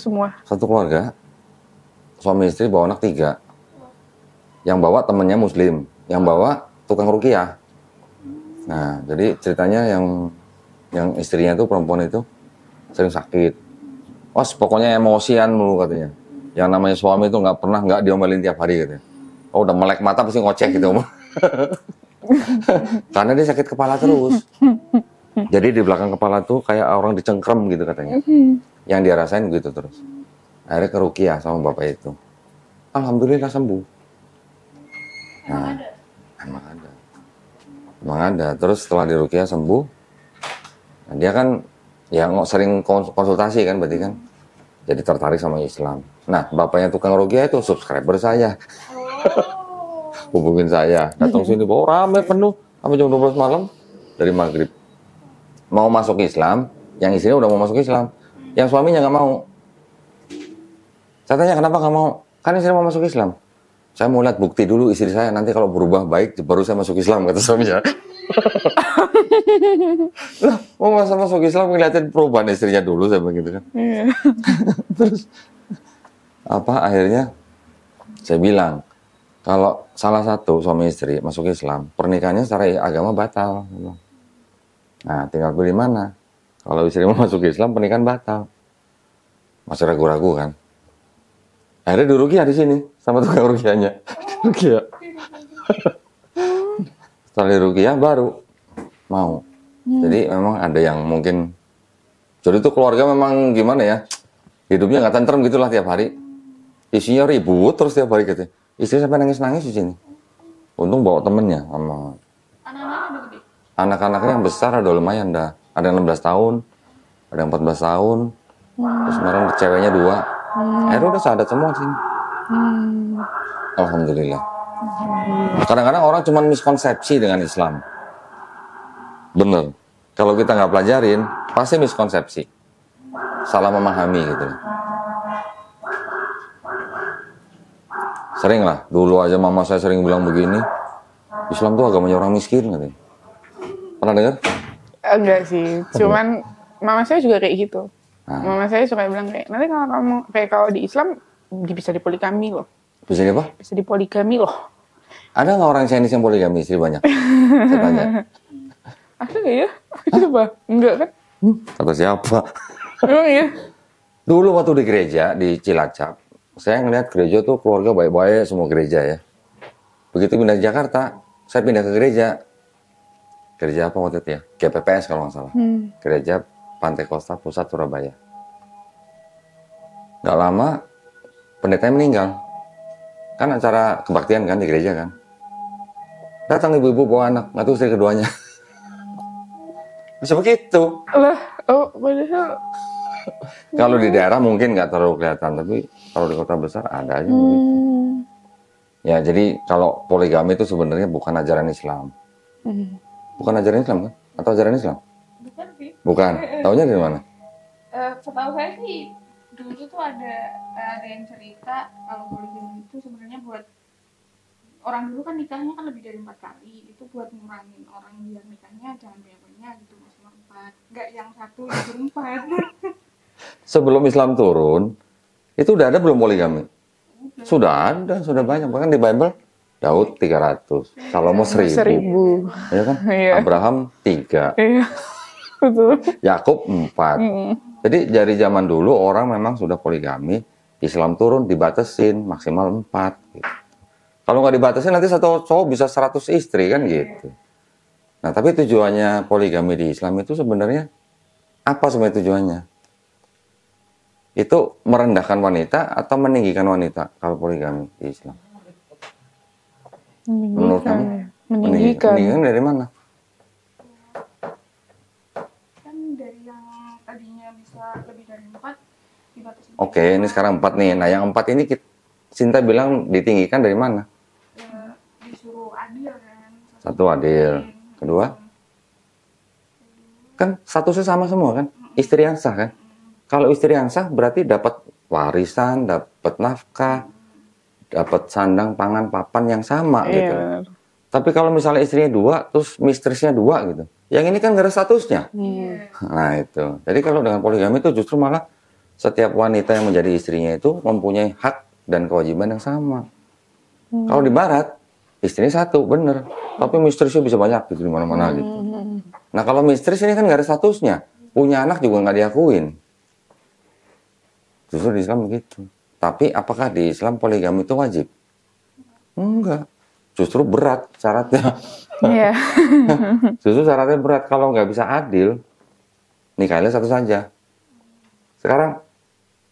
semua? Satu keluarga, suami istri bawa anak tiga. Yang bawa temennya muslim, yang bawa tukang rukiah. Nah, jadi ceritanya yang yang istrinya itu perempuan itu sering sakit. Oh, pokoknya emosian mulu katanya. Yang namanya suami itu nggak pernah nggak diomelin tiap hari katanya. Oh, udah melek mata pasti ngoceh gitu. Karena dia sakit kepala terus. Jadi di belakang kepala tuh kayak orang dicengkrem gitu katanya yang dia rasain gitu terus akhirnya ke Rukia sama bapak itu alhamdulillah sembuh nah, emang ada emang ada terus setelah di Rukia sembuh nah dia kan ya nggak sering konsultasi kan berarti kan jadi tertarik sama Islam nah bapaknya tukang Rukia itu subscriber saya oh. hubungin saya datang sini bawa rame penuh sampai jam 12 malam dari maghrib mau masuk Islam yang istrinya udah mau masuk Islam yang suaminya nggak mau. Saya tanya kenapa nggak mau? Kan istri mau masuk Islam. Saya mau lihat bukti dulu istri saya nanti kalau berubah baik baru saya masuk Islam kata suaminya. lah mau masa masuk Islam ngeliatin perubahan istrinya dulu saya begitu kan. Iya. Terus apa akhirnya saya bilang kalau salah satu suami istri masuk Islam pernikahannya secara agama batal. Nah tinggal pilih mana? Kalau istri mau masuk Islam, pernikahan batal. Masih ragu-ragu kan? Akhirnya dirugia di sini sama tukang rugianya. rugia. Setelah rugia baru mau. Hmm. Jadi memang ada yang mungkin. Jadi itu keluarga memang gimana ya? Hidupnya nggak tentrem gitulah tiap hari. Isinya ribut terus tiap hari gitu. Istri sampai nangis-nangis di sini. Untung bawa temennya sama anak-anaknya yang besar ada lumayan dah ada yang 16 tahun ada yang 14 tahun wow. terus kemarin ceweknya dua hmm. akhirnya udah sadar semua sih hmm. alhamdulillah kadang-kadang orang cuma miskonsepsi dengan Islam bener kalau kita nggak pelajarin pasti miskonsepsi salah memahami gitu sering lah dulu aja mama saya sering bilang begini Islam tuh agamanya orang miskin katanya pernah dengar enggak sih cuman mama saya juga kayak gitu ah. mama saya suka bilang kayak nanti kalau kamu kayak kalau di Islam bisa dipoligami loh bisa di apa bisa dipoligami loh ada nggak orang Chinese yang poligami istri banyak saya tanya ada nggak ya coba enggak kan Atau hmm, kata siapa emang ya dulu waktu di gereja di Cilacap saya ngeliat gereja tuh keluarga baik-baik semua gereja ya begitu pindah ke Jakarta saya pindah ke gereja Gereja apa waktu itu ya? GPPS kalau nggak salah. Hmm. Gereja Pantai Kosta Pusat Surabaya. Gak lama pendetanya meninggal. Kan acara kebaktian kan di gereja kan. Datang ibu-ibu bawa anak, nggak tahu istri keduanya. Bisa begitu. Lah, oh padahal. kalau di daerah mungkin nggak terlalu kelihatan, tapi kalau di kota besar ada aja hmm. Ya, jadi kalau poligami itu sebenarnya bukan ajaran Islam. Hmm. Bukan ajaran Islam kan? Atau ajaran Islam? Bukan sih. Bukan. Eh, eh, Tahunya dari mana? Uh, setahu saya sih dulu tuh ada ada yang cerita kalau poligami itu sebenarnya buat orang dulu kan nikahnya kan lebih dari empat kali itu buat ngurangin orang yang nikahnya jangan banyak-banyak gitu maksimal empat nggak yang satu yang empat. sebelum Islam turun itu udah ada belum poligami sudah ada sudah banyak bahkan di Bible Daud 300, Salomo 1000. 1000. Ya kan? yeah. Abraham 3. Iya. Yakub 4. Mm. Jadi dari zaman dulu orang memang sudah poligami, Islam turun dibatasin maksimal 4 gitu. Kalau nggak dibatasin nanti satu cowok bisa 100 istri kan gitu. Nah, tapi tujuannya poligami di Islam itu sebenarnya apa sebenarnya tujuannya? Itu merendahkan wanita atau meninggikan wanita kalau poligami di Islam? Meninggikan. Ya? Menurut kamu? Meninggikan. Meninggikan dari mana? Kan dari yang tadinya bisa lebih dari empat, Oke, ini sekarang empat nih. Nah, yang empat ini kita, Sinta bilang ditinggikan dari mana? Ya, disuruh adil kan. Satu, adil. Kedua? Kan statusnya sama semua kan? Istri yang sah kan? Kalau istri yang sah berarti dapat warisan, dapat nafkah, dapat sandang pangan papan yang sama iya, gitu. Tapi kalau misalnya istrinya dua, terus mistrisnya dua gitu. Yang ini kan ada statusnya. Iya. Nah itu. Jadi kalau dengan poligami itu justru malah setiap wanita yang menjadi istrinya itu mempunyai hak dan kewajiban yang sama. Hmm. Kalau di Barat, istrinya satu, bener. Tapi mistrisnya bisa banyak gitu di mana-mana hmm. gitu. Nah kalau mistris ini kan nggak ada statusnya, punya anak juga nggak diakuin. Justru di Islam begitu. Tapi apakah di Islam poligami itu wajib? Enggak. Justru berat syaratnya. Yeah. Justru syaratnya berat. Kalau nggak bisa adil, nikahnya satu saja. Sekarang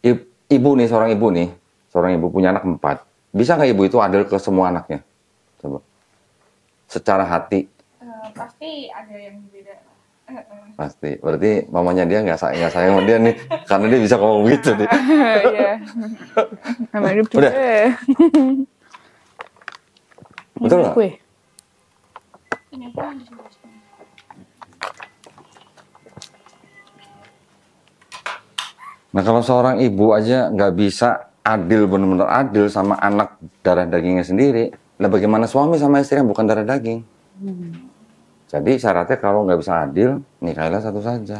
ibu nih, seorang ibu nih, seorang ibu punya anak empat. Bisa nggak ibu itu adil ke semua anaknya? Coba. Secara hati. Uh, pasti ada yang beda pasti berarti mamanya dia nggak sayang nggak sayang sama dia nih karena dia bisa ngomong gitu nih iya sama hidup juga betul nggak Nah kalau seorang ibu aja nggak bisa adil benar-benar adil sama anak darah dagingnya sendiri, lah bagaimana suami sama istri yang bukan darah daging? Hmm. Jadi syaratnya kalau nggak bisa adil, nikahlah satu saja.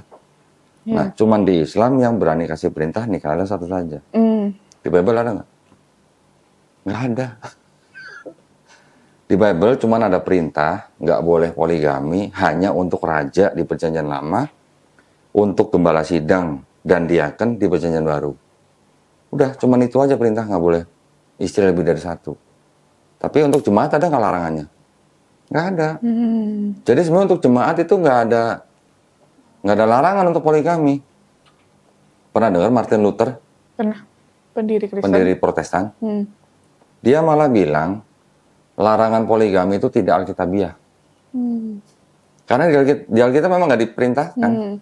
Ya. Nah, cuman di Islam yang berani kasih perintah nikahlah satu saja. Mm. Di Bible ada nggak? Nggak ada. di Bible cuman ada perintah nggak boleh poligami hanya untuk raja di perjanjian lama, untuk gembala sidang dan diaken di perjanjian baru. Udah, cuman itu aja perintah nggak boleh istri lebih dari satu. Tapi untuk jemaat ada nggak larangannya? nggak ada. Hmm. Jadi sebenarnya untuk jemaat itu nggak ada nggak ada larangan untuk poligami. Pernah dengar Martin Luther? Pernah. Pendiri Kristen. Pendiri Protestan. Hmm. Dia malah bilang larangan poligami itu tidak alkitabiah. Hmm. Karena di Alkitab, di Alkitab memang nggak diperintahkan. Hmm.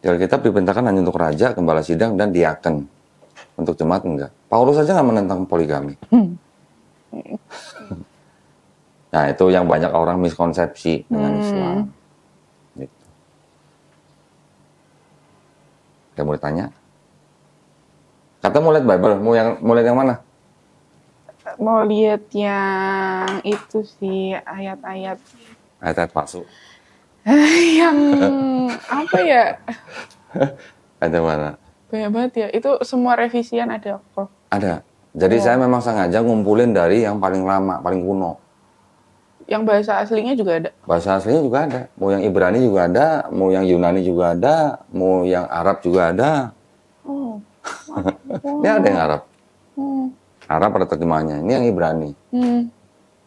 Di Alkitab diperintahkan hanya untuk raja, gembala sidang, dan diaken. Untuk jemaat enggak. Paulus saja nggak menentang poligami. Hmm. Nah itu yang banyak orang miskonsepsi dengan hmm. Islam. Gitu. Ada mau ditanya? Kata mau lihat Bible, mau yang mau lihat yang mana? Mau lihat yang itu sih ayat-ayat. Ayat-ayat palsu. yang apa ya? ada mana? Banyak banget ya. Itu semua revisian ada kok. Ada. Jadi oh. saya memang sengaja ngumpulin dari yang paling lama, paling kuno. Yang bahasa aslinya juga ada. Bahasa aslinya juga ada. Mau yang Ibrani juga ada, mau yang Yunani juga ada, mau yang Arab juga ada. Oh. Wow. ini ada yang Arab. Hmm. Arab ada terjemahannya. Ini yang Ibrani. Hmm.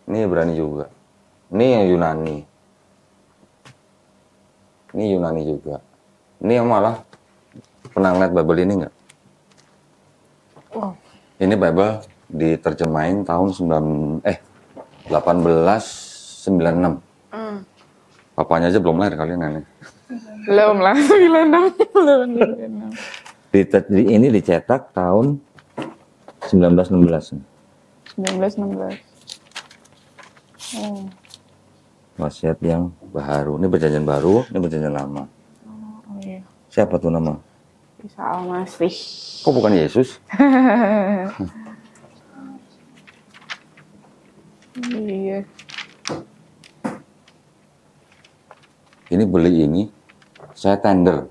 Ini Ibrani juga. Ini yang Yunani. Ini Yunani juga. Ini yang malah pernah ngeliat Bible ini nggak? Oh. Ini Bible diterjemahin tahun 9 eh 18 96. Hmm. Papanya aja belum lahir kali nenek. Belum lah, 96. Belum 96. Di, di, ini dicetak tahun 1916. 1916. Oh. Wasiat yang baru. Ini perjanjian baru, ini perjanjian lama. Oh, oh iya. Siapa tuh nama? Isa oh, al Kok bukan Yesus? iya. ini beli ini, saya tender,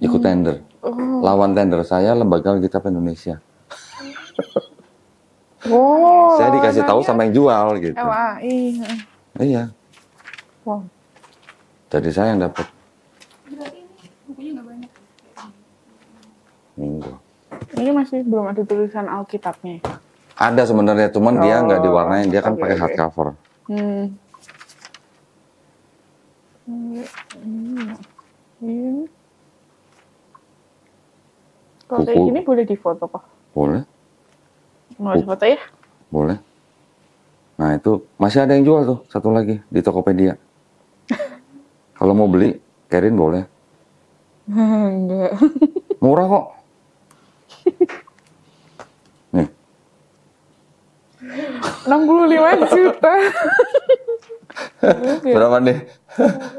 ikut hmm. tender. Oh. Lawan tender saya Lembaga Alkitab Indonesia. oh, saya dikasih tahu sama yang jual gitu. LAI. Iya. Wow. Jadi saya yang dapat. Minggu. Ini masih belum ada tulisan Alkitabnya. Ya? Ada sebenarnya, cuman oh, dia nggak oh, diwarnain, dia kan okay, pakai hardcover. Okay. Hmm. Iya. Ini. Kalau kayak gini boleh difoto pak Boleh. Mau difoto ya? Boleh. Nah itu masih ada yang jual tuh satu lagi di Tokopedia. Kalau mau beli, Kerin boleh. Enggak. Murah kok. Nih. 65 juta. Berapa nih?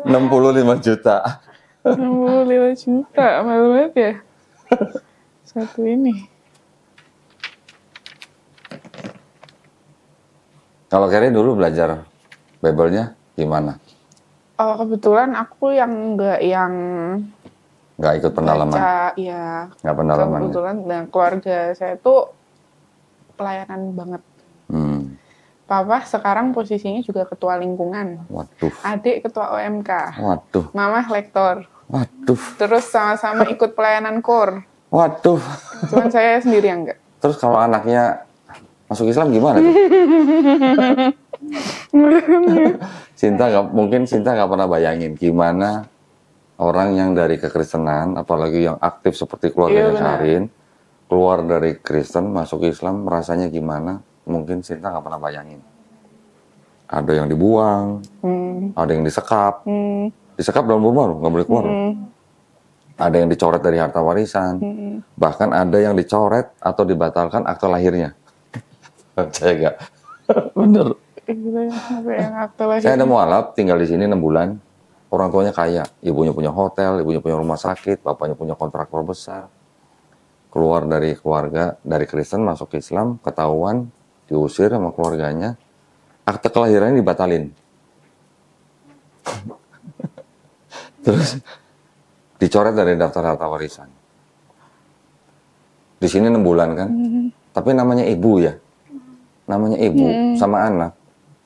65 juta. 65 juta, malu banget ya. Satu ini. Kalau Kerry dulu belajar bible gimana? Oh, kebetulan aku yang nggak yang nggak ikut pendalaman. iya. Nggak pendalaman. Ya? Kebetulan ya. dan keluarga saya tuh pelayanan banget Papa sekarang posisinya juga ketua lingkungan. Waduh. Adik ketua OMK. Waduh. Mama lektor. Waduh. Terus sama-sama ikut pelayanan kor. Waduh. Cuman saya sendiri yang enggak. Terus kalau anaknya masuk Islam gimana? Tuh? Cinta nggak mungkin Cinta nggak pernah bayangin gimana orang yang dari kekristenan, apalagi yang aktif seperti keluarga iya, Karin, keluar dari Kristen masuk Islam rasanya gimana? mungkin Sinta nggak pernah bayangin. Ada yang dibuang, hmm. ada yang disekap, hmm. disekap dalam rumah loh, nggak boleh keluar. Hmm. Ada yang dicoret dari harta warisan, hmm. bahkan ada yang dicoret atau dibatalkan akte lahirnya. saya gak? Bener. Saya ada mualaf tinggal di sini enam bulan. Orang tuanya kaya, ibunya punya hotel, ibunya punya rumah sakit, bapaknya punya kontraktor besar. Keluar dari keluarga, dari Kristen masuk ke Islam, ketahuan diusir sama keluarganya akte kelahirannya dibatalin terus dicoret dari daftar harta warisan di sini enam bulan kan hmm. tapi namanya ibu ya namanya ibu hmm. sama anak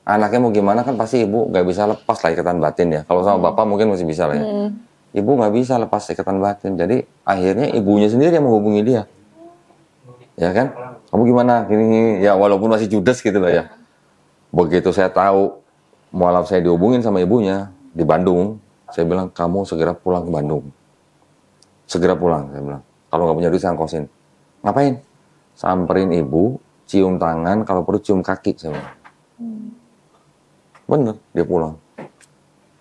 anaknya mau gimana kan pasti ibu gak bisa lepas lah ikatan batin ya kalau sama hmm. bapak mungkin masih bisa lah ya hmm. ibu gak bisa lepas ikatan batin jadi akhirnya ibunya sendiri yang menghubungi dia ya kan kamu gimana gini ya walaupun masih judes gitu lah ya begitu saya tahu malam saya dihubungin sama ibunya di Bandung saya bilang kamu segera pulang ke Bandung segera pulang saya bilang kalau nggak punya duit saya angkosin ngapain samperin ibu cium tangan kalau perlu cium kaki saya bilang bener dia pulang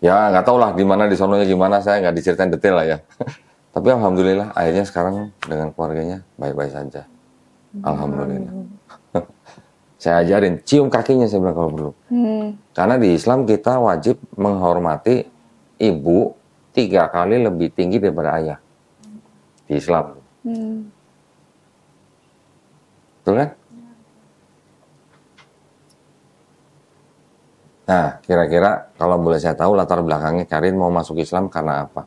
ya nggak tau lah gimana di sononya gimana saya nggak diceritain detail lah ya tapi alhamdulillah akhirnya sekarang dengan keluarganya baik-baik saja Alhamdulillah. Hmm. saya ajarin, cium kakinya saya bilang kalau perlu. Hmm. Karena di Islam kita wajib menghormati ibu tiga kali lebih tinggi daripada ayah. Di Islam. Hmm. Betul kan? Nah, kira-kira kalau boleh saya tahu latar belakangnya Karin mau masuk Islam karena apa?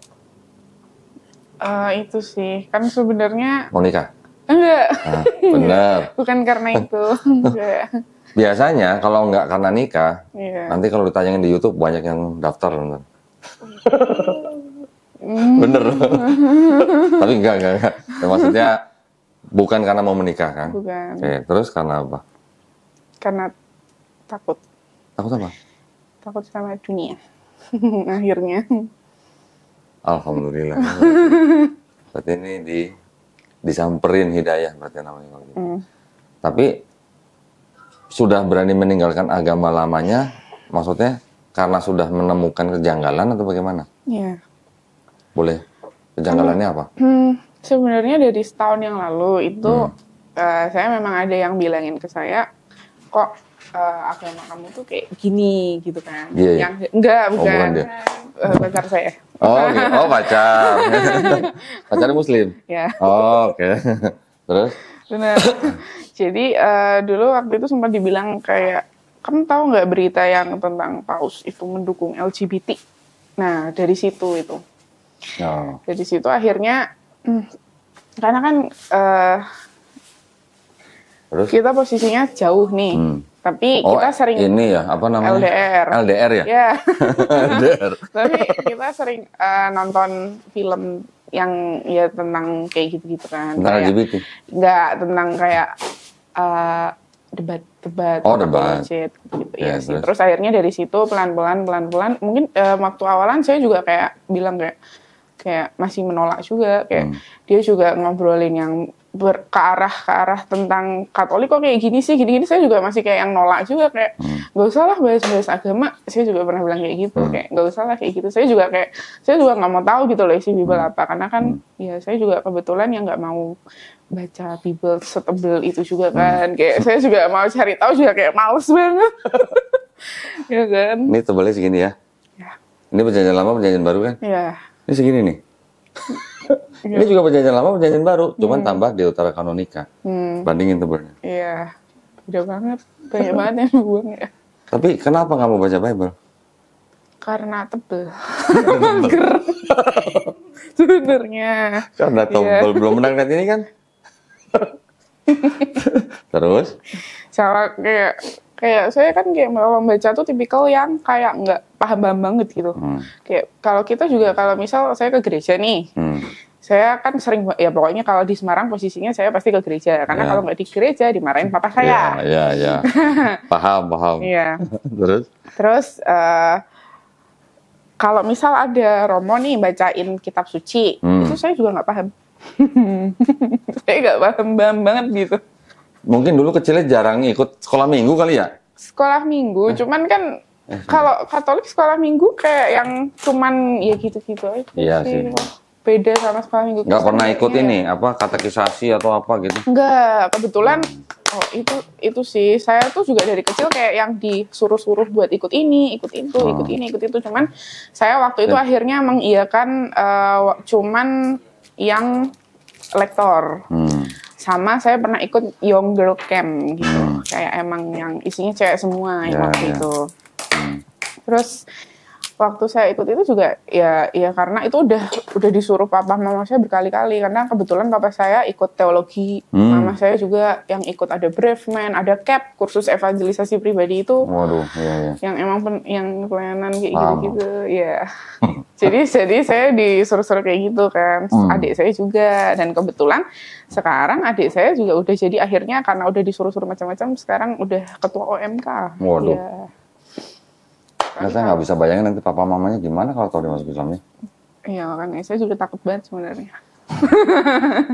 Uh, itu sih, kan sebenarnya mau nikah. Enggak. Nah, bener. Bukan karena itu. Biasanya kalau enggak karena nikah, iya. nanti kalau ditanyain di YouTube banyak yang daftar. Hmm. Bener. bener. Tapi enggak, enggak, enggak. Ya, maksudnya bukan karena mau menikah kan? Bukan. Oke, terus karena apa? Karena takut. Takut apa? Takut sama dunia. Akhirnya. Alhamdulillah. Berarti ini di disamperin hidayah berarti namanya kalau gitu. Mm. Tapi sudah berani meninggalkan agama lamanya, maksudnya karena sudah menemukan kejanggalan atau bagaimana? Iya. Yeah. Boleh. Kejanggalannya apa? Hmm. hmm, sebenarnya dari setahun yang lalu itu mm. uh, saya memang ada yang bilangin ke saya, kok uh, agama kamu tuh kayak gini gitu kan? Yeah, yeah. Yang enggak bukan, oh, bukan uh, saya. Oh, okay. Iya. oh pacar. pacar muslim. Ya. Oh, oke. Okay. Terus? Benar. Jadi uh, dulu waktu itu sempat dibilang kayak kamu tahu nggak berita yang tentang paus itu mendukung LGBT? Nah, dari situ itu. Oh. Dari situ akhirnya hmm, karena kan uh, kita posisinya jauh nih. Hmm tapi oh, kita eh, sering ini ya apa namanya LDR. LDR ya. Yeah. LDR. Tapi kita sering uh, nonton film yang ya tentang kayak gitu-gitu kan. Tentang kayak, LGBT. Enggak tentang kayak debat eh, debat debat oh, debat gitu yeah, ya iya, Terus. terus akhirnya dari situ pelan-pelan pelan-pelan mungkin uh, waktu awalan saya juga kayak bilang kayak kayak masih menolak juga kayak hmm. dia juga ngobrolin yang ber, ke arah ke arah tentang Katolik kok kayak gini sih gini-gini saya juga masih kayak yang nolak juga kayak hmm. usah lah bahas-bahas agama saya juga pernah bilang kayak gitu hmm. kayak nggak usah lah kayak gitu saya juga kayak saya juga nggak mau tahu gitu loh isi Bible hmm. apa karena kan hmm. ya saya juga kebetulan yang nggak mau baca Bible setebel itu juga hmm. kan. Hmm. Kayak saya juga mau cari tahu juga kayak males banget. ya kan. Ini tebalnya segini ya. ya. Ini perjanjian lama, perjanjian baru kan? Iya. Ini segini nih. Yeah. Ini juga perjanjian lama, perjanjian baru, cuman hmm. tambah di utara kanonika. Hmm. Bandingin tebelnya. Iya, yeah. beda banget. Banyak banget yang buang ya. Tapi kenapa kamu baca Bible? Karena tebel. Mager. Sebenarnya. Karena iya. tebel. Belum menang ini kan? Terus? Sama kayak kayak saya kan kayak kalau membaca tuh tipikal yang kayak nggak paham paham banget gitu. Hmm. Kayak kalau kita juga kalau misal saya ke gereja nih, hmm saya kan sering ya pokoknya kalau di Semarang posisinya saya pasti ke gereja karena ya. kalau nggak di gereja dimarahin papa iya, saya. Iya iya. Ya. paham paham. Iya. Terus? Terus uh, kalau misal ada Romo nih bacain kitab suci hmm. itu saya juga nggak paham. saya nggak paham paham banget gitu. Mungkin dulu kecilnya jarang ikut sekolah minggu kali ya? Sekolah minggu, eh. cuman kan eh, kalau Katolik sekolah minggu kayak yang cuman ya gitu-gitu aja. Iya sih beda sama sekolah minggu nggak pernah ikut ya. ini apa katekisasi atau apa gitu nggak kebetulan oh itu itu sih saya tuh juga dari kecil kayak yang disuruh-suruh buat ikut ini ikut itu oh. ikut ini ikut itu cuman saya waktu itu ya. akhirnya mengiyakan uh, cuman yang lektor hmm. sama saya pernah ikut young girl camp gitu hmm. kayak emang yang isinya cewek semua ya, waktu ya. itu hmm. terus waktu saya ikut itu juga ya ya karena itu udah udah disuruh papa mama saya berkali-kali karena kebetulan papa saya ikut teologi hmm. mama saya juga yang ikut ada briefman ada CAP kursus evangelisasi pribadi itu Waduh, iya, iya. yang emang pen, yang pelayanan kayak gitu-gitu ya jadi jadi saya disuruh-suruh kayak gitu kan hmm. adik saya juga dan kebetulan sekarang adik saya juga udah jadi akhirnya karena udah disuruh-suruh macam-macam sekarang udah ketua OMK Waduh. Ya. Karena saya nggak iya. bisa bayangin nanti papa mamanya gimana kalau tahu dia masuk Islam nih. Iya kan, saya juga takut banget sebenarnya.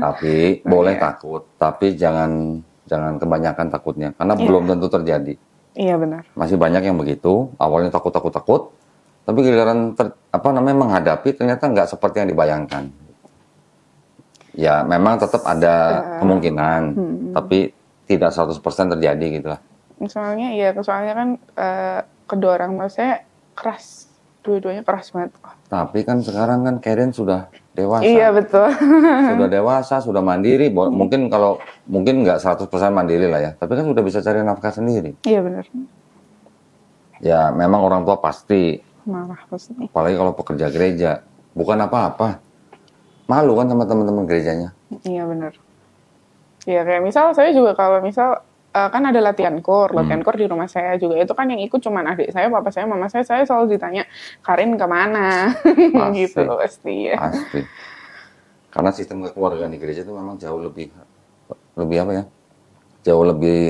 tapi nah, boleh iya. takut, tapi jangan jangan kebanyakan takutnya karena iya. belum tentu terjadi. Iya benar. Masih banyak yang begitu, awalnya takut takut takut, tapi giliran ter, apa namanya menghadapi ternyata nggak seperti yang dibayangkan. Ya memang tetap ada uh, kemungkinan, hmm. tapi tidak 100% terjadi gitu lah. Soalnya ya soalnya kan eh, kedua orang tua saya keras dua-duanya keras banget tapi kan sekarang kan Karen sudah dewasa iya betul sudah dewasa sudah mandiri mungkin kalau mungkin nggak 100% mandiri lah ya tapi kan sudah bisa cari nafkah sendiri iya benar ya memang orang tua pasti marah pasti apalagi kalau pekerja gereja bukan apa-apa malu kan sama teman-teman gerejanya iya benar Iya kayak misal saya juga kalau misal uh, kan ada latihan kor, hmm. latihan hmm. kor di rumah saya juga. Itu kan yang ikut cuman adik saya, papa saya, mama saya. Saya selalu ditanya, Karin kemana? Pasti. gitu pasti ya. Pasti. Karena sistem kekeluargaan di gereja itu memang jauh lebih lebih apa ya? Jauh lebih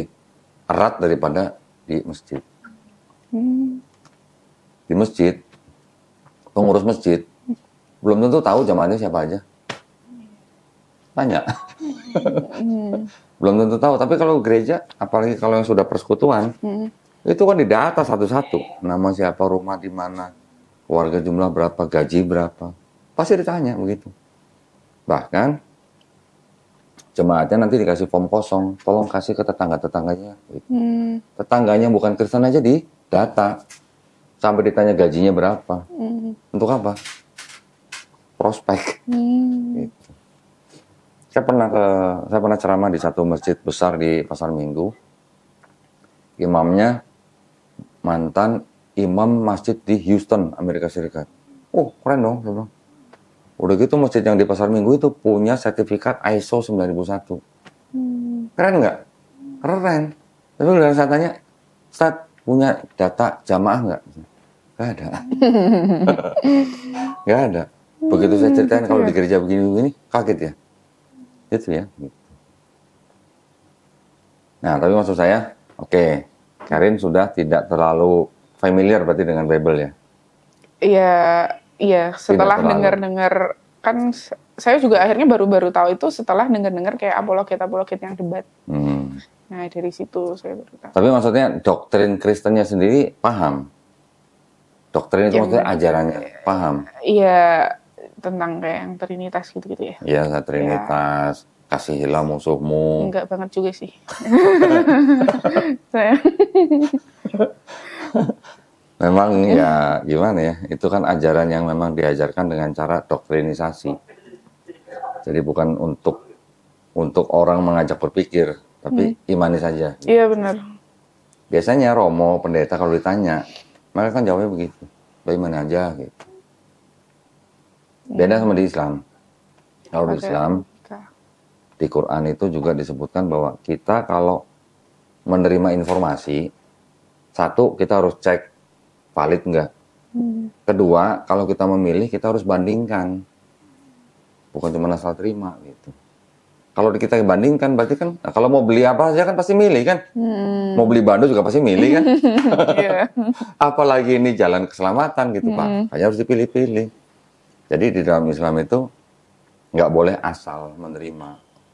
erat daripada di masjid. Hmm. Di masjid, pengurus masjid belum tentu tahu jamannya siapa aja. Tanya. Hmm belum tentu tahu. Tapi kalau gereja, apalagi kalau yang sudah persekutuan, hmm. itu kan di data satu-satu. Nama siapa, rumah di mana, warga jumlah berapa, gaji berapa. Pasti ditanya begitu. Bahkan jemaatnya nanti dikasih form kosong, tolong kasih ke tetangga-tetangganya. Gitu. Hmm. Tetangganya bukan Kristen aja di data. Sampai ditanya gajinya berapa. Hmm. Untuk apa? Prospek. Hmm. Gitu. Saya pernah ke, saya pernah ceramah di satu masjid besar di pasar Minggu. Imamnya mantan imam masjid di Houston, Amerika Serikat. Oh, keren dong, saya bilang. Udah gitu masjid yang di pasar Minggu itu punya sertifikat ISO 9001. Hmm. Keren nggak? Keren. Tapi udah saya tanya, Ustaz, punya data jamaah nggak? Nggak ada. Nggak ada. Begitu saya ceritain kalau di hmm. gereja begini-begini, kaget ya itu ya nah tapi maksud saya oke okay, Karin sudah tidak terlalu familiar berarti dengan Bible ya iya iya setelah dengar-dengar kan saya juga akhirnya baru-baru tahu itu setelah dengar-dengar kayak apologet apologet yang debat hmm. nah dari situ saya baru tahu tapi maksudnya doktrin Kristennya sendiri paham doktrin itu ya, maksudnya ajarannya paham iya tentang kayak yang Trinitas gitu-gitu ya? Iya, Trinitas. Ya. Kasihilah musuhmu. Enggak banget juga sih. Saya. memang ya gimana ya, itu kan ajaran yang memang diajarkan dengan cara doktrinisasi. Jadi bukan untuk untuk orang mengajak berpikir, tapi hmm. imani saja. Iya benar. Biasanya Romo pendeta kalau ditanya, mereka kan jawabnya begitu, bagaimana aja gitu. Beda iya. sama di Islam. Kalau di Islam, di Quran itu juga disebutkan bahwa kita kalau menerima informasi, satu kita harus cek valid enggak. Hmm. Kedua, kalau kita memilih kita harus bandingkan, bukan cuma asal terima gitu. Kalau kita bandingkan berarti kan, nah kalau mau beli apa aja kan pasti milih kan, hmm. mau beli bando juga pasti milih kan. Iya. Apalagi ini jalan keselamatan gitu hmm. pak, hanya harus dipilih-pilih jadi di dalam Islam itu nggak boleh asal menerima,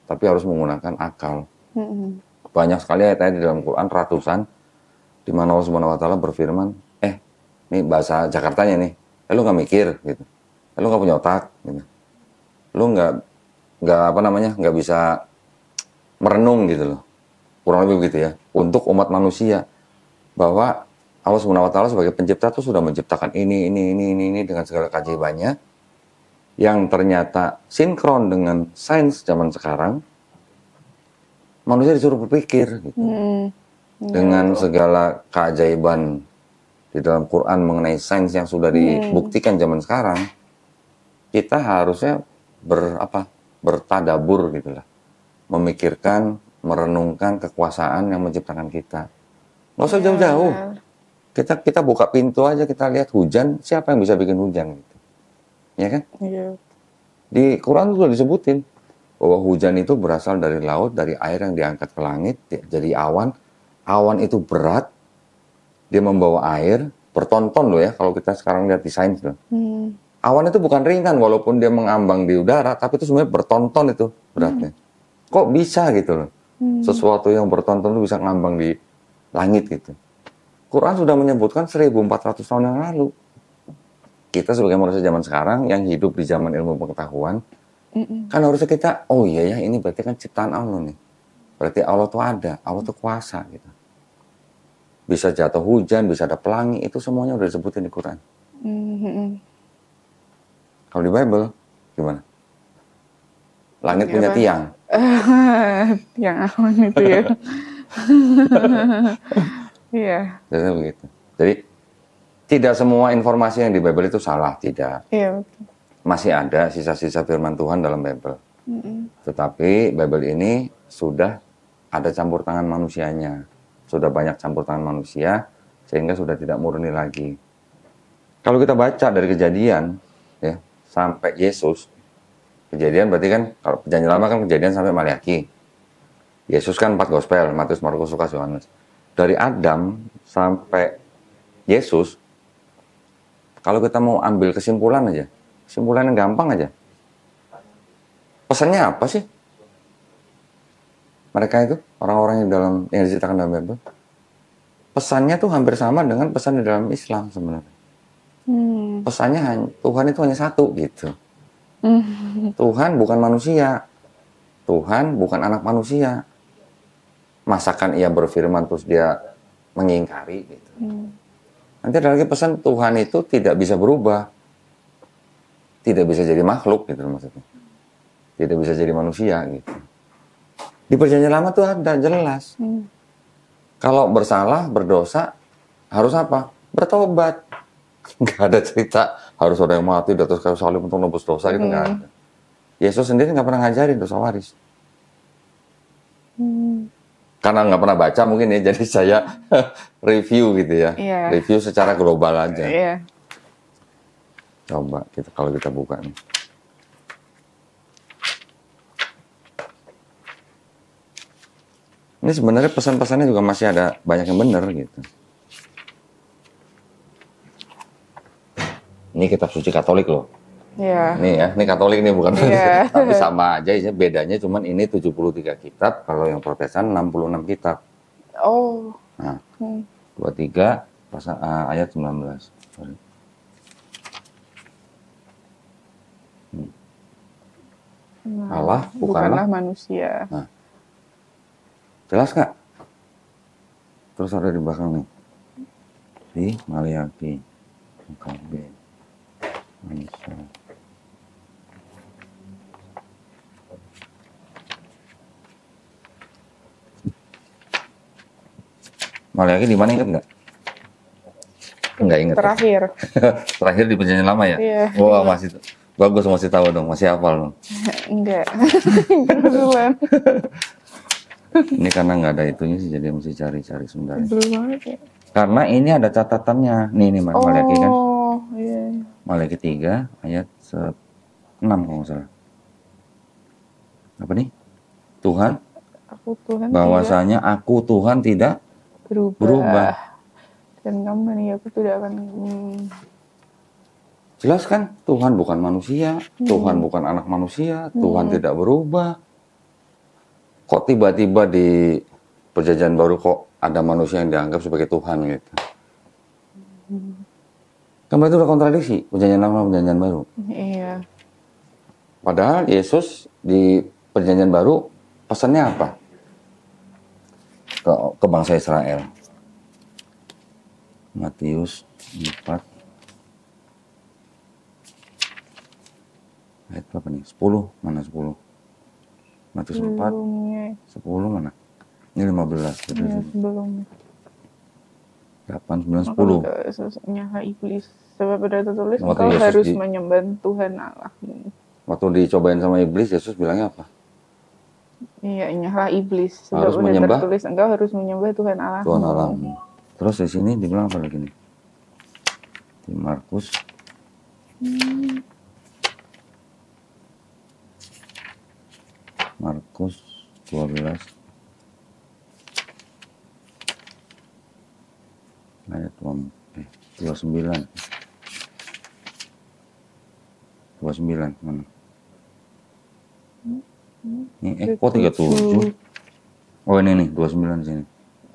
tapi harus menggunakan akal. Hmm. Banyak sekali ayat-ayat di dalam Quran ratusan, di mana Allah Subhanahu Wa Taala berfirman, eh, ini bahasa Jakarta-nya nih, eh, lu nggak mikir gitu, eh, lu nggak punya otak, gitu. lu nggak nggak apa namanya nggak bisa merenung gitu loh, kurang lebih begitu ya. Untuk umat manusia bahwa Allah Subhanahu Wa Taala sebagai pencipta tuh sudah menciptakan ini, ini, ini, ini, ini dengan segala banyak yang ternyata sinkron dengan sains zaman sekarang, manusia disuruh berpikir gitu. Hmm. Dengan ya. segala keajaiban di dalam Quran mengenai sains yang sudah hmm. dibuktikan zaman sekarang, kita harusnya berapa? bertadabur gitulah. Memikirkan, merenungkan kekuasaan yang menciptakan kita. Gak usah ya, jauh-jauh. Kita kita buka pintu aja kita lihat hujan, siapa yang bisa bikin hujan gitu ya kan? Iya. Di Quran itu sudah disebutin bahwa hujan itu berasal dari laut, dari air yang diangkat ke langit, jadi awan. Awan itu berat, dia membawa air, bertonton loh ya, kalau kita sekarang lihat di sains Hmm. Awan itu bukan ringan, walaupun dia mengambang di udara, tapi itu sebenarnya bertonton itu beratnya. Hmm. Kok bisa gitu loh? Hmm. Sesuatu yang bertonton itu bisa ngambang di langit gitu. Quran sudah menyebutkan 1400 tahun yang lalu kita sebagai manusia zaman sekarang yang hidup di zaman ilmu pengetahuan Mm-mm. kan harusnya kita oh iya ya ini berarti kan ciptaan Allah nih berarti Allah tuh ada Allah tuh kuasa gitu bisa jatuh hujan bisa ada pelangi itu semuanya udah disebutin di Quran mm-hmm. kalau di Bible gimana langit ya, punya apa? tiang tiang awan itu ya iya begitu jadi tidak semua informasi yang di Bible itu salah, tidak. Iya, betul. Masih ada sisa-sisa firman Tuhan dalam Bible. Mm -hmm. Tetapi Bible ini sudah ada campur tangan manusianya. Sudah banyak campur tangan manusia sehingga sudah tidak murni lagi. Kalau kita baca dari kejadian ya sampai Yesus, kejadian berarti kan kalau perjanjian lama kan kejadian sampai Maliaki. Yesus kan empat gospel, Matius, Markus, Lukas, Yohanes. Dari Adam sampai Yesus kalau kita mau ambil kesimpulan aja, kesimpulan yang gampang aja. Pesannya apa sih? Mereka itu orang-orang yang dalam yang diceritakan dalam Bible. Pesannya tuh hampir sama dengan pesan di dalam Islam sebenarnya. Hmm. Pesannya hanya, Tuhan itu hanya satu gitu. Hmm. Tuhan bukan manusia. Tuhan bukan anak manusia. Masakan ia berfirman terus dia mengingkari gitu. Hmm. Nanti ada lagi pesan Tuhan itu tidak bisa berubah. Tidak bisa jadi makhluk gitu maksudnya. Tidak bisa jadi manusia gitu. Di perjanjian lama tuh ada jelas. Hmm. Kalau bersalah, berdosa harus apa? Bertobat. Gak ada cerita harus orang yang mati di atas kayu salib untuk nobus dosa gitu nggak gak hmm. ada. Yesus sendiri nggak pernah ngajarin dosa waris. Hmm karena nggak pernah baca mungkin ya, jadi saya review gitu ya, yeah. review secara global aja. Yeah. Coba kita kalau kita buka nih. Ini sebenarnya pesan-pesannya juga masih ada banyak yang benar gitu. Ini kitab suci Katolik loh. Yeah. Ini ya, ini Katolik nih bukan. Yeah. Iya. Tapi sama aja ya, bedanya cuman ini 73 kitab, kalau yang Protestan 66 kitab. Oh. Nah. Hmm. 23 pasal uh, ayat 19. Hmm. Nah, Allah bukanlah, bukanlah manusia. Nah. Jelas Kak? Terus ada di belakang nih. Di Maliaki. Maliaki. Manusia. Maliaki di mana ingat nggak? Nggak ingat. Ya. Terakhir. Ya? Terakhir di perjanjian lama ya? Iya. Wah, masih bagus masih tahu dong, masih hafal dong. Enggak. Kebetulan. ini karena nggak ada itunya sih jadi mesti cari-cari sebenarnya. Belum banget ya. Karena ini ada catatannya. Nih nih Mbak oh, kan. Oh, iya. Maliaki ketiga ayat enam kalau nggak salah. Apa nih? Tuhan aku Tuhan bahwasanya aku Tuhan tidak berubah, berubah. dan kamu nih aku tidak akan hmm. jelas kan Tuhan bukan manusia hmm. Tuhan bukan anak manusia hmm. Tuhan tidak berubah kok tiba-tiba di perjanjian baru kok ada manusia yang dianggap sebagai Tuhan gitu hmm. kan itu udah kontradiksi perjanjian lama perjanjian baru iya padahal Yesus di perjanjian baru pesannya apa ke, ke bangsa Israel. Matius 4 ayat berapa nih? 10 mana 10? Matius 4 10 ya. mana? Ini 15 ya, sebelum 8 9 10. Sesungguhnya iblis sebab ada tertulis kau harus di... menyembah Tuhan Allah. Waktu dicobain sama iblis Yesus bilangnya apa? Iya, inyahlah iblis. Sudah harus menyembah. Tertulis, engkau harus menyembah Tuhan Allah. Tuhan Allah. Terus di sini dibilang apa lagi nih? Di Markus. Hmm. Markus 12 ayat 29 29 eh, mana? Hmm? Ini hmm. tiga tujuh. Oh ini nih dua sembilan sini.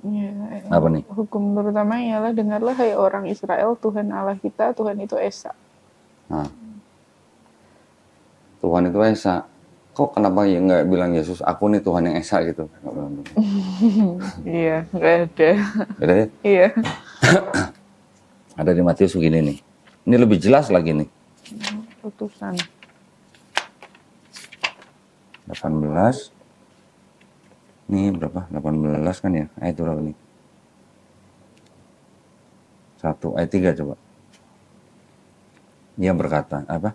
Ya, apa nih? Hukum terutama ialah dengarlah hai orang Israel Tuhan Allah kita Tuhan itu Esa. Nah. Tuhan itu Esa. Kok kenapa ya nggak bilang Yesus aku nih Tuhan yang Esa gitu? gitu. Iya nggak ada. Ada ya? Iya. ada di Matius begini nih. Ini lebih jelas lagi nih. Putusan. 18 ini berapa 18 kan ya ayat berapa nih satu ayat 3 coba dia berkata apa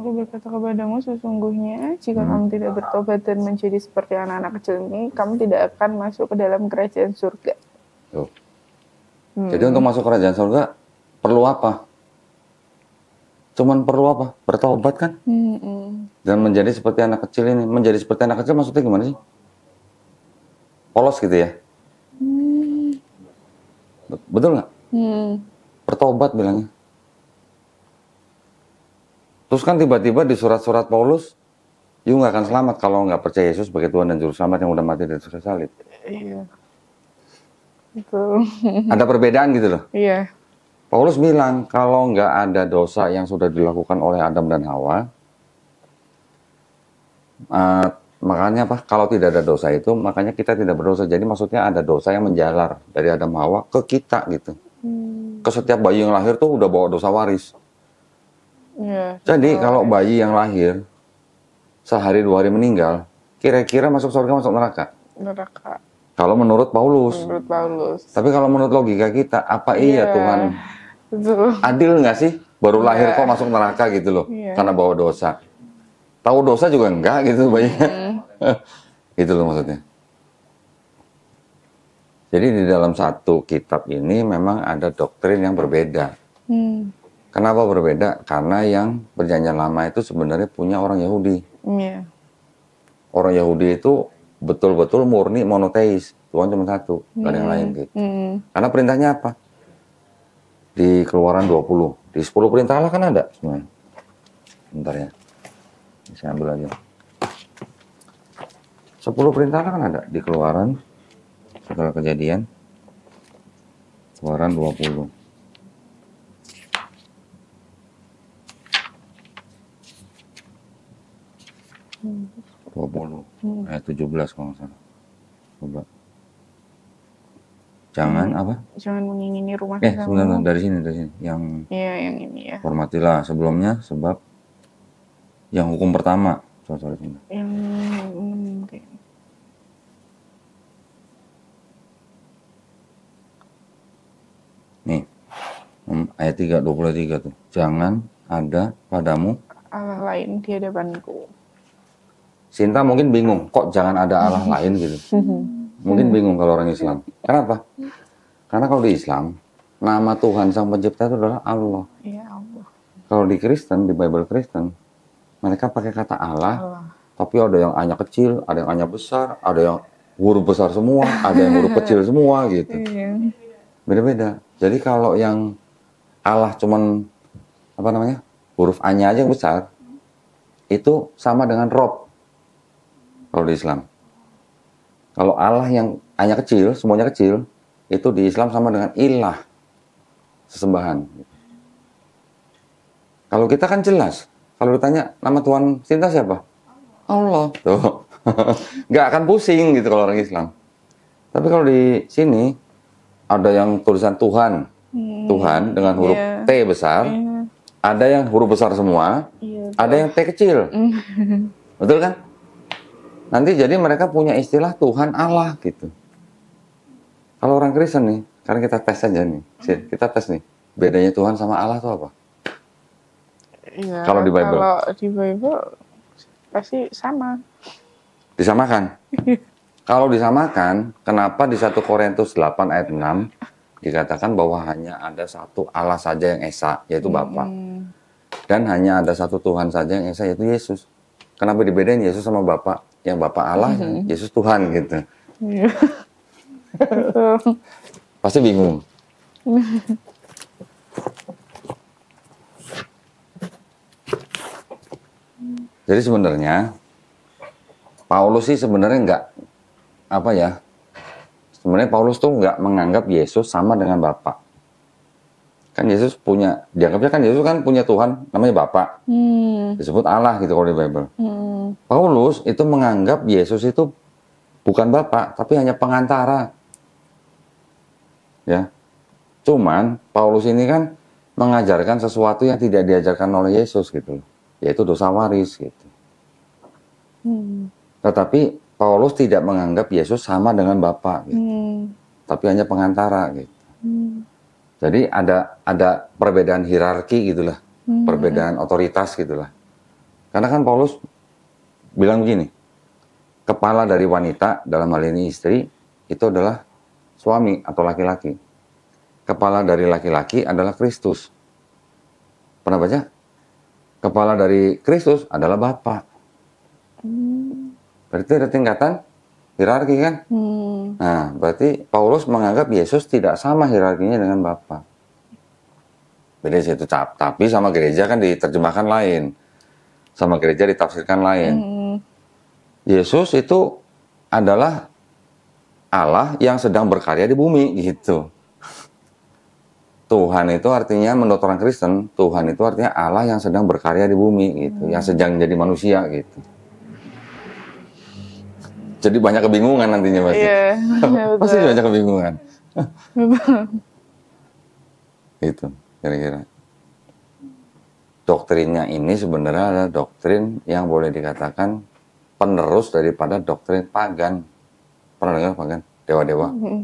Aku berkata kepadamu sesungguhnya jika hmm. kamu tidak bertobat dan menjadi seperti anak-anak kecil ini, kamu tidak akan masuk ke dalam kerajaan surga. Tuh. Hmm. Jadi untuk masuk kerajaan surga perlu apa? cuman perlu apa? Bertobat kan? Mm-mm. Dan menjadi seperti anak kecil ini. Menjadi seperti anak kecil maksudnya gimana sih? Polos gitu ya? Mm. Betul nggak? Mm. Bertobat bilangnya. Terus kan tiba-tiba di surat-surat Paulus, you nggak akan selamat kalau nggak percaya Yesus sebagai Tuhan dan Juru Selamat yang udah mati dan sudah salib. Iya. Betul. Ada perbedaan gitu loh. Iya. Paulus bilang kalau nggak ada dosa yang sudah dilakukan oleh Adam dan Hawa, uh, makanya apa? Kalau tidak ada dosa itu, makanya kita tidak berdosa. Jadi maksudnya ada dosa yang menjalar dari Adam Hawa ke kita gitu. Hmm. Ke setiap bayi yang lahir tuh udah bawa dosa waris. Iya, Jadi kalau bayi yang lahir sehari dua hari meninggal, kira-kira masuk surga masuk neraka? Neraka. Kalau menurut Paulus. Menurut Paulus. Tapi kalau menurut logika kita, apa yeah. iya Tuhan Betul. Adil nggak sih? Baru lahir kok masuk neraka gitu loh, yeah. karena bawa dosa. Tahu dosa juga enggak gitu banyak. Mm. gitu loh maksudnya. Jadi di dalam satu kitab ini memang ada doktrin yang berbeda. Mm. Kenapa berbeda? Karena yang perjanjian lama itu sebenarnya punya orang Yahudi. Yeah. Orang Yahudi itu betul-betul murni monoteis, Tuhan cuma satu, mm. gak yang iya. lain gitu. Mm. Karena perintahnya apa? di keluaran 20. Di 10 perintah Allah kan ada sebenarnya Bentar ya. Saya ambil aja. 10 perintah Allah kan ada di keluaran setelah kejadian. Keluaran 20. dua puluh ayat eh, tujuh belas kalau nggak salah coba jangan hmm. apa jangan mengingini rumah eh sebentar dari sini dari sini yang iya yang ini ya hormatilah sebelumnya sebab yang hukum pertama sorry sorry yang nih ayat 3 23 tuh jangan ada padamu Allah lain di hadapanku Sinta mungkin bingung kok jangan ada Allah lain gitu Mungkin hmm. bingung kalau orang Islam. Kenapa? Karena kalau di Islam, nama Tuhan sang pencipta itu adalah Allah. Ya, Allah. Kalau di Kristen, di Bible Kristen, mereka pakai kata Allah, Allah. tapi ada yang hanya kecil, ada yang hanya besar, ada yang huruf besar semua, ada yang huruf kecil semua gitu. Iya. Beda-beda. Jadi kalau yang Allah cuman apa namanya? huruf a aja yang besar itu sama dengan Rob kalau di Islam. Kalau Allah yang hanya kecil, semuanya kecil, itu di Islam sama dengan ilah sesembahan. Kalau kita kan jelas, kalau ditanya nama Tuhan cinta siapa? Allah. Tuh. Nggak akan pusing gitu kalau orang Islam. Tapi kalau di sini ada yang tulisan Tuhan, hmm. Tuhan dengan huruf yeah. T besar, yeah. ada yang huruf besar semua, yeah, ada yang T kecil. Hmm. Betul kan? Nanti jadi mereka punya istilah Tuhan Allah gitu. Kalau orang Kristen nih, karena kita tes aja nih, kita tes nih, bedanya Tuhan sama Allah tuh apa? Ya, kalau di Bible. Kalau di Bible pasti sama. Disamakan. kalau disamakan, kenapa di satu Korintus 8 ayat 6 dikatakan bahwa hanya ada satu Allah saja yang esa, yaitu Bapa. Hmm. Dan hanya ada satu Tuhan saja yang esa, yaitu Yesus. Kenapa dibedain Yesus sama Bapak? yang Bapak Allah, mm-hmm. Yesus Tuhan gitu. Iya. Pasti bingung. Jadi sebenarnya Paulus sih sebenarnya nggak apa ya? Sebenarnya Paulus tuh nggak menganggap Yesus sama dengan Bapak kan Yesus punya dianggapnya kan Yesus kan punya Tuhan namanya Bapa hmm. disebut Allah gitu kalau di Bible hmm. Paulus itu menganggap Yesus itu bukan Bapa tapi hanya pengantara ya cuman Paulus ini kan mengajarkan sesuatu yang tidak diajarkan oleh Yesus gitu yaitu dosa waris gitu hmm. tetapi Paulus tidak menganggap Yesus sama dengan Bapa gitu. hmm. tapi hanya pengantara gitu hmm. Jadi ada ada perbedaan hierarki gitulah, hmm. perbedaan otoritas gitulah. Karena kan Paulus bilang begini, kepala dari wanita dalam hal ini istri itu adalah suami atau laki-laki. Kepala dari laki-laki adalah Kristus. Pernah baca? Kepala dari Kristus adalah Bapa. Hmm. Berarti ada tingkatan hierarki kan? Hmm. Nah, berarti Paulus menganggap Yesus tidak sama hierarkinya dengan Bapa. Beda situ. Tapi sama gereja kan diterjemahkan lain. Sama gereja ditafsirkan lain. Hmm. Yesus itu adalah Allah yang sedang berkarya di bumi gitu. Tuhan itu artinya menurut orang Kristen, Tuhan itu artinya Allah yang sedang berkarya di bumi gitu, hmm. yang sedang jadi manusia gitu. Jadi banyak kebingungan nantinya iya, iya, pasti. Iya, pasti banyak kebingungan. itu kira-kira. Doktrinnya ini sebenarnya adalah doktrin yang boleh dikatakan penerus daripada doktrin pagan. Pernah dengar pagan? Dewa-dewa. Mm -hmm.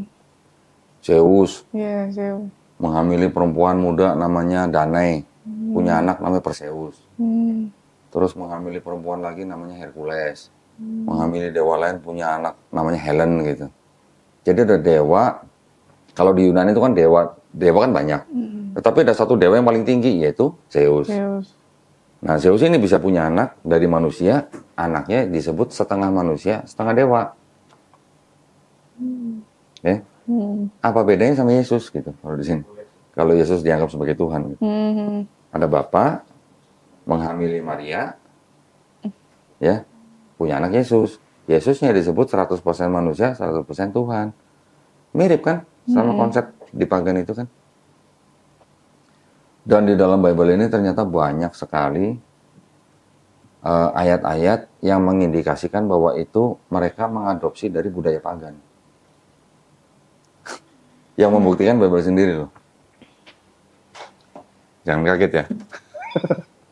Zeus. Yeah, Zeus. Menghamili perempuan muda namanya Danae. Mm. Punya anak namanya Perseus. Mm. Terus menghamili perempuan lagi namanya Hercules menghamili dewa lain punya anak namanya Helen gitu. Jadi ada dewa, kalau di Yunani itu kan dewa, dewa kan banyak. Hmm. Tetapi ada satu dewa yang paling tinggi yaitu Zeus. Zeus. Nah Zeus ini bisa punya anak dari manusia, anaknya disebut setengah manusia, setengah dewa. Hmm. Ya? Hmm. Apa bedanya sama Yesus gitu kalau di sini? Kalau Yesus dianggap sebagai Tuhan. Gitu. Hmm. Ada Bapak menghamili Maria, ya punya anak Yesus. Yesusnya disebut 100% manusia, 100% Tuhan. Mirip kan sama yeah. Hmm. konsep di pagan itu kan? Dan di dalam Bible ini ternyata banyak sekali eh, ayat-ayat uh, yang mengindikasikan bahwa itu mereka mengadopsi dari budaya pagan. yang membuktikan Bible sendiri loh. Jangan kaget ya.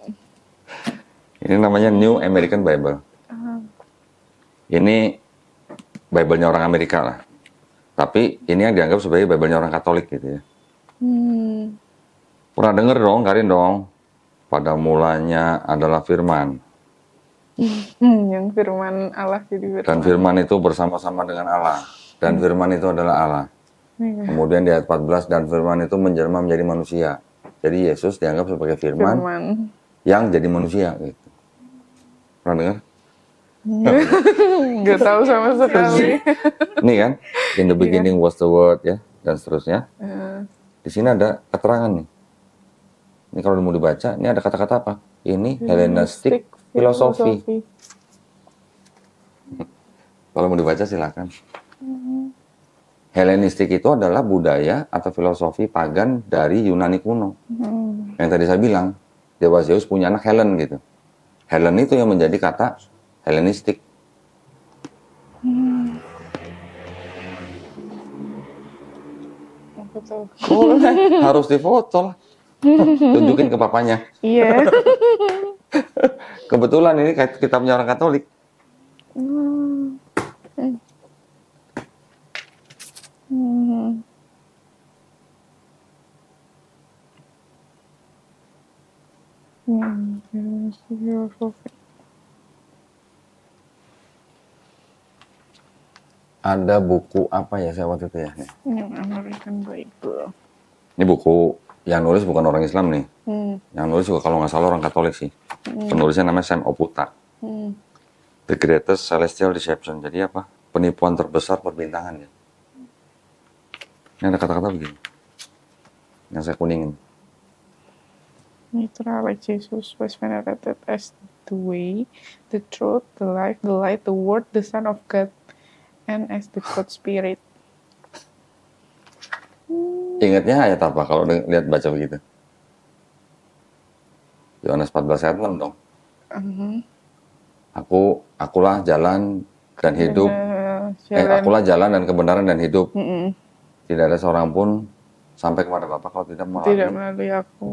ini namanya New American Bible ini Bible-nya orang Amerika lah. Tapi ini yang dianggap sebagai Bible-nya orang Katolik gitu ya. Hmm. Pernah denger dong, Karin dong. Pada mulanya adalah firman. yang firman Allah jadi firman. Dan firman itu bersama-sama dengan Allah. Dan hmm. firman itu adalah Allah. Hmm. Kemudian di ayat 14, dan firman itu menjelma menjadi manusia. Jadi Yesus dianggap sebagai firman, firman. yang jadi manusia. Gitu. Pernah dengar? Gak tahu sama sekali. Ini kan, in the iya. beginning was the word ya, dan seterusnya. Di sini ada keterangan nih. Ini kalau mau dibaca, ini ada kata-kata apa? Ini Hellenistic philosophy. kalau mau dibaca silakan. Hellenistik itu adalah budaya atau filosofi pagan dari Yunani kuno. Hmm. Yang tadi saya bilang, Dewa Zeus punya anak Helen gitu. Helen itu yang menjadi kata Helenistik. Hmm. Oh, harus difoto lah. Tunjukin ke papanya. Iya. Yeah. Kebetulan ini kitabnya orang Katolik. Hmm. Hmm. Hmm. Hmm. ada buku apa ya saya waktu itu ya? Yang American Bible. Ini buku yang nulis bukan orang Islam nih. Hmm. Yang nulis juga kalau nggak salah orang Katolik sih. Hmm. Penulisnya namanya Sam Oputa. Hmm. The Greatest Celestial Deception. Jadi apa? Penipuan terbesar perbintangan ya. Ini ada kata-kata begini. Yang saya kuningin. Mitra like Jesus was venerated as the way, the truth, the life, the light, the word, the son of God, and as the good spirit. Ingatnya ayat apa kalau lihat baca begitu? Yohanes 14 ayat 6 dong. Mm-hmm. Aku akulah jalan dan hidup. Uh, eh akulah jalan dan kebenaran dan hidup. Tidak ada seorang pun sampai kepada Bapak kalau tidak melalui. Tidak melalui aku.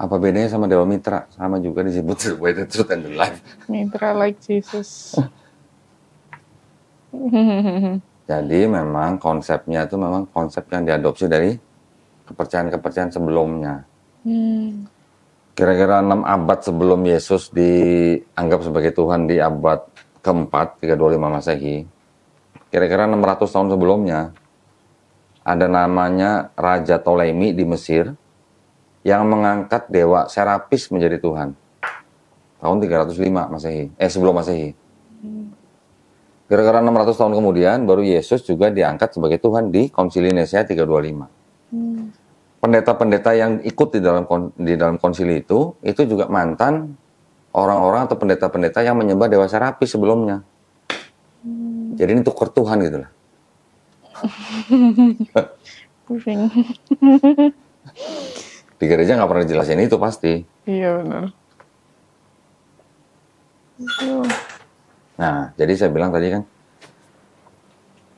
Apa bedanya sama Dewa Mitra? Sama juga disebut the way the truth and the life. Mitra like Jesus. Jadi memang konsepnya itu memang konsep yang diadopsi dari kepercayaan-kepercayaan sebelumnya. Hmm. Kira-kira 6 abad sebelum Yesus dianggap sebagai Tuhan di abad keempat 325 Masehi. Kira-kira 600 tahun sebelumnya ada namanya Raja Ptolemy di Mesir yang mengangkat dewa Serapis menjadi Tuhan tahun 305 Masehi, eh sebelum Masehi. Hmm. Kira-kira gara 600 tahun kemudian baru Yesus juga diangkat sebagai Tuhan di Konsili tiga 325. pendeta hmm. Pendeta-pendeta yang ikut di dalam di dalam konsili itu itu juga mantan orang-orang atau pendeta-pendeta yang menyembah dewa Serapi sebelumnya. Hmm. Jadi ini tuker Tuhan gitu lah. di gereja nggak pernah dijelasin itu pasti. Iya benar. Nah, jadi saya bilang tadi kan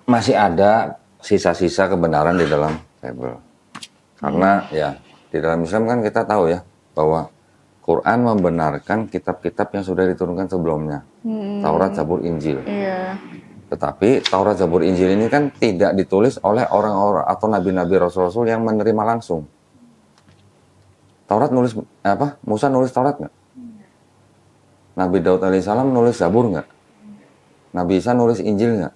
masih ada sisa-sisa kebenaran di dalam Bible. Karena hmm. ya di dalam Islam kan kita tahu ya bahwa Quran membenarkan kitab-kitab yang sudah diturunkan sebelumnya. Hmm. Taurat, Zabur, Injil. Yeah. Tetapi Taurat, Zabur, Injil ini kan tidak ditulis oleh orang-orang atau nabi-nabi rasul-rasul yang menerima langsung. Taurat nulis apa? Musa nulis Taurat nggak? Iya. Nabi Daud alaihissalam nulis Zabur nggak? Nabi Isa nulis Injil nggak?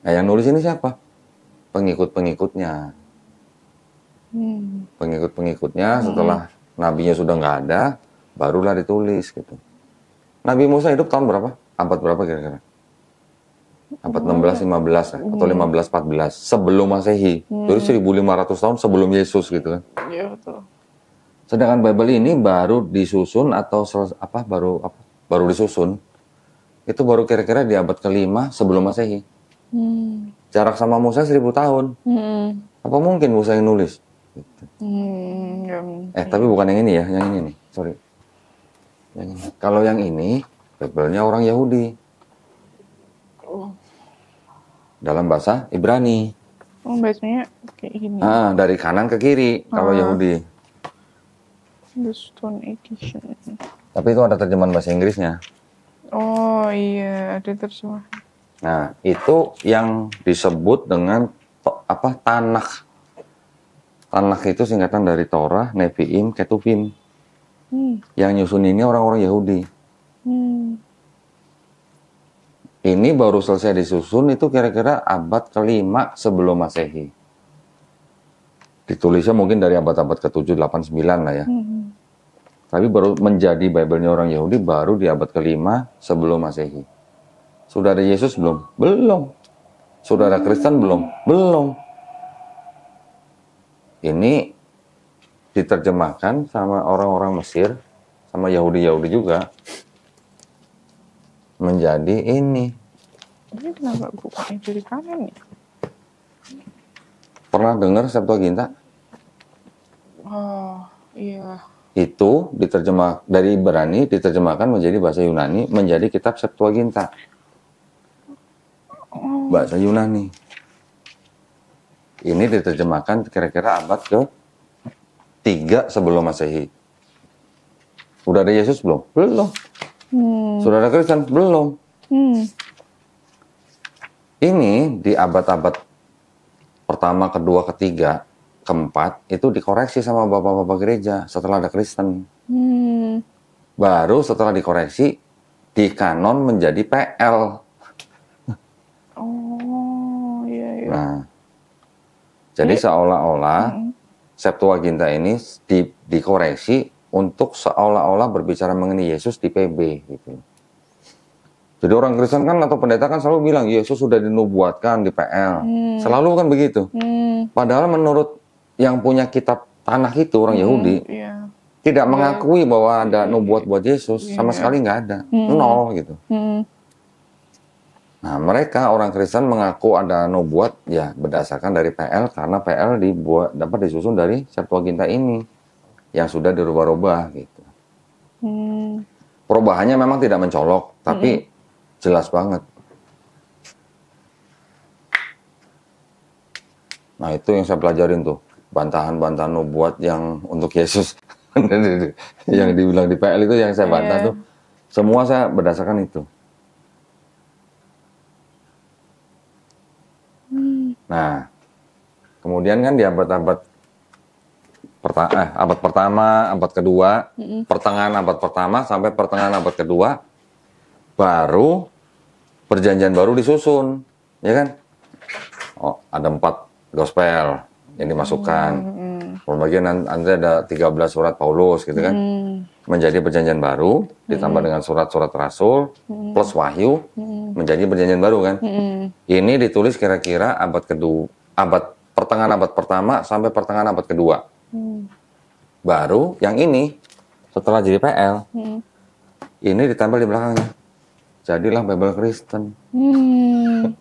Nah, yang nulis ini siapa? Pengikut-pengikutnya. Hmm. Pengikut-pengikutnya hmm. setelah nabinya sudah nggak ada, barulah ditulis gitu. Nabi Musa hidup tahun berapa? Abad berapa kira-kira? Abad 16, 15 Hmm. atau 15, iya. 14 sebelum masehi. Hmm. Jadi 1500 tahun sebelum Yesus gitu kan. Iya betul. Sedangkan Bible ini baru disusun atau apa baru apa, baru disusun itu baru kira-kira di abad kelima sebelum masehi. Hmm. Jarak sama Musa seribu tahun. Hmm. Apa mungkin Musa yang nulis? Gitu. Hmm. Eh tapi bukan yang ini ya, yang ini nih, sorry. Yang ini. Kalau yang ini, Bibelnya orang Yahudi. Dalam bahasa Ibrani. Oh, biasanya kayak gini. Ah, dari kanan ke kiri ah. kalau Yahudi. The Stone Edition. Tapi itu ada terjemahan bahasa Inggrisnya. Oh iya, ada Nah, itu yang disebut dengan apa tanah. Tanah itu singkatan dari Torah, Nevi'im, Ketuvim. Hmm. Yang nyusun ini orang-orang Yahudi. Hmm. Ini baru selesai disusun itu kira-kira abad kelima sebelum Masehi. Ditulisnya mungkin dari abad-abad ke-7, 8, 9 lah ya. Hmm, hmm. Tapi baru menjadi Bible-nya orang Yahudi baru di abad kelima sebelum Masehi. Sudah ada Yesus belum? Belum. Sudah ada Kristen belum? Belum. Ini diterjemahkan sama orang-orang Mesir, sama Yahudi-Yahudi juga menjadi ini. Ini kenapa grupnya jadi kangen ya? Pernah dengar Ginta? Oh, iya itu diterjemah dari Ibrani diterjemahkan menjadi bahasa Yunani menjadi kitab Septuaginta. Bahasa Yunani. Ini diterjemahkan kira-kira abad ke 3 sebelum Masehi. Udah ada Yesus belum? Belum. Hmm. Sudah ada Kristen? Belum. Hmm. Ini di abad-abad pertama, kedua, ketiga tempat itu dikoreksi sama bapak-bapak gereja setelah ada Kristen. Hmm. Baru setelah dikoreksi di kanon menjadi PL. Oh, iya iya. Nah. Jadi seolah-olah hmm. Septuaginta ini di, dikoreksi untuk seolah-olah berbicara mengenai Yesus di PB gitu. Jadi orang Kristen kan atau pendeta kan selalu bilang Yesus sudah dinubuatkan di PL. Hmm. Selalu kan begitu. Hmm. Padahal menurut yang punya kitab tanah itu orang hmm, Yahudi iya. tidak iya. mengakui bahwa ada nubuat buat Yesus iya. sama sekali nggak ada hmm. nol gitu hmm. nah mereka orang Kristen mengaku ada nubuat ya berdasarkan dari PL karena PL dibuat dapat disusun dari Septuaginta ini yang sudah dirubah-rubah gitu hmm. perubahannya memang tidak mencolok tapi hmm. jelas banget nah itu yang saya pelajarin tuh bantahan-bantahan nubuat yang untuk Yesus yang dibilang di PL itu yang saya iya. bantah yeah. tuh semua saya berdasarkan itu. Hmm. Nah, kemudian kan di abad-abad perta eh, abad pertama, abad kedua, hmm pertengahan abad pertama sampai pertengahan abad kedua, baru perjanjian baru disusun, ya kan? Oh, ada empat gospel, yang dimasukkan. Hmm. hmm, hmm. Bagian nanti ada 13 surat Paulus gitu kan. Hmm. Menjadi perjanjian baru ditambah hmm. dengan surat-surat rasul hmm. plus wahyu hmm. menjadi perjanjian baru kan. Hmm. Ini ditulis kira-kira abad kedua abad pertengahan abad pertama sampai pertengahan abad kedua. Hmm. Baru yang ini setelah jadi PL hmm. ini ditambah di belakangnya. Jadilah Bible Kristen. Hmm.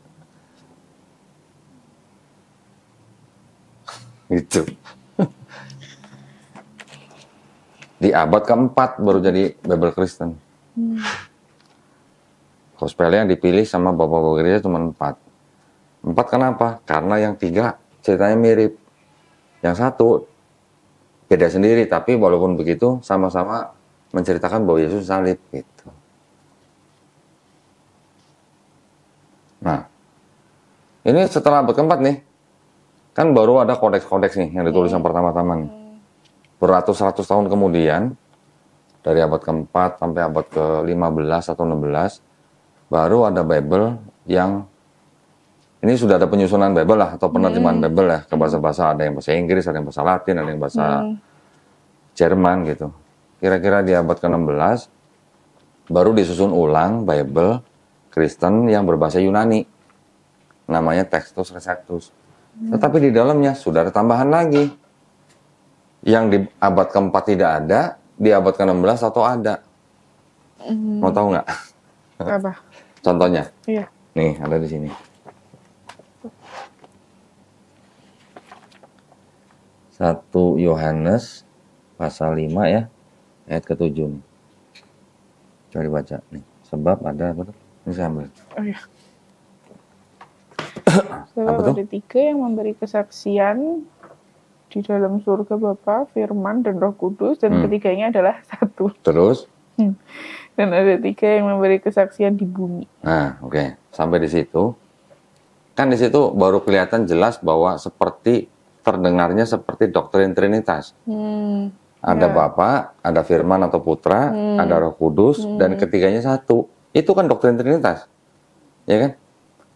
Gitu. Di abad keempat baru jadi Bible Kristen. Hmm. Gospel yang dipilih sama bapak-bapak gereja cuma empat. Empat kenapa? Karena yang tiga ceritanya mirip. Yang satu beda sendiri, tapi walaupun begitu sama-sama menceritakan bahwa Yesus salib gitu. Nah, ini setelah abad keempat nih, Kan baru ada kodeks-kodeks nih yang ditulis hmm. yang pertama-tama nih. Beratus-ratus tahun kemudian, dari abad keempat sampai abad ke-15 atau 16, baru ada Bible yang ini sudah ada penyusunan Bible lah atau penerjemahan hmm. Bible lah ke hmm. bahasa-bahasa ada yang bahasa Inggris, ada yang bahasa Latin, ada yang bahasa hmm. Jerman gitu. Kira-kira di abad ke-16 baru disusun ulang Bible Kristen yang berbahasa Yunani. Namanya Textus Receptus. Tetapi di dalamnya sudah ada tambahan lagi. Yang di abad keempat tidak ada, di abad ke-16 atau ada. Hmm. Mau tahu nggak? Apa? Contohnya. Iya. Nih, ada di sini. Satu Yohanes pasal 5 ya, ayat ke-7 Coba dibaca nih. Sebab ada apa Ini saya ambil. Oh iya. Sebab ada tiga yang memberi kesaksian di dalam surga Bapa, Firman, dan Roh Kudus, dan hmm. ketiganya adalah satu. Terus? Hmm. Dan ada tiga yang memberi kesaksian di bumi. Nah, oke. Okay. Sampai di situ. Kan di situ baru kelihatan jelas bahwa seperti terdengarnya seperti doktrin Trinitas. Hmm. Ada ya. Bapa, ada Firman atau Putra, hmm. ada Roh Kudus, hmm. dan ketiganya satu. Itu kan doktrin Trinitas, ya kan?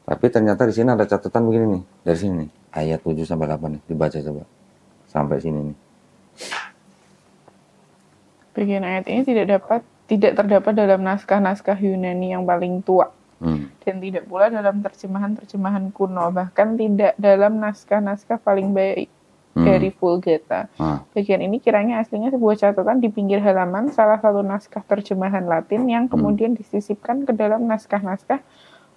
Tapi ternyata di sini ada catatan begini nih, dari sini nih, ayat 7 sampai 8 nih, dibaca coba. Sampai sini nih. Bagian ayat ini tidak dapat tidak terdapat dalam naskah-naskah Yunani yang paling tua. Hmm. Dan tidak pula dalam terjemahan-terjemahan kuno, bahkan tidak dalam naskah-naskah paling baik hmm. dari Vulgata. Ah. Bagian ini kiranya aslinya sebuah catatan di pinggir halaman salah satu naskah terjemahan Latin yang hmm. kemudian hmm. disisipkan ke dalam naskah-naskah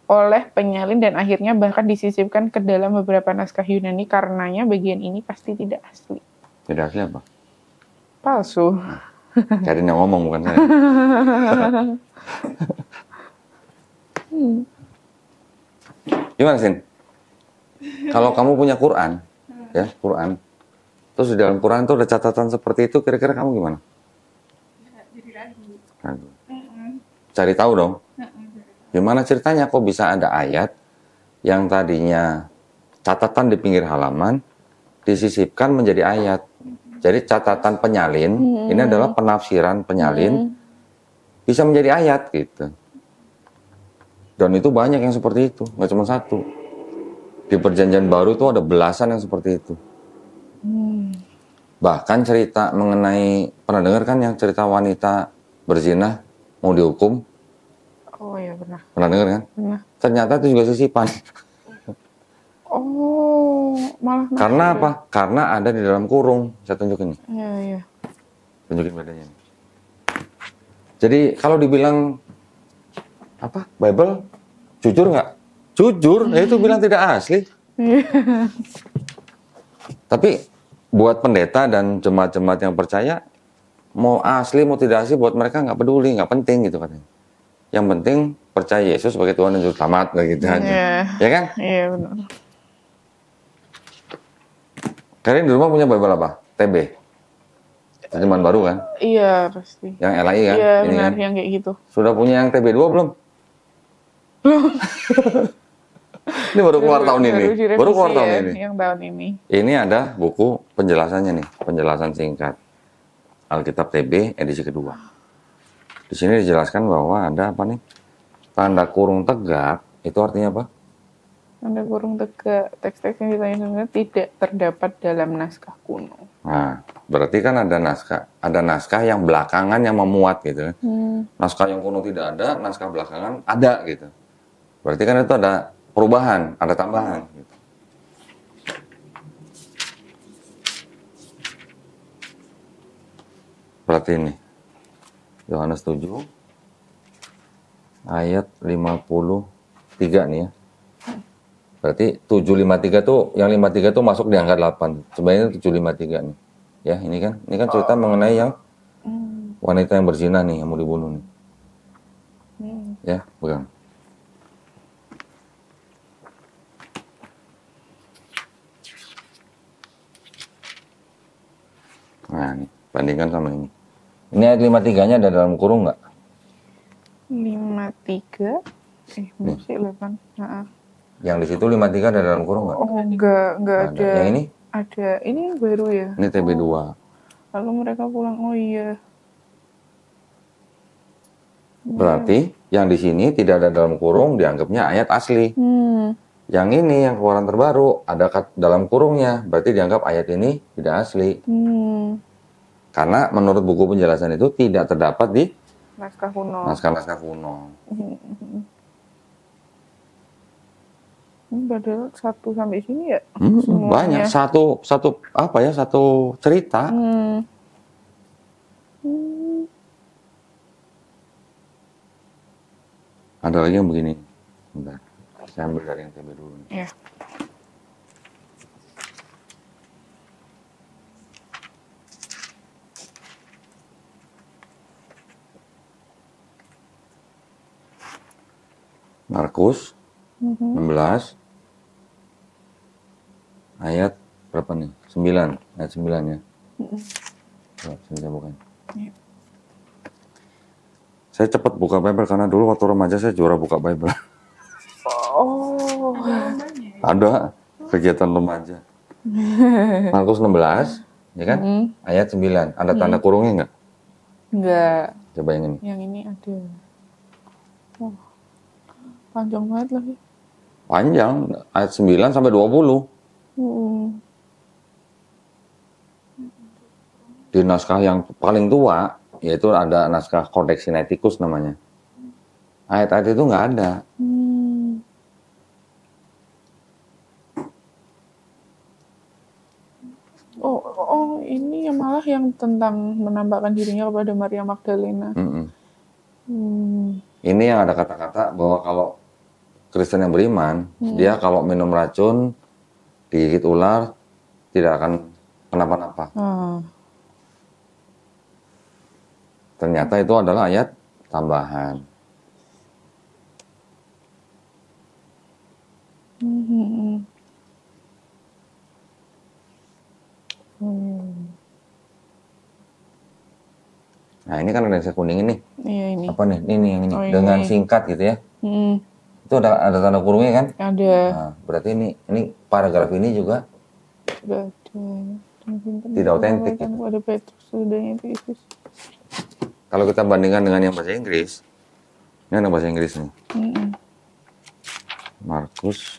oleh penyalin dan akhirnya bahkan disisipkan ke dalam beberapa naskah Yunani karenanya bagian ini pasti tidak asli. Tidak asli apa? Palsu. Nah, cari yang ngomong bukan saya. Gimana sih Kalau kamu punya Quran, ya Quran, terus di dalam Quran itu ada catatan seperti itu, kira-kira kamu gimana? Iya, jadi ragu. Cari tahu dong Gimana ceritanya kok bisa ada ayat yang tadinya catatan di pinggir halaman disisipkan menjadi ayat. Jadi catatan penyalin hmm. ini adalah penafsiran penyalin hmm. bisa menjadi ayat gitu. Dan itu banyak yang seperti itu, nggak cuma satu. Di perjanjian baru itu ada belasan yang seperti itu. Hmm. Bahkan cerita mengenai pernah dengar kan yang cerita wanita berzinah mau dihukum Oh iya pernah. Pernah dengar kan? Pernah. Ternyata itu juga sisipan. Oh, malah. Karena malah. Ya? apa? Karena ada di dalam kurung. Saya tunjukin Iya, iya. Tunjukin bedanya. Jadi kalau dibilang apa? Bible jujur nggak? Jujur, ya itu bilang tidak asli. Iya. Tapi buat pendeta dan jemaat-jemaat yang percaya, mau asli mau tidak asli buat mereka nggak peduli, nggak penting gitu katanya yang penting percaya Yesus sebagai Tuhan dan Juru Selamat gitu yeah. Ya kan? Iya yeah, kan? iya, benar. Kalian di rumah punya Bible apa? TB. Terjemahan baru kan? Iya, pasti. Yang LAI kan? Iya, Ini benar, kan? yang kayak gitu. Sudah punya yang TB2 belum? Belum. ini baru keluar tahun ini. baru keluar ya, tahun ini. Yang tahun ini. Ini ada buku penjelasannya nih, penjelasan singkat. Alkitab TB edisi kedua. Di sini dijelaskan bahwa ada apa nih? Tanda kurung tegak, itu artinya apa? Tanda kurung tegak, teks-teks yang ditanya sebenarnya tidak terdapat dalam naskah kuno. Nah, berarti kan ada naskah, ada naskah yang belakangan yang memuat gitu. Hmm. Naskah yang kuno tidak ada, naskah belakangan ada gitu. Berarti kan itu ada perubahan, ada tambahan. Gitu. Berarti ini. Yohanes 7 ayat 53 nih ya. Berarti 753 tuh yang 53 tuh masuk di angka 8. Sebenarnya 753 nih. Ya, ini kan ini kan cerita oh. mengenai yang hmm. wanita yang berzina nih yang mau dibunuh nih. Hmm. Ya, bukan. Nah, nih, bandingkan sama ini. Ini ayat 53-nya ada dalam kurung nggak? 53? Eh, masih 8. Nah. Yang di situ 53 ada dalam kurung nggak? Oh, enggak, enggak ada. ada. Yang ini? Ada. Ini baru ya? Ini TB2. Oh. Lalu mereka pulang, oh iya. Berarti yang di sini tidak ada dalam kurung dianggapnya ayat asli. Hmm. Yang ini yang keluaran terbaru ada dalam kurungnya, berarti dianggap ayat ini tidak asli. Hmm. Karena menurut buku penjelasan itu tidak terdapat di naskah kuno. Naskah-naskah kuno. Ini hmm, padahal satu sampai sini ya hmm, hmm Banyak satu satu apa ya satu cerita. Hmm. Hmm. Ada lagi yang begini. Bentar. Saya ambil dari yang tadi dulu. Ya. Markus mm-hmm. 16 ayat berapa nih? 9, ayat 9 ya. Mm-hmm. Ya, saya bukan. Yeah. Saya cepat buka Bible karena dulu waktu remaja saya juara buka Bible. Oh. Ada kegiatan remaja. Markus 16, ya kan? Mm-hmm. Ayat 9. Ada tanda mm-hmm. kurungnya nggak? Enggak. Coba yang ini. Yang ini ada panjang banget lagi. Ya. Panjang, ayat 9 sampai 20. Hmm. Di naskah yang paling tua, yaitu ada naskah Codex Sinaiticus namanya. Ayat-ayat itu nggak ada. Hmm. Oh, oh, ini yang malah yang tentang menambahkan dirinya kepada Maria Magdalena. Hmm. Hmm. Ini yang ada kata-kata bahwa kalau Kristen yang beriman, hmm. dia kalau minum racun, digigit ular, tidak akan kenapa-napa. Hmm. Ternyata itu adalah ayat tambahan. Hmm. Hmm. Nah ini kan ada yang saya kuning ini. Iya, ini. Apa nih? Ini, yang ini. Oh, Dengan singkat gitu ya. Hmm itu ada ada tanda kurungnya kan ada nah, berarti ini ini paragraf ini juga ada, tidak otentik gitu. kalau kita bandingkan dengan yang bahasa Inggris ini ada bahasa Inggris nih Markus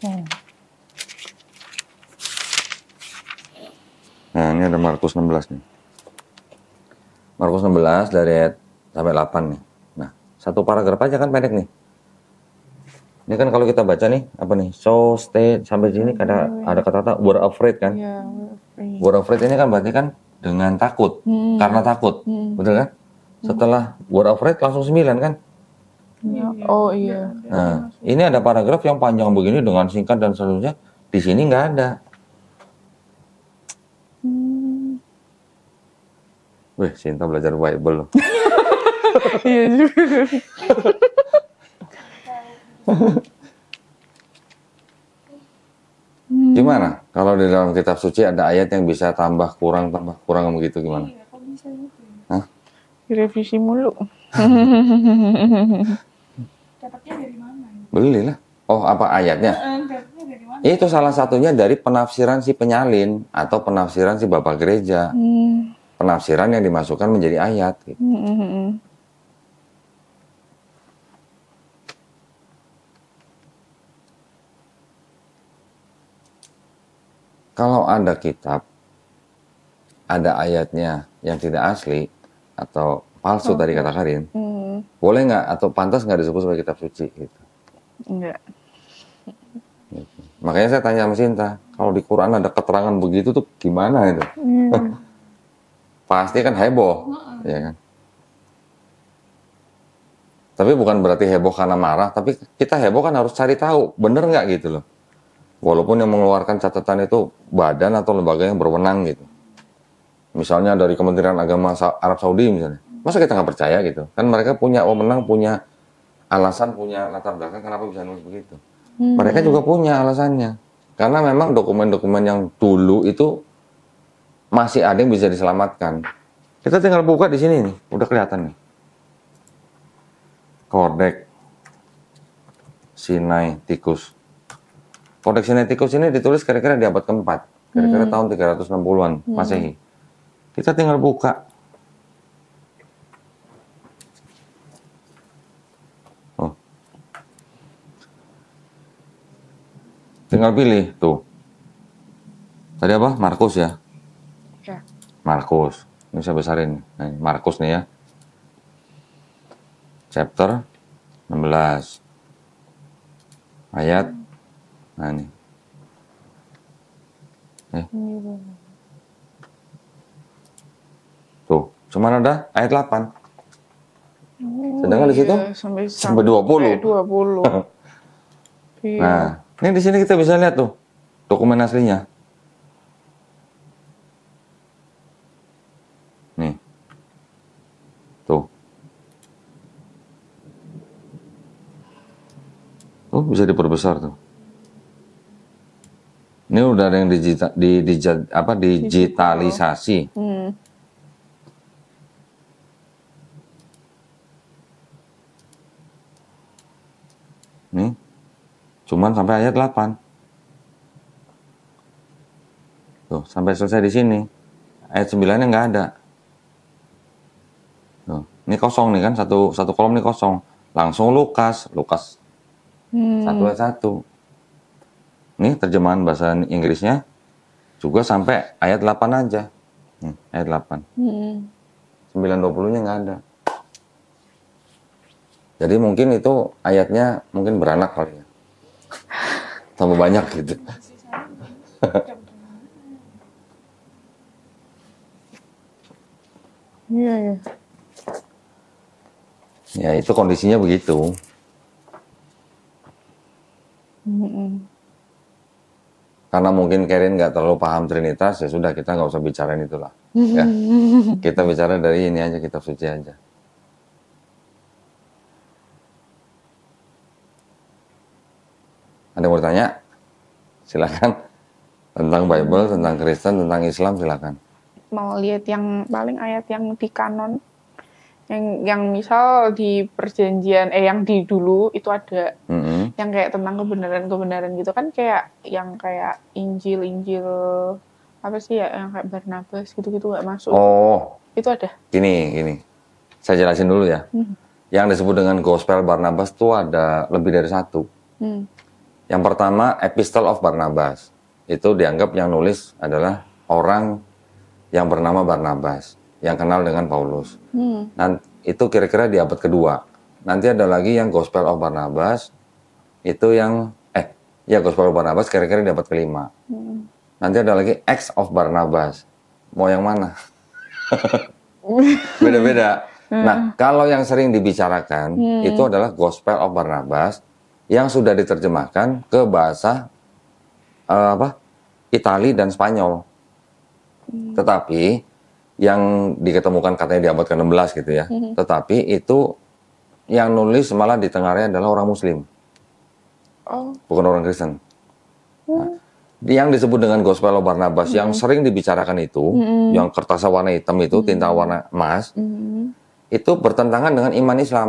hmm. Nah, ini ada Markus 16 nih. Markus 16 dari ayat sampai 8 nih. Nah, satu paragraf aja kan pendek nih. Ini kan kalau kita baca nih, apa nih? So, stay, sampai sini kan ada oh, iya. ada kata-kata were afraid kan? Yeah, were afraid. Were afraid ini kan berarti kan dengan takut, hmm. karena takut. Hmm. Betul kan? Hmm. Setelah were afraid langsung 9 kan? Yeah. Oh iya. Nah, ini ada paragraf yang panjang begini dengan singkat dan seterusnya. Di sini nggak ada. Hmm. Wih, Sinta belajar Bible loh. Iya juga. Gimana? Kalau di dalam kitab suci ada ayat yang bisa tambah kurang tambah kurang begitu gimana? Iya, gitu. Ya? Hah? Direvisi mulu. Dapatnya dari mana? Belilah. Oh, apa ayatnya? Eh, Itu salah satunya dari penafsiran si penyalin atau penafsiran si bapak gereja. Hmm. Penafsiran yang dimasukkan menjadi ayat. Gitu. hmm. hmm, hmm, hmm. Kalau ada kitab, ada ayatnya yang tidak asli atau palsu okay. Oh. tadi kata Karin, hmm. boleh nggak atau pantas nggak disebut sebagai kitab suci gitu? Enggak. Gitu. Makanya saya tanya sama Sinta, kalau di Quran ada keterangan begitu tuh gimana itu? mm. Pasti kan heboh, mm -hmm. ya kan? Tapi bukan berarti heboh karena marah, tapi kita heboh kan harus cari tahu, bener nggak gitu loh. Walaupun yang mengeluarkan catatan itu badan atau lembaga yang berwenang gitu. Misalnya dari Kementerian Agama Arab Saudi misalnya. Masa kita nggak percaya gitu? Kan mereka punya wewenang, punya alasan, punya latar belakang kenapa bisa nulis begitu. Hmm. Mereka juga punya alasannya. Karena memang dokumen-dokumen yang dulu itu masih ada yang bisa diselamatkan. Kita tinggal buka di sini nih, udah kelihatan nih. Kordek, Sinai, tikus. Kodex Sinaiticus ini ditulis kira-kira di abad keempat, kira-kira hmm. tahun 360-an hmm. Masehi. Kita tinggal buka. Oh. Tinggal pilih tuh. Tadi apa? Markus ya? ya. Markus. Ini saya besarin. Nah, Markus nih ya. Chapter 16 ayat hmm. 아니. Ya. Eh. Tuh, cuman ada ayat 8. Oh, Sedangkan iya, di situ oh, iya, sampai, sampai 20. 20. Iya. Nah, ini di sini kita bisa lihat tuh dokumen aslinya. Nih. Tuh. Tuh oh, bisa diperbesar tuh. Ini udah ada yang digital, di, di, apa, digitalisasi. Hmm. Nih, cuman sampai ayat 8. Tuh, sampai selesai di sini. Ayat 9-nya nggak ada. Tuh, ini kosong nih kan, satu, satu kolom ini kosong. Langsung Lukas, Lukas hmm. satu ayat satu. Ini terjemahan bahasa Inggrisnya juga sampai ayat 8 aja. Hmm, ayat 8. Hmm. 920-nya nggak ada. Jadi mungkin itu ayatnya mungkin beranak kali ya. Tambah banyak gitu. Iya, ya. Ya, itu kondisinya begitu. Mm -mm karena mungkin Karen nggak terlalu paham Trinitas ya sudah kita nggak usah bicarain itulah ya kita bicara dari ini aja kitab suci aja ada yang tanya silakan tentang Bible tentang Kristen tentang Islam silakan mau lihat yang paling ayat yang di kanon yang yang misal di perjanjian eh yang di dulu itu ada mm-hmm. yang kayak tentang kebenaran kebenaran gitu kan kayak yang kayak Injil Injil apa sih ya yang kayak Barnabas gitu gitu nggak masuk oh itu ada gini gini saya jelasin dulu ya mm-hmm. yang disebut dengan Gospel Barnabas tuh ada lebih dari satu mm. yang pertama Epistle of Barnabas itu dianggap yang nulis adalah orang yang bernama Barnabas yang kenal dengan Paulus. Hmm. Nah, itu kira-kira di abad kedua. Nanti ada lagi yang Gospel of Barnabas, itu yang eh ya Gospel of Barnabas kira-kira di abad kelima. Hmm. Nanti ada lagi Acts of Barnabas. Mau yang mana? Beda-beda. Hmm. nah, kalau yang sering dibicarakan hmm. itu adalah Gospel of Barnabas yang sudah diterjemahkan ke bahasa uh, apa? Itali dan Spanyol. Hmm. Tetapi yang diketemukan katanya di abad ke-16 gitu ya. Mm -hmm. Tetapi itu yang nulis malah di tengahnya adalah orang muslim. Oh. Bukan orang Kristen. Mm. Nah, yang disebut dengan Gospel of Barnabas mm -hmm. yang mm-hmm. sering dibicarakan itu, mm -hmm. yang kertas warna hitam itu, mm -hmm. tinta warna emas, mm -hmm. itu bertentangan dengan iman Islam.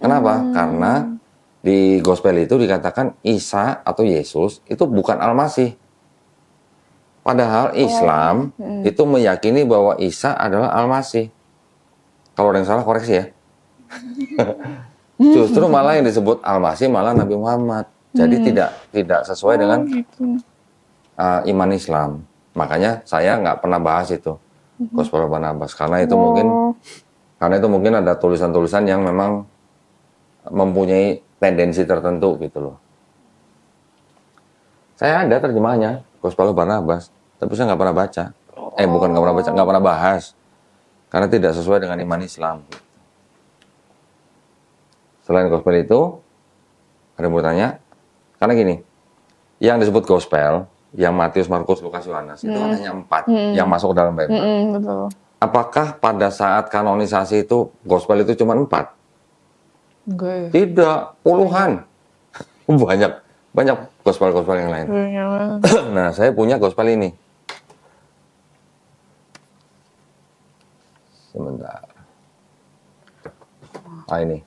Kenapa? Mm -hmm. Karena di Gospel itu dikatakan Isa atau Yesus itu bukan Al-Masih. Padahal iya. Islam ya. hmm. itu meyakini bahwa Isa adalah Al-Masih. Kalau ada yang salah koreksi ya. Justru malah yang disebut Al-Masih malah Nabi Muhammad. Jadi hmm. tidak tidak sesuai oh, dengan gitu. uh, iman Islam. Makanya saya nggak pernah bahas itu. Gospel hmm. Kurban Abbas karena itu oh. mungkin karena itu mungkin ada tulisan-tulisan yang memang mempunyai tendensi tertentu gitu loh. Saya ada terjemahnya. Kos Palu Barnabas, tapi saya nggak pernah baca. Eh bukan nggak pernah baca, nggak pernah bahas, karena tidak sesuai dengan iman Islam. Selain gospel itu, ada yang bertanya, karena gini, yang disebut gospel, yang Matius, Markus, Lukas, Yohanes, hmm. itu kan hanya empat hmm. yang masuk dalam Bible. Hmm, hmm, betul. Apakah pada saat kanonisasi itu gospel itu cuma empat? Okay. Tidak, puluhan, banyak banyak gospel-gospel yang lain. Iya, iya, iya. nah, saya punya gospel ini. Sebentar. Ah ini.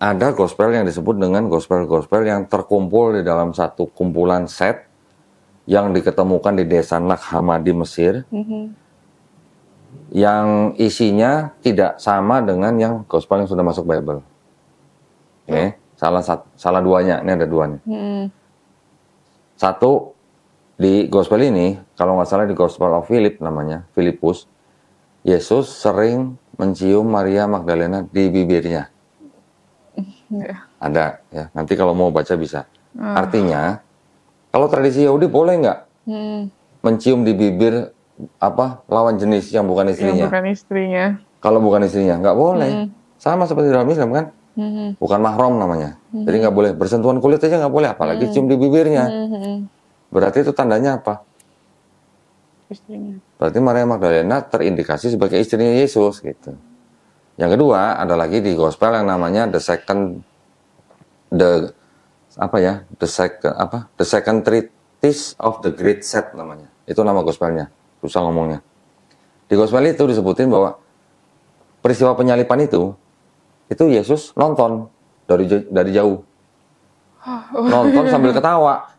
Ada gospel yang disebut dengan gospel-gospel yang terkumpul di dalam satu kumpulan set yang diketemukan di desa Nakhama di Mesir. Mm-hmm. Yang isinya tidak sama dengan yang gospel yang sudah masuk Bible. Oke. Okay? Oh. Salah satu, salah duanya, ini ada duanya. Hmm. Satu di gospel ini, kalau nggak salah di Gospel of Philip namanya, Filipus, Yesus sering mencium Maria Magdalena di bibirnya. Yeah. Ada ya. Nanti kalau mau baca bisa. Hmm. Artinya, kalau tradisi Yahudi boleh nggak hmm. mencium di bibir apa lawan jenis yang bukan istrinya? Yang bukan istrinya. Kalau bukan istrinya nggak boleh. Hmm. Sama seperti dalam Islam kan? hmm. bukan mahrom namanya. Hmm. Jadi nggak boleh bersentuhan kulit aja nggak boleh, apalagi hmm. cium di bibirnya. Hmm. Berarti itu tandanya apa? Istrinya. Berarti Maria Magdalena terindikasi sebagai istrinya Yesus gitu. Yang kedua ada lagi di gospel yang namanya the second the apa ya the second apa the second treatise of the great set namanya itu nama gospelnya susah ngomongnya di gospel itu disebutin bahwa peristiwa penyalipan itu itu Yesus nonton dari dari jauh. Oh. Nonton sambil ketawa.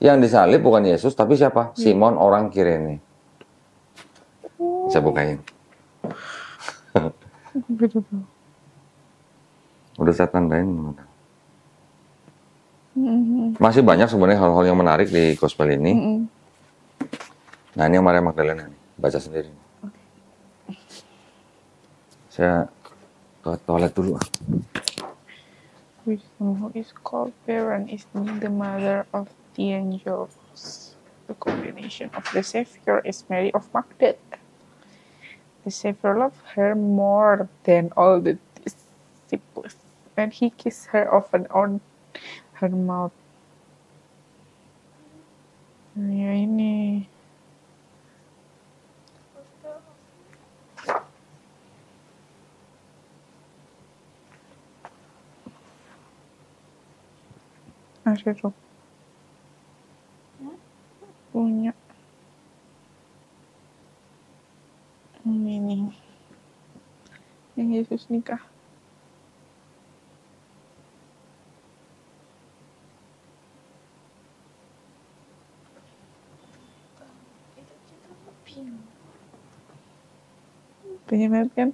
Yang disalib bukan Yesus tapi siapa? Hmm. Simon orang Kirene. Saya bukain. Udah saya tandain mm-hmm. Masih banyak sebenarnya hal-hal yang menarik di gospel ini. Mm-hmm. Nah ini yang Maria Magdalena nih, baca sendiri. Saya Kau toilet dulu ah. who is called parent, is the mother of the angels. The combination of the Savior is Mary of Magdalene. The Savior loved her more than all the disciples, and he kissed her often on her mouth. Yeah, ini. masih tuh punya ini nih yang Yesus nikah Punya banget kan?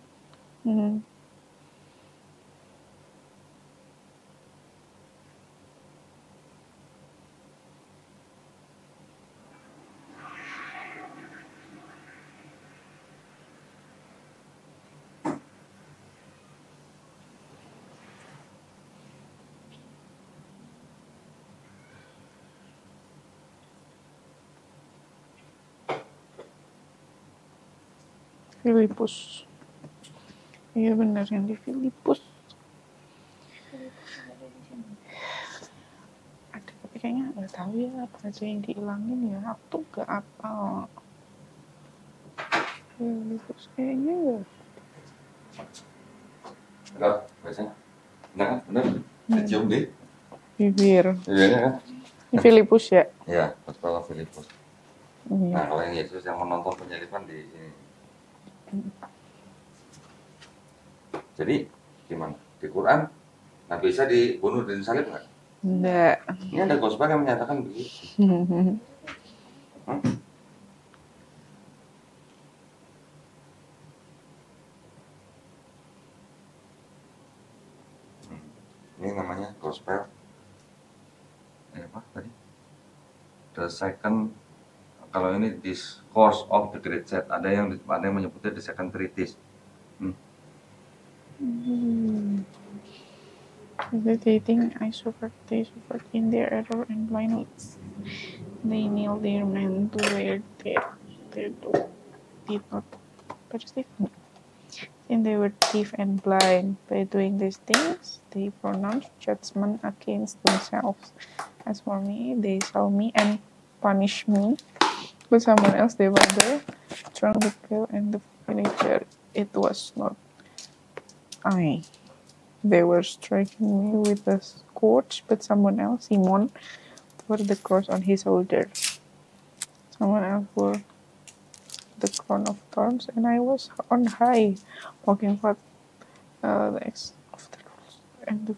Hmm. Filipus iya benar yang di Filipus ada tapi kayaknya nggak tahu ya apa aja yang dihilangin ya aku nggak apa Filipus kayaknya Enggak, ya. biasanya. Nah, benar. Hmm. deh. Bibir. Bibirnya kan? Iya, iya. Ini Filipus ya? Iya, betul Filipus. Iya. Nah, kalau yang Yesus yang menonton penyelipan di sini. Jadi gimana? Di Quran Nabi Isa dibunuh dan salib nggak? Enggak. Ini ada Gospel yang menyatakan begitu. hmm? Ini namanya gospel. Eh, apa tadi? The second kalau ini of the great set ada yang ada yang menyebutnya the second treatise hmm. Hmm. they think I suffered they suffered in their error and blindness they kneel their men to where they, they do, did not perceive me and they were deaf and blind by doing these things they pronounced judgment against themselves as for me they saw me and punished me with someone else. They were there, drunk the pill, and the furniture. It was not I. They were striking me with a scourge, but someone else, Simon, wore the cross on his shoulder. Someone else wore the crown of thorns, and I was on high, walking what uh, the ex of the rules and the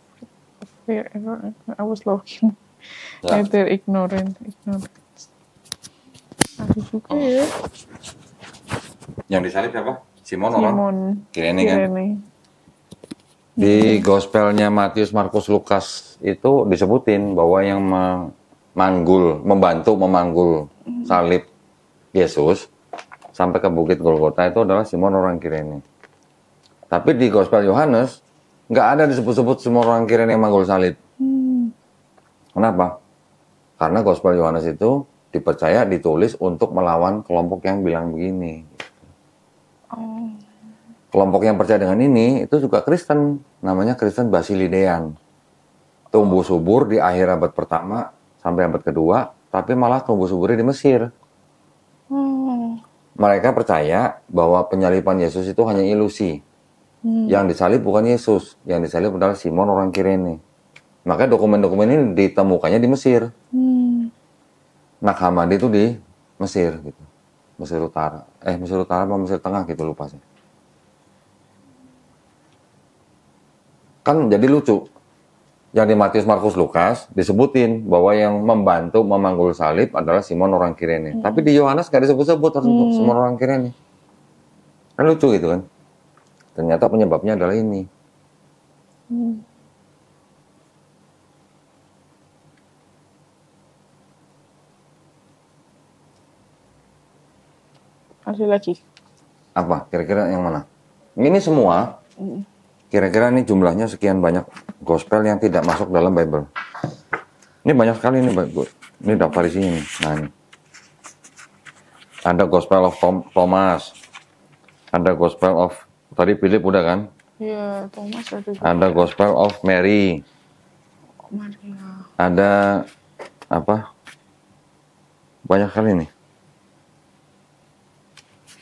fear. I was looking, yeah. neither ignorant, ignorant. Ada oh. ya. Yang disalib siapa? Simon, Simon. orang? Kirene kan? Di gospelnya Matius, Markus, Lukas itu disebutin bahwa yang memanggul, membantu memanggul mm-hmm. salib Yesus sampai ke Bukit Golgota itu adalah Simon orang Kirene. Tapi di Gospel Yohanes nggak ada disebut-sebut semua orang Kirene yang manggul salib. Hmm. Kenapa? Karena Gospel Yohanes itu dipercaya ditulis untuk melawan kelompok yang bilang begini. Oh. Kelompok yang percaya dengan ini itu juga Kristen, namanya Kristen Basilidean. Tumbuh subur di akhir abad pertama sampai abad kedua, tapi malah tumbuh subur di Mesir. Hmm. Mereka percaya bahwa penyalipan Yesus itu hanya ilusi. Hmm. Yang disalib bukan Yesus, yang disalib adalah Simon orang Kirene. Maka dokumen-dokumen ini ditemukannya di Mesir. Hmm Nakhamadi itu di Mesir gitu. Mesir Utara. Eh Mesir Utara apa Mesir Tengah gitu lupa sih. Kan jadi lucu. Yang di Matius Markus Lukas disebutin bahwa yang membantu memanggul salib adalah Simon orang Kirene. Hmm. Tapi di Yohanes gak disebut-sebut harus hmm. Simon orang Kirene. Kan lucu gitu kan. Ternyata penyebabnya adalah ini. Hmm. Masih lagi. Apa? Kira-kira yang mana? Ini semua. Kira-kira ini jumlahnya sekian banyak gospel yang tidak masuk dalam Bible. Ini banyak sekali ini bagus. Ini daftar di sini. Nah ini. Ada Gospel of Tom Thomas. Ada Gospel of tadi Philip udah kan? Iya, Thomas ada. Ada Gospel of Mary. Maria. Ada apa? Banyak kali nih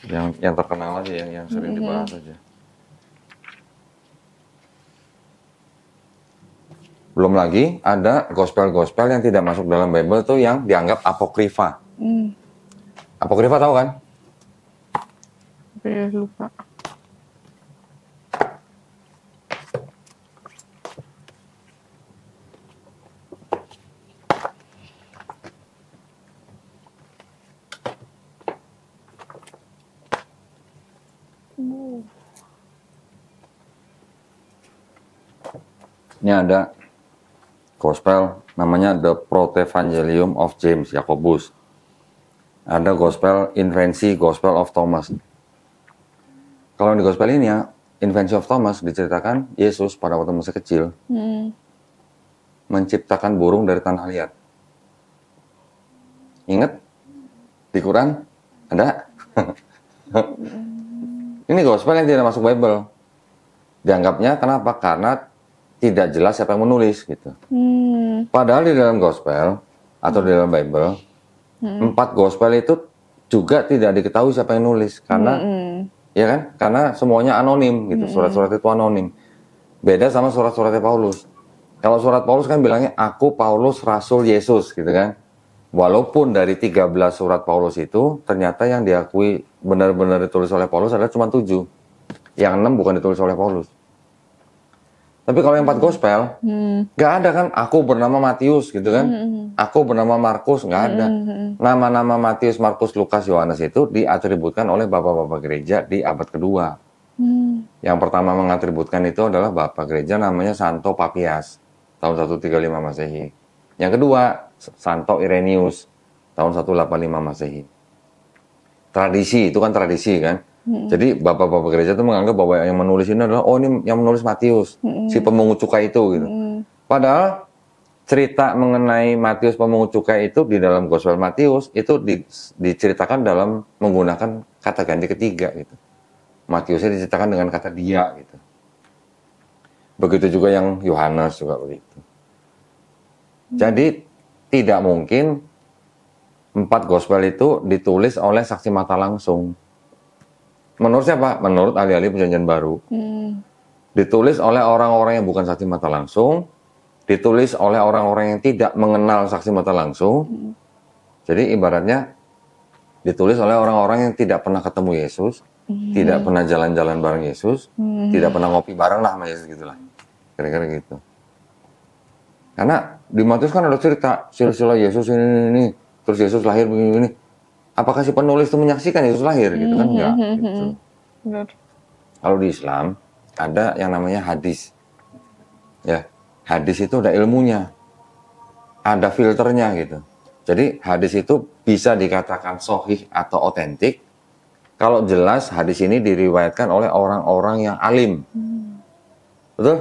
yang yang terkenal aja yang yang sering mm -hmm. dibahas aja belum lagi ada gospel-gospel yang tidak masuk dalam Bible tuh yang dianggap apokrifa mm. apokrifa tahu kan lupa ini ada gospel namanya The Protevangelium of James Yakobus. Ada gospel Invensi Gospel of Thomas. Kalau di gospel ini ya, Invensi of Thomas diceritakan Yesus pada waktu masih kecil hmm. menciptakan burung dari tanah liat. Ingat di Quran ada? ini gospel yang tidak masuk Bible. Dianggapnya kenapa? Karena tidak jelas siapa yang menulis gitu. Hmm. Padahal di dalam gospel atau hmm. di dalam Bible hmm. empat gospel itu juga tidak diketahui siapa yang nulis karena hmm. hmm. ya kan karena semuanya anonim gitu hmm, surat-surat hmm. itu anonim. Beda sama surat-suratnya Paulus. Kalau surat Paulus kan bilangnya aku Paulus Rasul Yesus gitu kan. Walaupun dari 13 surat Paulus itu ternyata yang diakui benar-benar ditulis oleh Paulus adalah cuma tujuh. Yang enam bukan ditulis oleh Paulus. Tapi kalau yang empat gospel, hmm. nggak hmm. ada kan. Aku bernama Matius gitu kan. Hmm. hmm, hmm. Aku bernama Markus nggak ada. Nama-nama hmm. Matius, Markus, Lukas, Yohanes itu diatributkan oleh bapak-bapak gereja di abad kedua. Hmm. Yang pertama mengatributkan itu adalah bapak gereja namanya Santo Papias tahun 135 Masehi. Yang kedua Santo Irenius tahun 185 Masehi. Tradisi itu kan tradisi kan. Jadi bapak-bapak gereja itu menganggap bahwa yang menulis ini adalah oh ini yang menulis Matius, hmm. si pemungut cukai itu gitu. Hmm. Padahal cerita mengenai Matius pemungut cukai itu di dalam Gospel Matius itu di, diceritakan dalam menggunakan kata ganti ketiga gitu. Matiusnya diceritakan dengan kata dia gitu. Begitu juga yang Yohanes juga begitu. Hmm. Jadi tidak mungkin empat gospel itu ditulis oleh saksi mata langsung Menurut siapa? Menurut ahli-ahli perjanjian baru. Hmm. Ditulis oleh orang-orang yang bukan saksi mata langsung, ditulis oleh orang-orang yang tidak mengenal saksi mata langsung. Hmm. Jadi ibaratnya ditulis oleh orang-orang yang tidak pernah ketemu Yesus, hmm. tidak pernah jalan-jalan bareng Yesus, hmm. tidak pernah ngopi bareng lah sama Yesus gitu lah. Kira-kira gitu. Karena di Matius kan ada cerita silsilah Yesus ini, ini, ini, terus Yesus lahir begini, begini apakah si penulis itu menyaksikan Yesus lahir gitu kan hmm, enggak hmm, gitu. Hmm, kalau di Islam ada yang namanya hadis. Ya, hadis itu ada ilmunya. Ada filternya gitu. Jadi hadis itu bisa dikatakan sohih atau otentik kalau jelas hadis ini diriwayatkan oleh orang-orang yang alim. Hmm. Betul?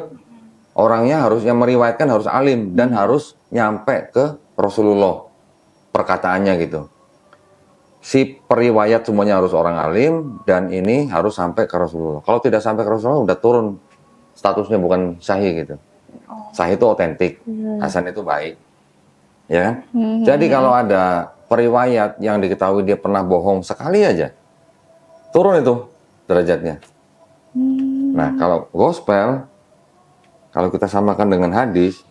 Orangnya harus yang meriwayatkan harus alim dan harus nyampe ke Rasulullah perkataannya gitu si periwayat semuanya harus orang alim dan ini harus sampai ke Rasulullah. Kalau tidak sampai ke Rasulullah udah turun statusnya bukan sahih gitu. Oh. Sahih itu otentik, asalnya hmm. hasan itu baik. Ya kan? Hmm. Jadi kalau ada periwayat yang diketahui dia pernah bohong sekali aja, turun itu derajatnya. Hmm. Nah, kalau gospel kalau kita samakan dengan hadis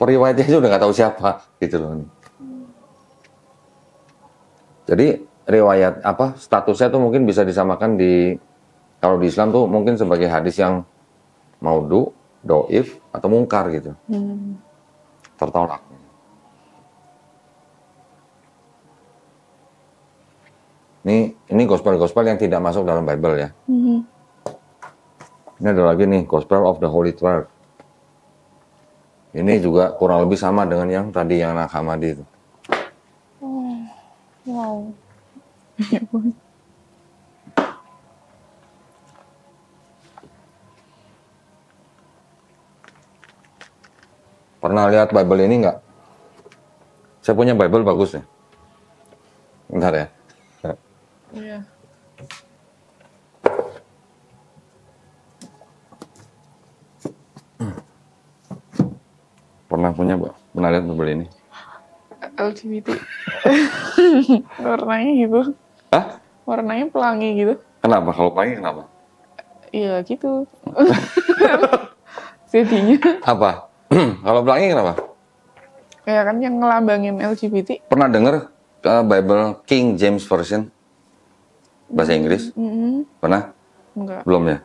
periwayatnya juga udah nggak tahu siapa gitu loh. Jadi riwayat apa statusnya tuh mungkin bisa disamakan di kalau di Islam tuh mungkin sebagai hadis yang maudu, doif atau mungkar gitu. Hmm. Tertolak. Ini ini gospel-gospel yang tidak masuk dalam Bible ya. Hmm. Ini ada lagi nih Gospel of the Holy Twelve. Ini juga kurang lebih sama dengan yang tadi yang Nakamadi itu. Ya pernah lihat Bible ini nggak? Saya punya Bible bagus nih. Ya. Bentar ya. Iya. Pernah punya, bu? pernah lihat Bible ini? LGBT. Warnanya gitu. Hah? Warnanya pelangi gitu. Kenapa? Kalau pelangi kenapa? Iya gitu. Jadinya. Apa? Kalau pelangi kenapa? Ya kan yang ngelambangin LGBT. Pernah denger uh, Bible King James Version? Bahasa Inggris? Mm -hmm. Pernah? Enggak. Belum ya?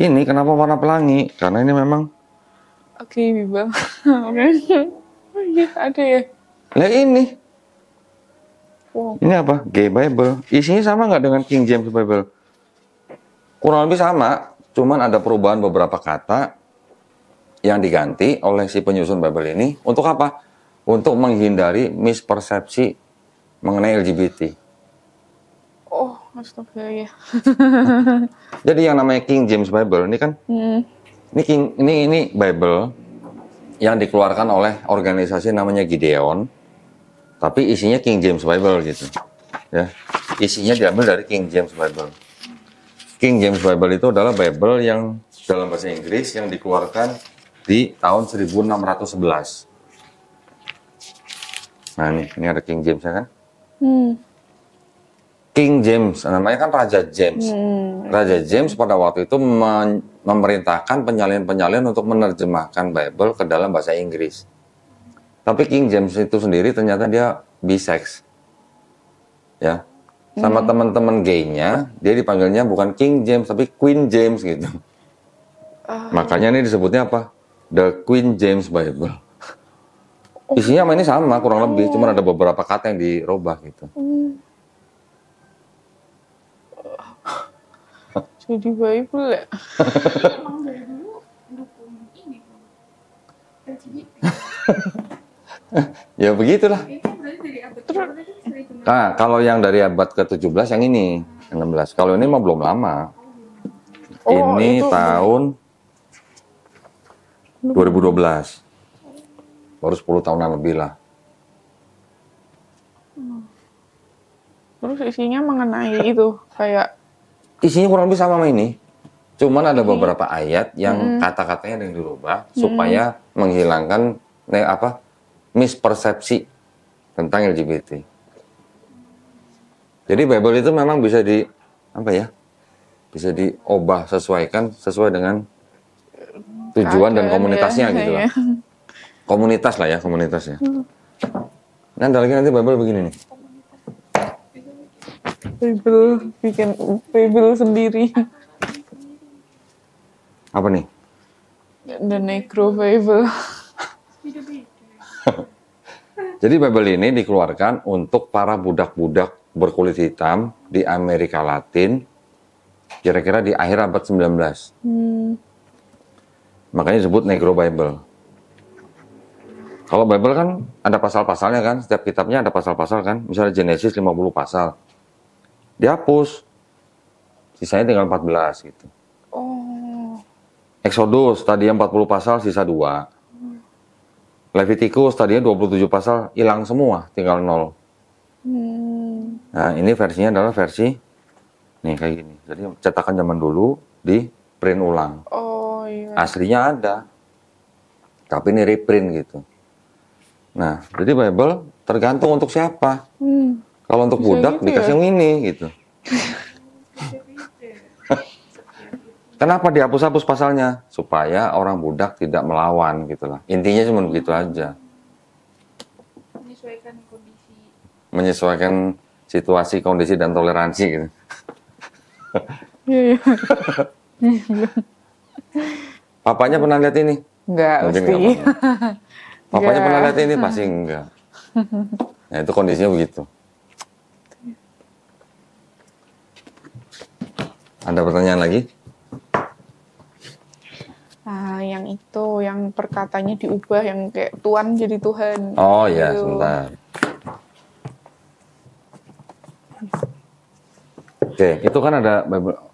Ini kenapa warna pelangi? Karena ini memang Oke, okay, Bible. Oke. Iya, ada ya. Nah ini Wow. Ini apa? Gay Bible. Isinya sama nggak dengan King James Bible? Kurang lebih sama, cuman ada perubahan beberapa kata yang diganti oleh si penyusun Bible ini. Untuk apa? Untuk menghindari mispersepsi mengenai LGBT. Oh, astagfirullah. Iya. Jadi yang namanya King James Bible ini kan, hmm. ini King, ini ini Bible yang dikeluarkan oleh organisasi namanya Gideon tapi isinya King James Bible gitu. Ya. Isinya diambil dari King James Bible. King James Bible itu adalah Bible yang dalam bahasa Inggris yang dikeluarkan di tahun 1611. Nah ini, ini ada King James ya kan? Hmm. King James, namanya kan Raja James. Hmm. Raja James pada waktu itu memerintahkan penyalin-penyalin untuk menerjemahkan Bible ke dalam bahasa Inggris. Tapi King James itu sendiri ternyata dia bisex. Ya. Sama hmm. teman-teman gaynya, dia dipanggilnya bukan King James tapi Queen James gitu. Uh. Makanya ini disebutnya apa? The Queen James Bible. Oh. Isinya sama ini sama kurang oh. lebih, Cuma ada beberapa kata yang dirubah gitu. Hmm. Jadi Bible ya. Emang dulu ya begitulah. Nah, kalau yang dari abad ke-17 yang ini, 16. Kalau ini mah belum lama. Oh, ini itu. tahun 2012. Baru 10 tahunan lebih lah. Terus isinya mengenai itu kayak isinya kurang lebih sama sama ini. Cuman ada beberapa ayat yang hmm. kata-katanya yang dirubah hmm. supaya menghilangkan ne, apa mispersepsi tentang LGBT. Jadi Bible itu memang bisa di apa ya? Bisa diubah sesuaikan sesuai dengan tujuan dan komunitasnya ya, gitu ya. Komunitas lah ya, komunitasnya. ya. Hmm. Nah, lagi nanti Bible begini nih. Bible bikin Bible sendiri. Apa nih? The Necro Bible. Jadi Bible ini dikeluarkan untuk para budak-budak berkulit hitam di Amerika Latin kira-kira di akhir abad 19. Hmm. Makanya disebut Negro Bible. Kalau Bible kan ada pasal-pasalnya kan, setiap kitabnya ada pasal-pasal kan. Misalnya Genesis 50 pasal. Dihapus. Sisanya tinggal 14 gitu. Oh. Exodus tadi 40 pasal sisa 2. Levitikus tadinya 27 pasal hilang semua, tinggal nol. Hmm. Nah, ini versinya adalah versi nih kayak gini. Jadi cetakan zaman dulu di print ulang. Oh iya. Aslinya ada. Tapi ini reprint gitu. Nah, jadi Bible tergantung untuk siapa. Hmm. Kalau untuk Bisa budak gitu dikasih ya? yang ini gitu. Kenapa dihapus-hapus pasalnya? Supaya orang budak tidak melawan gitulah. Intinya cuma begitu aja. Menyesuaikan kondisi. Menyesuaikan situasi, kondisi dan toleransi gitu. Iya, iya. Papanya pernah lihat ini? Enggak, Mungkin pasti. Enggak Papanya pernah lihat ini? Pasti enggak. Nah, itu kondisinya begitu. Ada pertanyaan lagi? Nah, yang itu yang perkatanya diubah yang kayak tuan jadi Tuhan. Oh ya sebentar. Oke, okay, itu kan ada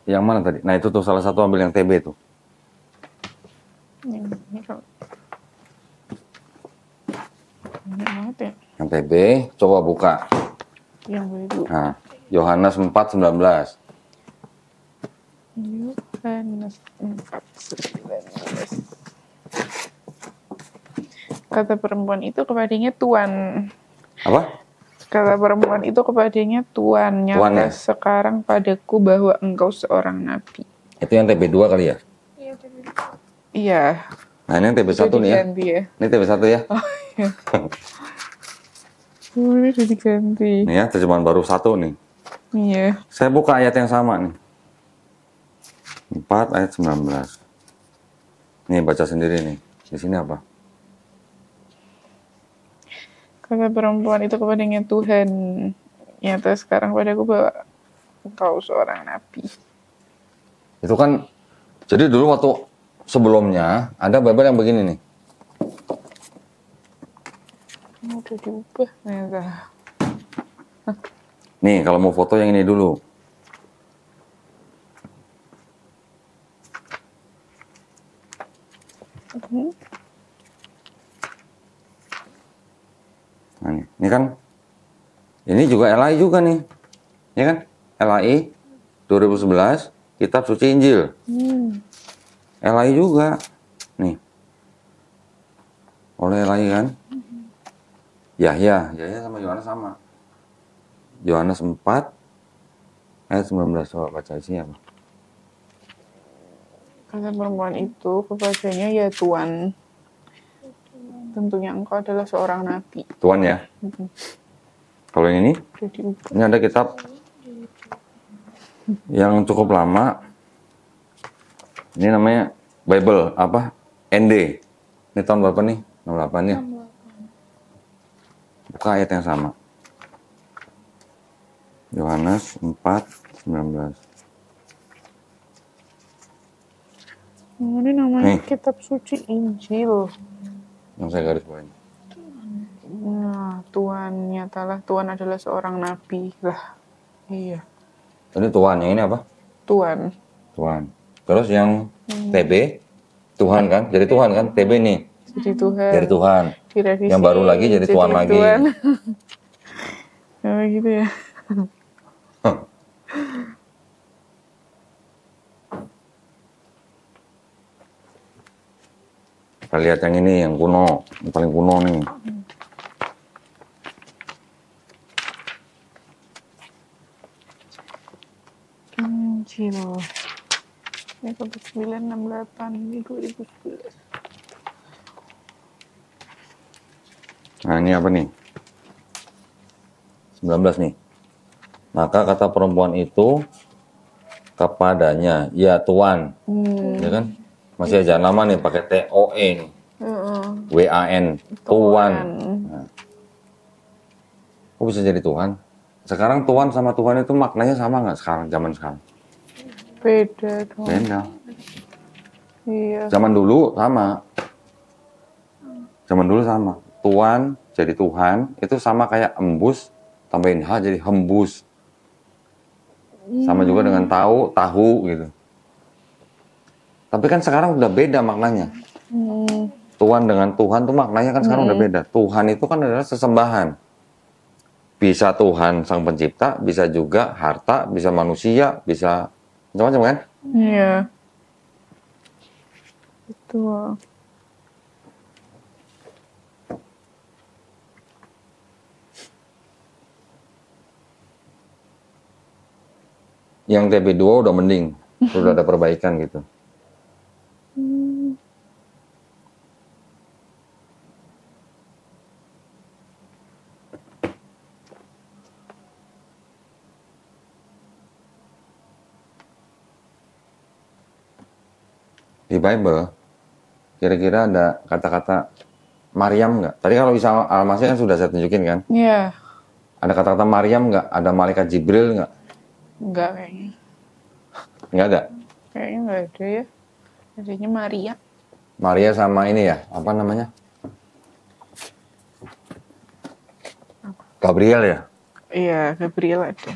yang mana tadi? Nah, itu tuh salah satu ambil yang TB itu. Yang ya. Yang TB, coba buka. Yang itu. Nah, Yohanes 4:19. Yuk. Kata mm, perempuan itu kepadanya tuan. Apa? Kata perempuan itu kepadanya tuan, Tuan ya? sekarang padaku bahwa engkau seorang nabi. Itu yang TB2 kali ya? Iya, iya, Nah ini yang TB1 itu nih ya. ya. Ini TB1 ya. Boleh iya. diganti. Nih ya, terjemahan baru satu nih. Iya. Saya buka ayat yang sama nih. 4 ayat 19. Nih baca sendiri nih. Di sini apa? Kata perempuan itu kepadanya Tuhan, nyata sekarang padaku bahwa kau seorang nabi. Itu kan, jadi dulu waktu sebelumnya ada Bible yang begini nih. Udah diubah, Nih, kalau mau foto yang ini dulu. Hmm. Nah, ini, ini kan ini juga LAI juga nih. Ya kan? LAI 2011 Kitab Suci Injil. Hmm. LAI juga. Nih. Oleh LAI kan? Hmm. Yahya, ya, sama Yohanes sama. Yohanes 4 ayat 19 coba baca isinya Pak. Karena perempuan itu kepadanya ya Tuhan. Tentunya engkau adalah seorang nabi. Tuhan ya. Hmm. Kalau yang ini, ini ada kitab yang cukup lama. Ini namanya Bible apa? ND. Ini tahun berapa nih? 68 ya. Buka ayat yang sama. Yohanes 4, 19. Ini namanya Nih. kitab suci Injil. Yang saya garis bawahi. Nah, Tuhan nyatalah Tuhan adalah seorang nabi lah. Iya. Ini Tuhan, yang ini apa? Tuhan. Tuhan. Terus yang ini. Hmm. TB Tuhan kan? Jadi Tuhan kan? TB nih. Jadi Tuhan. Jadi Tuhan. Direvisi, yang baru lagi jadi, jadi Tuhan, lagi. Tuhan. gitu ya. Kita lihat yang ini, yang kuno, yang paling kuno nih. Hmm. Ini ke 968, ini 2011. Nah, ini apa nih? 19 nih. Maka kata perempuan itu kepadanya, ya tuan, Hmm. Ya kan? Masih aja lama nih pakai T O e N mm A WAN, Tuhan. Nah. Kok bisa jadi Tuhan? Sekarang Tuhan sama Tuhan itu maknanya sama nggak sekarang, zaman sekarang? Beda dong. Beda. Iya. Zaman dulu sama. Zaman dulu sama. Tuhan jadi Tuhan itu sama kayak embus tambahin H jadi hembus. Sama juga dengan hmm. tahu, tahu gitu. Tapi kan sekarang udah beda maknanya. Hmm. Tuhan dengan Tuhan tuh maknanya kan sekarang hmm. udah beda. Tuhan itu kan adalah sesembahan. Bisa Tuhan sang pencipta, bisa juga harta, bisa manusia, bisa macam-macam kan? Iya. Betul. yang TP2 udah mending, udah ada perbaikan gitu. Di Bible, kira-kira ada kata-kata Maryam nggak? Tadi kalau bisa alamatnya kan sudah saya tunjukin kan? Iya. Yeah. Ada kata-kata Maryam nggak? Ada malaikat Jibril nggak? Nggak kayaknya. Nggak ada? Kayaknya nggak ada ya. Adanya Maria. Maria sama ini ya, apa namanya? Gabriel ya? Iya, Gabriel itu.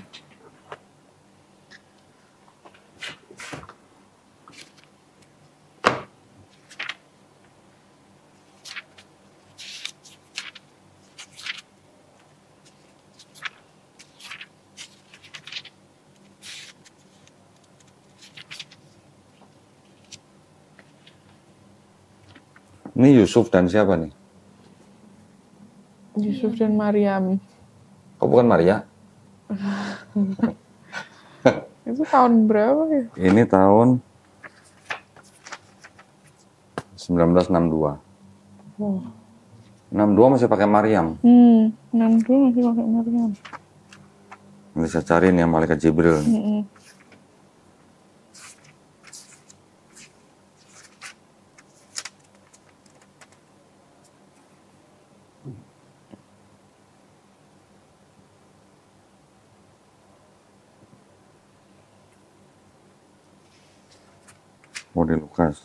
Ini Yusuf dan siapa nih? Yusuf dan Maryam. Kok bukan Maria? Itu tahun berapa ya? Ini tahun 1962. Oh. 62 masih pakai Maryam. Hmm, 62 masih pakai Maryam. Ini saya cari nih yang malaikat Jibril. Mm -mm. Di Lukas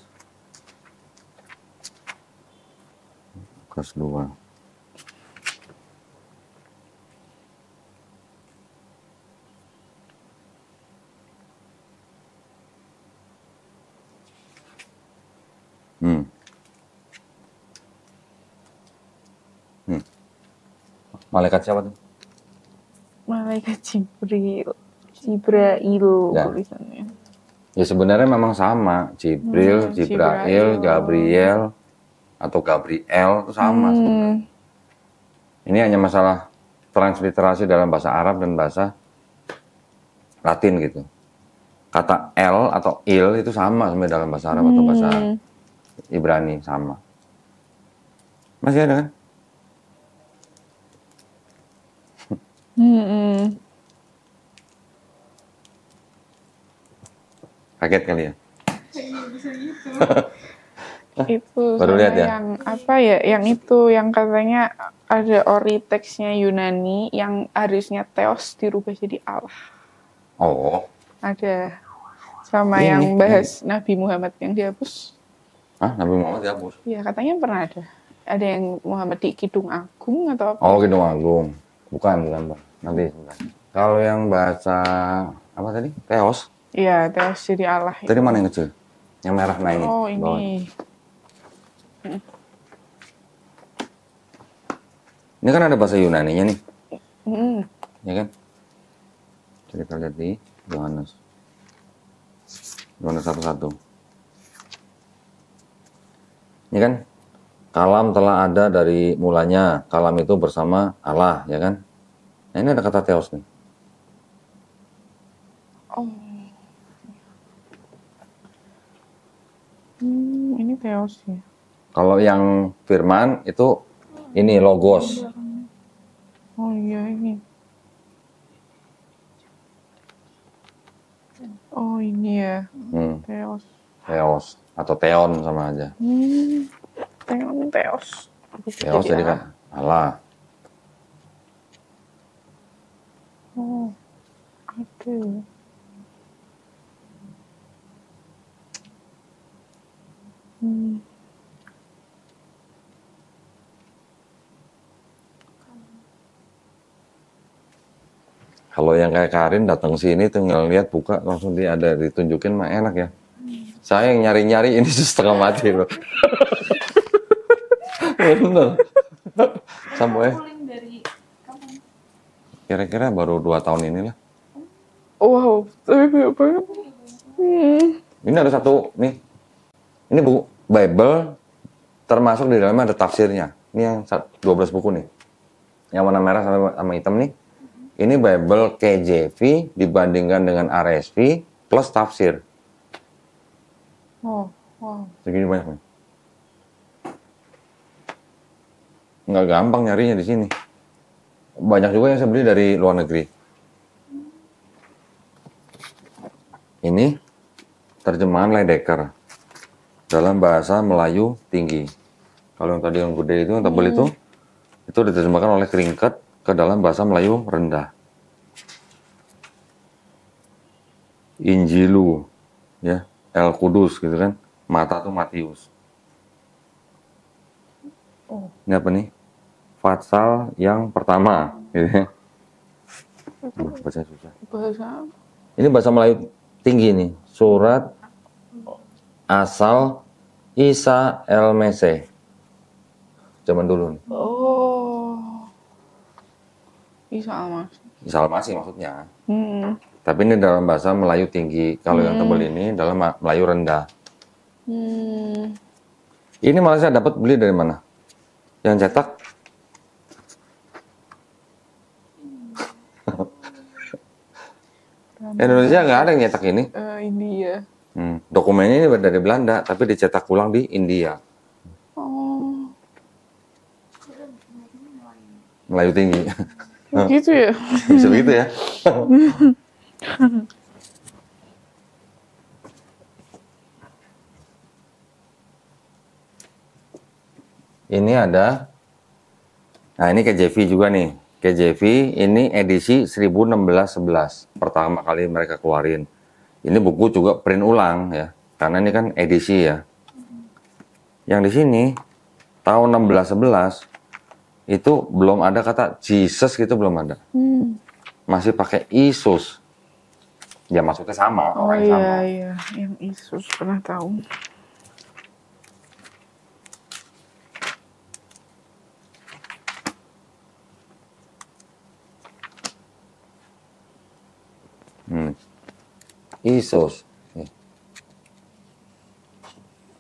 Lukas 2 hmm. Hmm. Malaikat siapa tuh? Malaikat Jibril. Ya. tulisannya. Ya sebenarnya memang sama, Jibril, hmm, Jibrail, Gabriel atau Gabriel itu sama hmm. sebenarnya. Ini hanya masalah transliterasi dalam bahasa Arab dan bahasa Latin gitu. Kata L atau Il itu sama sebenarnya dalam bahasa Arab hmm. atau bahasa hmm. Ibrani sama. Masih ada kan? Hmm. hmm. Kaget kali ya? Iya, gitu. itu Baru lihat ya? yang apa ya yang itu yang katanya ada oriteksnya Yunani yang harusnya Theos dirubah jadi Allah oh ada sama ini, yang bahas ini. Nabi Muhammad yang dihapus ah Nabi Muhammad dihapus ya katanya pernah ada ada yang Muhammad di Kidung Agung atau apa oh Kidung Agung bukan bukan nanti kalau yang bahasa apa tadi Theos Iya, teras diri Allah. Itu. Tadi mana yang kecil? Yang merah, naik ini. Oh, ini. Bawah. Ini kan ada bahasa Yunani-nya nih. Hmm. Ya kan? Jadi kita lihat di Yohanes. Yohanes satu. Ini iya kan kalam telah ada dari mulanya. Kalam itu bersama Allah, ya kan? Nah, ini ada kata teos nih. Oh. Hmm, ini Theos ya. Kalau yang firman itu ini logos. Oh iya ini. Oh ini ya. Hmm. Theos. Theos atau Theon sama aja. Hmm. Theon Theos. Theos jadi kan Allah. Oh. Aduh. Hmm. Kalau yang kayak Karin datang sini tinggal lihat buka langsung dia ada ditunjukin mah enak ya. Hmm. Saya yang nyari-nyari ini setengah mati loh. Benar. Sampai. Kira-kira baru dua tahun inilah. Wow, tapi banyak banget. Hmm. Ini ada satu nih ini buku Bible termasuk di dalamnya ada tafsirnya. Ini yang 12 buku nih. Yang warna merah sama, sama hitam nih. Ini Bible KJV dibandingkan dengan RSV plus tafsir. Oh, wow. Segini banyak nih. Nggak gampang nyarinya di sini. Banyak juga yang saya beli dari luar negeri. Ini terjemahan Leidecker dalam bahasa Melayu tinggi. Kalau yang tadi yang gede itu, yang tebal hmm. itu, itu diterjemahkan oleh keringkat ke dalam bahasa Melayu rendah. Injilu, ya, El Kudus gitu kan, mata tuh Matius. Oh. Ini apa nih? Fatsal yang pertama, gitu ya. Bahasa susah. Bahasa. Ini bahasa Melayu tinggi nih, surat asal Isa El Zaman dulu. Oh. Isa Al Masih. Isa Al maksudnya. Hmm. Tapi ini dalam bahasa Melayu tinggi. Kalau hmm. yang mm. tebel ini dalam Melayu rendah. Hmm. Ini Malaysia dapat beli dari mana? Yang cetak? Indonesia nggak ada yang cetak ini. Uh, India. Hmm. Dokumennya ini dari Belanda, tapi dicetak ulang di India. Oh. Melayu tinggi. Oh, gitu ya. Bisa begitu ya. ini ada nah ini ke KJV juga nih KJV ini edisi 1611 pertama kali mereka keluarin ini buku juga print ulang ya, karena ini kan edisi ya. Yang di sini tahun 1611 itu belum ada kata Jesus gitu belum ada. Hmm. Masih pakai Isus. Ya masuknya sama, oh, orang iya, sama. Iya, yang Isus pernah tahu. Isus.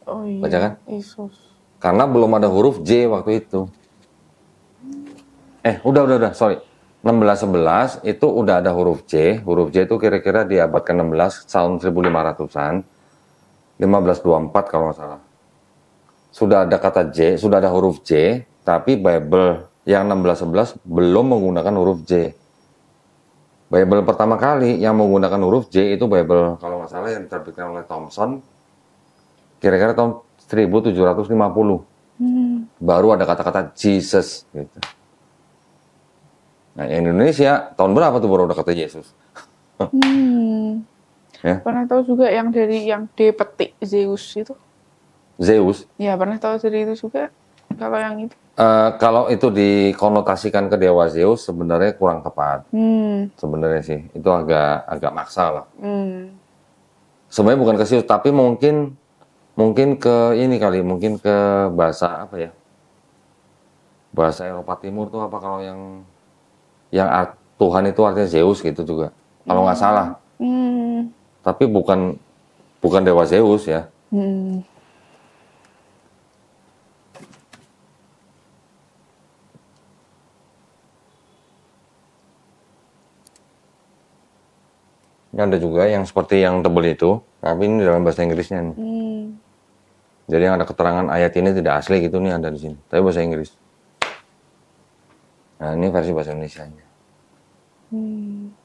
Oh iya. Baca kan? Isus. Karena belum ada huruf J waktu itu. Eh, udah udah udah, sorry. 1611 itu udah ada huruf C. Huruf C itu kira-kira di abad ke-16 tahun 1500-an. 1524 kalau nggak salah. Sudah ada kata J, sudah ada huruf J, tapi Bible yang 1611 belum menggunakan huruf J. Bible pertama kali yang menggunakan huruf J itu Bible kalau nggak salah yang terbitkan oleh Thomson kira-kira tahun 1750. Hmm. Baru ada kata-kata Jesus gitu. Nah, Indonesia tahun berapa tuh baru ada kata Yesus? hmm. ya? Pernah tahu juga yang dari yang D petik Zeus itu? Zeus? Ya, pernah tahu dari itu juga kalau yang itu. Eh, kalau itu dikonotasikan ke dewa Zeus sebenarnya kurang tepat. Hmm. Sebenarnya sih itu agak agak maksa lah. Hmm. Sebenarnya bukan ke Zeus tapi mungkin mungkin ke ini kali mungkin ke bahasa apa ya? Bahasa Eropa Timur tuh apa kalau yang yang Tuhan itu artinya Zeus gitu juga. Kalau nggak hmm. salah. Hmm. Tapi bukan bukan dewa Zeus ya. Hmm. Ini ada juga yang seperti yang tebel itu, tapi ini dalam bahasa Inggrisnya nih. Hmm. Jadi yang ada keterangan ayat ini tidak asli gitu nih ada di sini, tapi bahasa Inggris. Nah ini versi bahasa Indonesia nya. Hmm.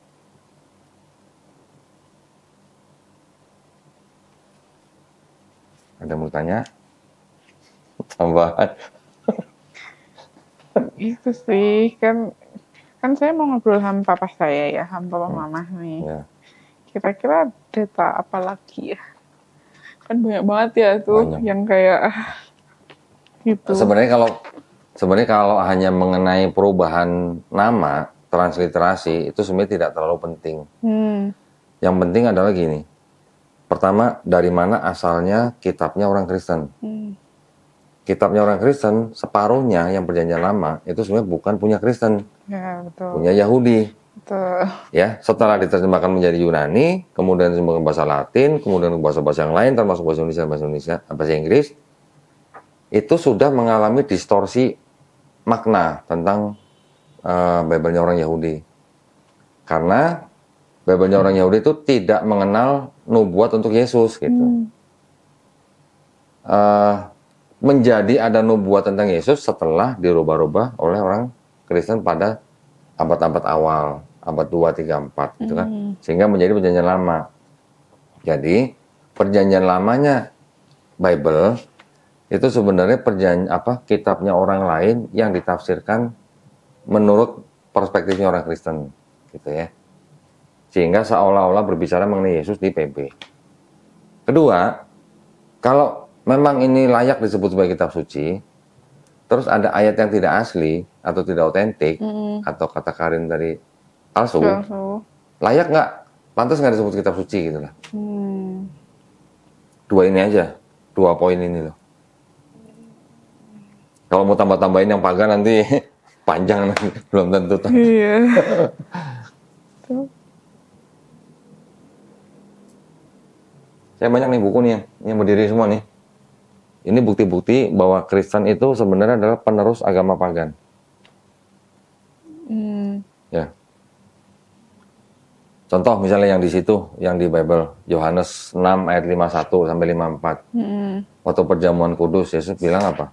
Ada mau tanya? Tambahan. itu sih kan kan saya mau ngobrol sama papa saya ya, sama papa hmm. mama nih. Yeah kira-kira data apa lagi ya kan banyak banget ya tuh yang kayak ah, gitu sebenarnya kalau sebenarnya kalau hanya mengenai perubahan nama transliterasi itu sebenarnya tidak terlalu penting hmm. yang penting adalah gini pertama dari mana asalnya kitabnya orang Kristen hmm. kitabnya orang Kristen separuhnya yang perjanjian lama itu sebenarnya bukan punya Kristen ya, betul. punya Yahudi Betul. Ya, setelah diterjemahkan menjadi Yunani, kemudian diterjemahkan bahasa Latin, kemudian ke bahasa-bahasa yang lain termasuk bahasa Indonesia, bahasa Indonesia, bahasa Inggris, itu sudah mengalami distorsi makna tentang uh, eh, Bible-nya orang Yahudi. Karena Bible-nya hmm. orang Yahudi itu tidak mengenal nubuat untuk Yesus gitu. Hmm. Uh, menjadi ada nubuat tentang Yesus setelah dirubah-rubah oleh orang Kristen pada abad-abad awal, abad 2, 3, 4 gitu kan. Mm. Sehingga menjadi perjanjian lama. Jadi perjanjian lamanya Bible itu sebenarnya perjan apa kitabnya orang lain yang ditafsirkan menurut perspektifnya orang Kristen gitu ya. Sehingga seolah-olah berbicara mengenai Yesus di PB. Kedua, kalau memang ini layak disebut sebagai kitab suci, terus ada ayat yang tidak asli, atau tidak otentik mm. atau kata Karin dari palsu, layak nggak pantas nggak disebut kitab suci gitu lah mm. dua ini aja dua poin ini loh kalau mau tambah-tambahin yang pagan nanti panjang nanti belum tentu iya saya banyak nih buku nih yang, yang berdiri semua nih ini bukti-bukti bahwa Kristen itu sebenarnya adalah penerus agama pagan. Ya. Contoh misalnya yang di situ, yang di Bible Yohanes 6 ayat 51 sampai 54. Hmm. Waktu perjamuan kudus Yesus bilang apa?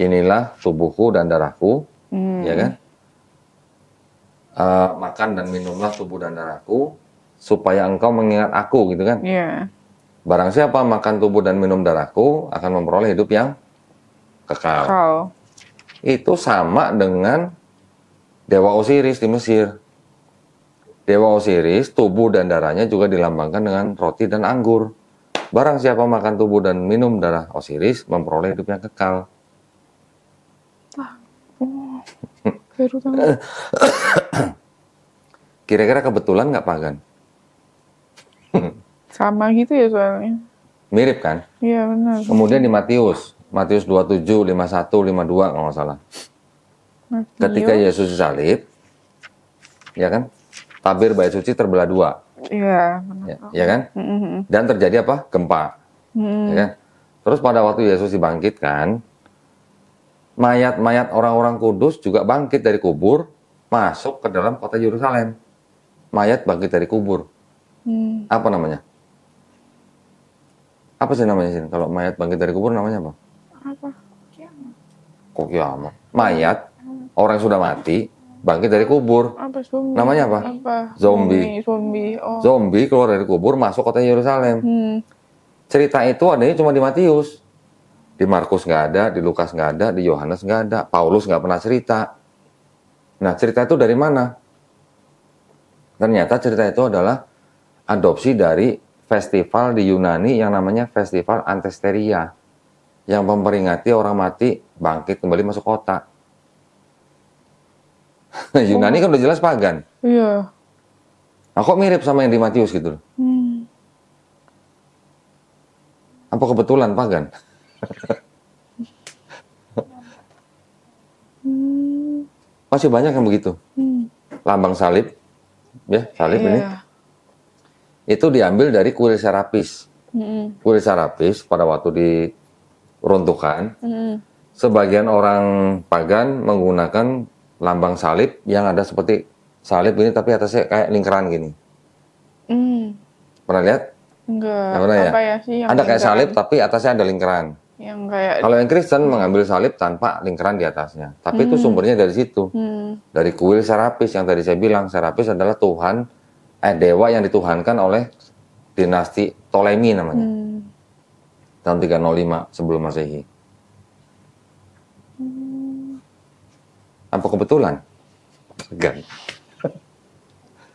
Inilah tubuhku dan darahku, hmm. ya kan? Uh, makan dan minumlah tubuh dan darahku supaya engkau mengingat aku gitu kan? Yeah. Barang siapa makan tubuh dan minum darahku akan memperoleh hidup yang kekal. kekal. Itu sama dengan Dewa Osiris di Mesir. Dewa Osiris, tubuh dan darahnya juga dilambangkan dengan roti dan anggur. Barang siapa makan tubuh dan minum darah Osiris, memperoleh hidup yang kekal. Kira-kira kebetulan nggak Pagan? Sama gitu ya soalnya. Mirip kan? Iya benar. Kemudian di Matius, Matius 27, 51, 52 kalau nggak salah. Matius. Ketika Yesus disalib, ya kan? Tabir bait suci terbelah dua. Iya, ya, ya kan? Mm-hmm. Dan terjadi apa? Gempa. Mm-hmm. Ya kan? Terus pada waktu Yesus dibangkitkan, mayat-mayat orang-orang kudus juga bangkit dari kubur, masuk ke dalam kota Yerusalem. Mayat bangkit dari kubur. Mm. Apa namanya? Apa sih namanya sih? Kalau mayat bangkit dari kubur namanya apa? Apa? Kiamat. Kok kiamat? Mayat orang yang sudah mati bangkit dari kubur. Apa zombie? Namanya apa? apa? Zombie. Zombie. Zombie. Oh. zombie keluar dari kubur masuk kota Yerusalem. Hmm. Cerita itu adanya cuma di Matius. Di Markus nggak ada, di Lukas nggak ada, di Yohanes nggak ada, Paulus nggak pernah cerita. Nah cerita itu dari mana? Ternyata cerita itu adalah adopsi dari festival di Yunani yang namanya Festival Antesteria yang memperingati orang mati bangkit kembali masuk kota. Yunani oh. kan udah jelas pagan. Iya. Nah, kok mirip sama yang di Matius gitu Hmm. Apa kebetulan pagan? hmm. Masih banyak yang begitu. Hmm. Lambang salib, ya salib yeah. ini. Iya. Itu diambil dari kuil serapis. Hmm. Kuil serapis pada waktu diruntuhkan, hmm. sebagian orang pagan menggunakan lambang salib yang ada seperti salib ini tapi atasnya kayak lingkaran gini. Hmm. Pernah lihat? Enggak. Nah, pernah ya? ya sih ada kayak salib tapi atasnya ada lingkaran. Yang kayak Kalau yang Kristen hmm. mengambil salib tanpa lingkaran di atasnya. Tapi hmm. itu sumbernya dari situ. Hmm. Dari kuil Serapis yang tadi saya bilang, Serapis adalah Tuhan eh dewa yang dituhankan oleh dinasti Ptolemy namanya. Hmm. Tahun 305 sebelum Masehi. Apa kebetulan? Segan.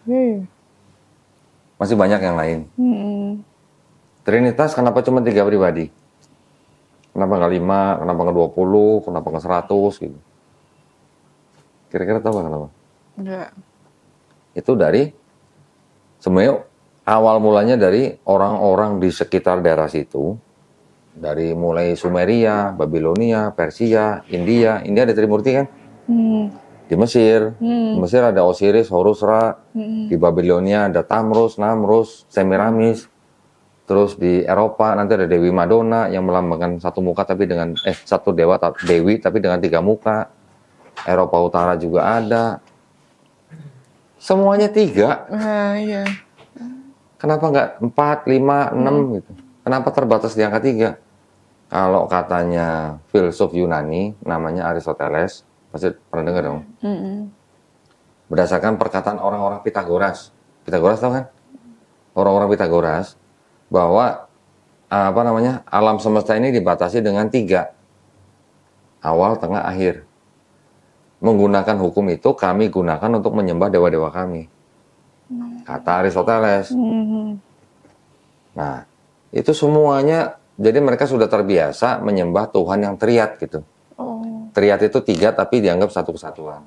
Hmm. Masih banyak yang lain. Hmm. Trinitas kenapa cuma tiga pribadi? Kenapa nggak lima? Kenapa nggak dua puluh? Kenapa nggak seratus? Gitu. Kira-kira tahu nggak kenapa? Enggak. Itu dari sebenarnya awal mulanya dari orang-orang di sekitar daerah situ dari mulai Sumeria, Babilonia, Persia, India, India ada Trimurti kan? Di Mesir, hmm. di Mesir ada Osiris, Horus, Ra. Hmm. Di Babilonia ada Tamrus, Namrus, Semiramis. Terus di Eropa nanti ada Dewi Madonna yang melambangkan satu muka tapi dengan eh satu dewa dewi tapi dengan tiga muka. Eropa Utara juga ada. Semuanya tiga. nah, iya. Kenapa nggak empat, lima, enam hmm. gitu? Kenapa terbatas di angka tiga? Kalau katanya filsuf Yunani, namanya Aristoteles, Pasti pernah dengar dong. Mm-hmm. Berdasarkan perkataan orang-orang Pitagoras. Pitagoras tau kan? Orang-orang Pitagoras bahwa apa namanya alam semesta ini dibatasi dengan tiga awal, tengah, akhir. Menggunakan hukum itu kami gunakan untuk menyembah dewa-dewa kami. Kata Aristoteles. Mm-hmm. Nah, itu semuanya jadi mereka sudah terbiasa menyembah Tuhan yang teriak gitu. Oh triat itu tiga tapi dianggap satu kesatuan.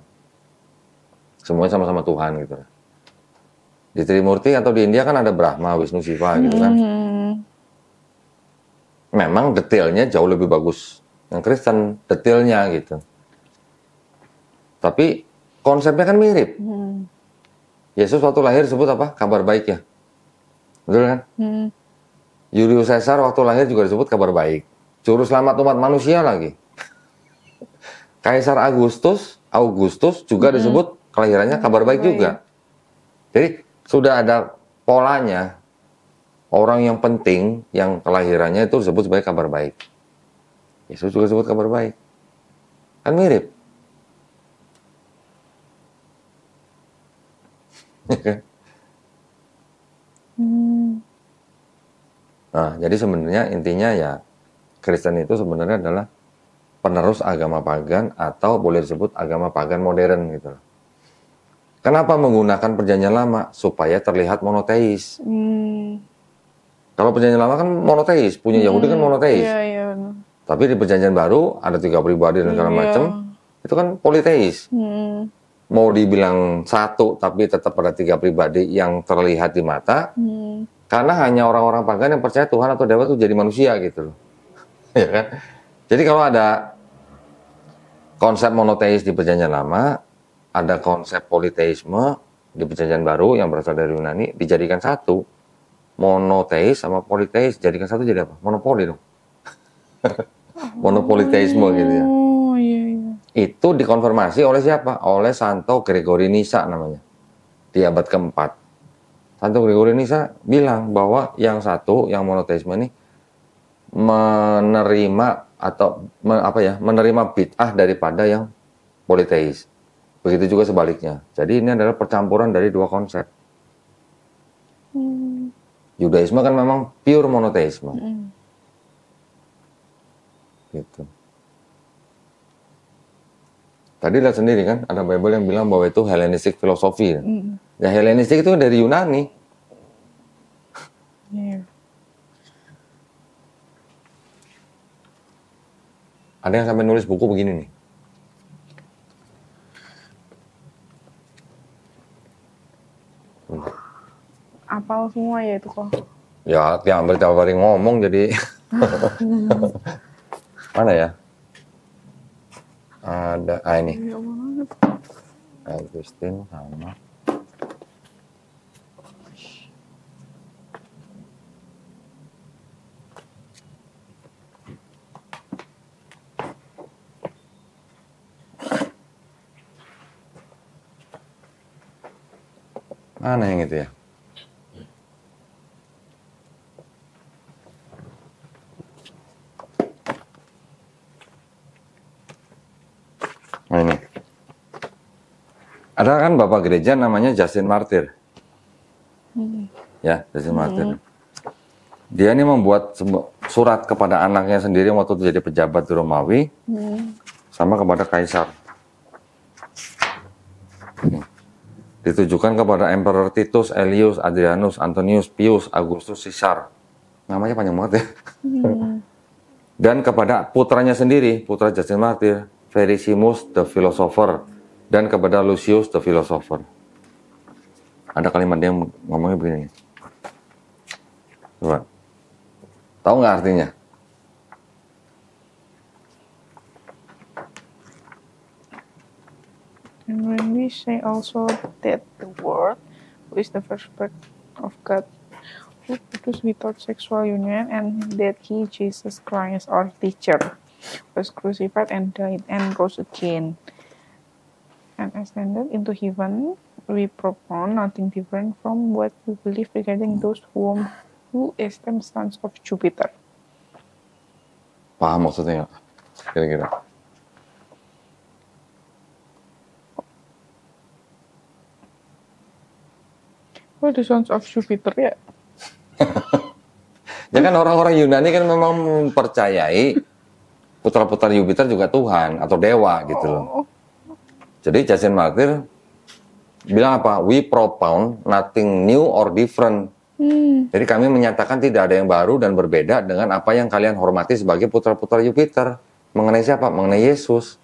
Semuanya sama-sama Tuhan gitu. Di Trimurti atau di India kan ada Brahma, Wisnu, Siva gitu kan. Hmm. Memang detailnya jauh lebih bagus yang Kristen detailnya gitu. Tapi konsepnya kan mirip. Hmm. Yesus waktu lahir disebut apa? Kabar baik ya. Betul kan? Hmm. Julius Caesar waktu lahir juga disebut kabar baik. Juru selamat umat manusia lagi. Kaisar Agustus, Augustus juga hmm. disebut kelahirannya kabar baik Baik. juga. Jadi sudah ada polanya orang yang penting yang kelahirannya itu disebut sebagai kabar baik. Yesus juga disebut kabar baik. Kan mirip. Ya kan? Mm. Nah, jadi sebenarnya intinya ya Kristen itu sebenarnya adalah penerus agama pagan atau boleh disebut agama pagan modern gitu. Kenapa menggunakan perjanjian lama? Supaya terlihat monoteis. Hmm. Kalau perjanjian lama kan monoteis, punya hmm. Yahudi kan hmm. monoteis. Iya, iya, Tapi di perjanjian baru ada tiga pribadi dan segala yeah. macam, itu kan politeis. Hmm. Mau dibilang satu tapi tetap ada tiga pribadi yang terlihat di mata, hmm. karena hanya orang-orang pagan yang percaya Tuhan atau Dewa itu jadi manusia gitu loh. ya kan? Jadi kalau ada konsep monoteis di Perjanjian Lama, ada konsep politeisme di Perjanjian Baru yang berasal dari Yunani dijadikan satu. Monoteis sama politeis jadikan satu jadi apa? Monopoli dong. Monopoliteisme oh, gitu ya. iya, iya. Itu dikonfirmasi oleh siapa? Oleh Santo Gregory Nisa namanya. Di abad keempat. Santo Gregory Nisa bilang bahwa yang satu, yang monoteisme ini menerima atau men, apa ya menerima bid'ah daripada yang politeis. Begitu juga sebaliknya. Jadi ini adalah percampuran dari dua konsep. Hmm. Yudaisme kan memang pure monoteisme. Hmm. Gitu. Tadi lihat sendiri kan, ada Bible yang bilang bahwa itu Helenistik filosofi. Hmm. Ya Helenistik itu dari Yunani. Yeah. Ada yang sampai nulis buku begini nih. Hmm. Apal semua ya itu kok. Ya, tiap hari, tiap hari ngomong jadi. Mana ya? Ada, ah ini. Iya, Agustin sama Aneh yang itu ya. Nah ini. Ada kan bapak gereja namanya Justin Martyr. Hmm. Ya, Justin hmm. Martyr. Dia ini membuat surat kepada anaknya sendiri waktu itu jadi pejabat di Romawi. Hmm. Sama kepada Kaisar. ditujukan kepada Emperor Titus, Elius, Adrianus, Antonius, Pius, Augustus, Caesar. Namanya panjang banget ya. Yeah. dan kepada putranya sendiri, putra Justin Martyr, Verissimus the Philosopher, dan kepada Lucius the Philosopher. Ada kalimat yang ngomongnya begini. Coba. Tahu nggak artinya? And when we say also that the Word, is the first part of God, who produced without sexual union, and that He, Jesus Christ, our teacher, was crucified and died and rose again, and ascended into heaven, we propose nothing different from what we believe regarding those whom who esteem sons of Jupiter. Paham maksudnya kira-kira? Oh, The Sons of Jupiter ya? ya kan orang-orang Yunani kan memang mempercayai putra-putra Jupiter juga Tuhan atau dewa gitu loh. Oh. Jadi Jason Martyr bilang apa? We propound nothing new or different. Hmm. Jadi kami menyatakan tidak ada yang baru dan berbeda dengan apa yang kalian hormati sebagai putra-putra Jupiter. Mengenai siapa? Mengenai Yesus.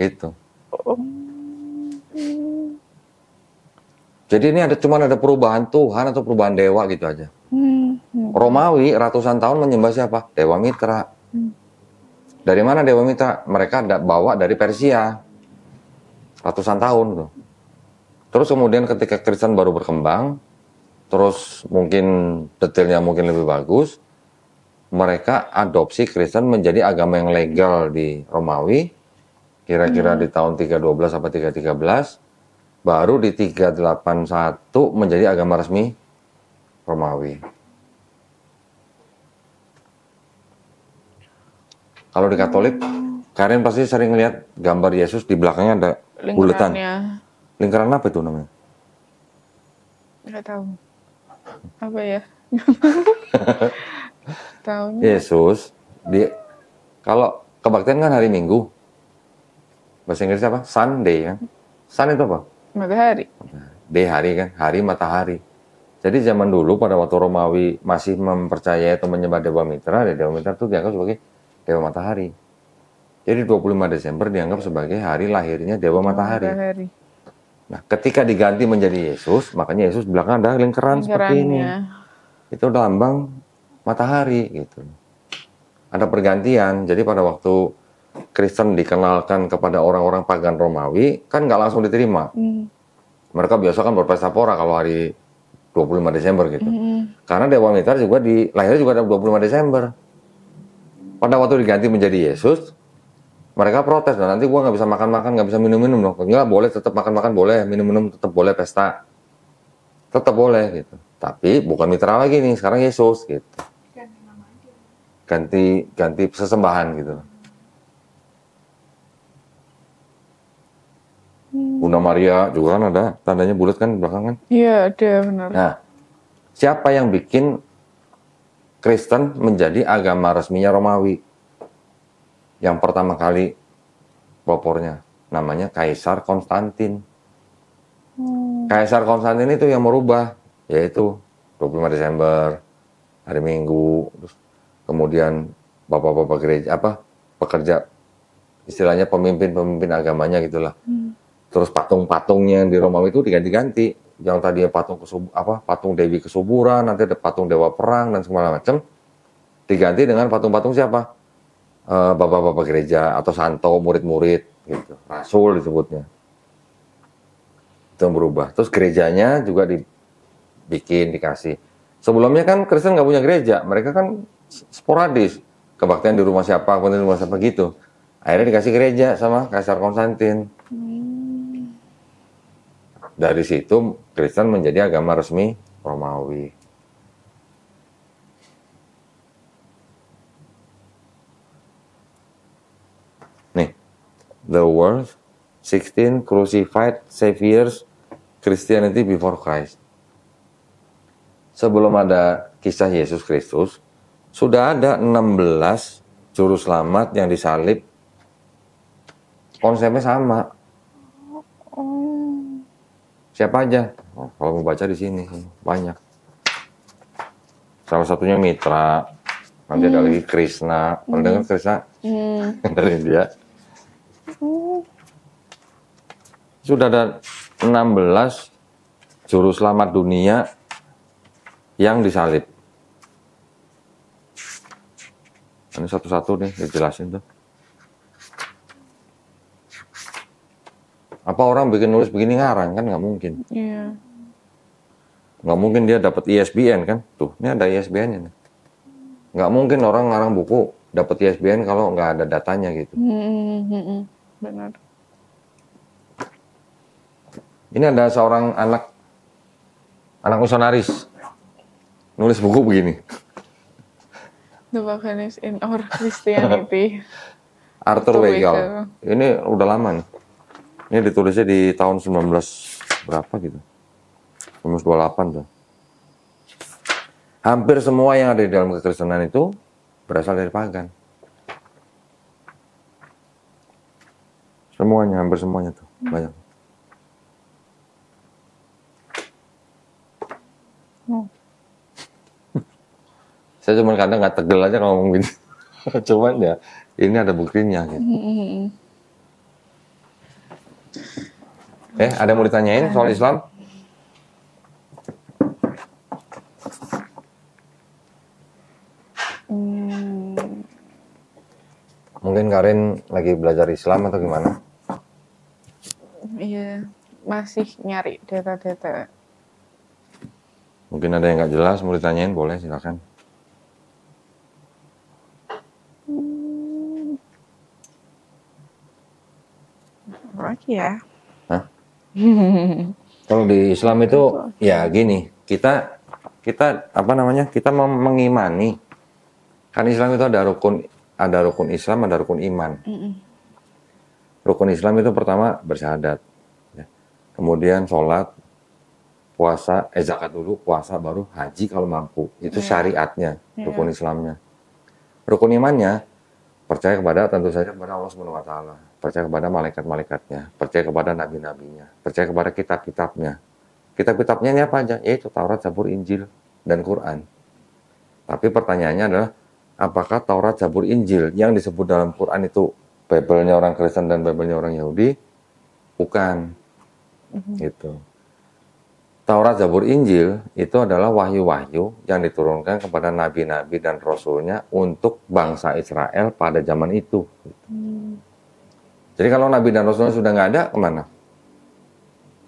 Gitu. Oh. Hmm. Jadi ini ada cuma ada perubahan Tuhan atau perubahan dewa gitu aja. Hmm, hmm. Romawi ratusan tahun menyembah siapa? Dewa Mitra. Hmm. Dari mana Dewa Mitra? Mereka bawa dari Persia. Ratusan tahun tuh. Terus kemudian ketika Kristen baru berkembang, terus mungkin detailnya mungkin lebih bagus, mereka adopsi Kristen menjadi agama yang legal di Romawi, kira-kira hmm. di tahun 312 sampai 313 baru di 381 menjadi agama resmi Romawi. Kalau di Katolik, kalian pasti sering lihat gambar Yesus di belakangnya ada buletan. Lingkaran apa itu namanya? Gak tahu. Apa ya? tahu. Yesus di kalau kebaktian kan hari Minggu. Bahasa Inggris apa? Sunday ya. Sun itu apa? Matahari. Nah, D hari kan, hari matahari. Jadi zaman dulu pada waktu Romawi masih mempercayai atau menyembah Dewa Mitra, ya Dewa Mitra itu dianggap sebagai Dewa Matahari. Jadi 25 Desember dianggap sebagai hari lahirnya Dewa Matahari. Matahari. Nah, ketika diganti menjadi Yesus, makanya Yesus belakang ada lingkaran seperti ini. Itu lambang matahari gitu. Ada pergantian. Jadi pada waktu Kristen dikenalkan kepada orang-orang pagan Romawi kan nggak langsung diterima. Mm. Mereka biasa kan berpesta pora kalau hari 25 Desember gitu. Hmm. Karena Dewa Mitar juga di lahirnya juga ada 25 Desember. Pada waktu diganti menjadi Yesus, mereka protes dan nah, nanti gua nggak bisa makan-makan, nggak bisa minum-minum dong. Enggak boleh tetap makan-makan boleh, minum-minum tetap boleh pesta. Tetap boleh gitu. Tapi bukan mitra lagi nih, sekarang Yesus gitu. Ganti ganti, sesembahan gitu. Hmm. Bunda Maria juga kan ada tandanya bulat kan belakangan. Iya ada benar. Nah, siapa yang bikin Kristen menjadi agama resminya Romawi? Yang pertama kali popornya namanya Kaisar Konstantin. Hmm. Kaisar Konstantin itu yang merubah yaitu 25 Desember hari Minggu terus kemudian bapak-bapak gereja apa pekerja istilahnya pemimpin-pemimpin agamanya gitulah. Hmm terus patung-patungnya di Romawi itu diganti-ganti yang tadi ya patung kesub, apa patung Dewi Kesuburan nanti ada patung Dewa Perang dan segala macam diganti dengan patung-patung siapa eh, bapak-bapak e, gereja atau santo murid-murid gitu rasul disebutnya itu yang berubah terus gerejanya juga dibikin dikasih sebelumnya kan Kristen nggak punya gereja mereka kan sporadis kebaktian di rumah siapa kemudian di rumah siapa gitu akhirnya dikasih gereja sama Kaisar Konstantin hmm dari situ Kristen menjadi agama resmi Romawi. Nih, the world 16 crucified saviors Christianity before Christ. Sebelum ada kisah Yesus Kristus, sudah ada 16 juru selamat yang disalib. Konsepnya sama, Siapa aja? Oh, kalau mau baca di sini banyak. Salah satunya Mitra, nanti hmm. ada lagi Krishna. Pernah hmm. dengar Krishna? Dari India. Hmm. Sudah ada 16 juru selamat dunia yang disalib. Ini satu-satu nih dijelasin tuh. Apa orang bikin nulis begini ngarang kan nggak mungkin. Iya. Nggak mungkin dia dapat ISBN e kan? Tuh, ini ada e ISBN-nya. Nggak mungkin orang ngarang buku dapat ISBN e kalau nggak ada datanya gitu. Hmm, benar. Ini ada seorang anak anak usonaris nulis buku begini. The Balkanese in Our Christianity. Arthur Weigel. Ini udah lama nih. Ini ditulisnya di tahun 19 berapa gitu. 1928 tuh. Hampir semua yang ada di dalam kekristenan itu berasal dari pagan. Semuanya, hampir semuanya tuh, hmm. banyak. Hmm. Saya cuma kadang nggak tegel aja kalau ngomong gini. Gitu. cuman ya, ini ada buktinya gitu. Hmm. hmm, hmm eh ada yang mau ditanyain soal Islam? Hmm. Mungkin Karin lagi belajar Islam atau gimana? Iya, masih nyari data-data. Mungkin ada yang nggak jelas mau ditanyain, boleh silakan. lagi ya. Kalau di Islam itu ya gini, kita kita apa namanya? Kita mengimani. Kan Islam itu ada rukun ada rukun Islam, ada rukun iman. Rukun Islam itu pertama bersyahadat. Ya. Kemudian sholat, puasa, eh zakat dulu, puasa baru haji kalau mampu. Itu ya. syariatnya, ya. rukun Islamnya. Rukun imannya percaya kepada tentu saja kepada Allah Subhanahu wa taala, percaya kepada malaikat-malaikatnya, percaya kepada nabi-nabinya, percaya kepada kitab-kitabnya. Kitab-kitabnya ini apa aja? Yaitu Taurat, Zabur, Injil, dan Quran. Tapi pertanyaannya adalah apakah Taurat, Zabur, Injil yang disebut dalam Quran itu Bible-nya orang Kristen dan Bible-nya orang Yahudi? Bukan. Mm-hmm. Gitu. Taurat, Zabur, Injil itu adalah wahyu-wahyu yang diturunkan kepada nabi-nabi dan rasulnya untuk bangsa Israel pada zaman itu. Hmm. Jadi kalau nabi dan rasulnya sudah nggak ada, kemana?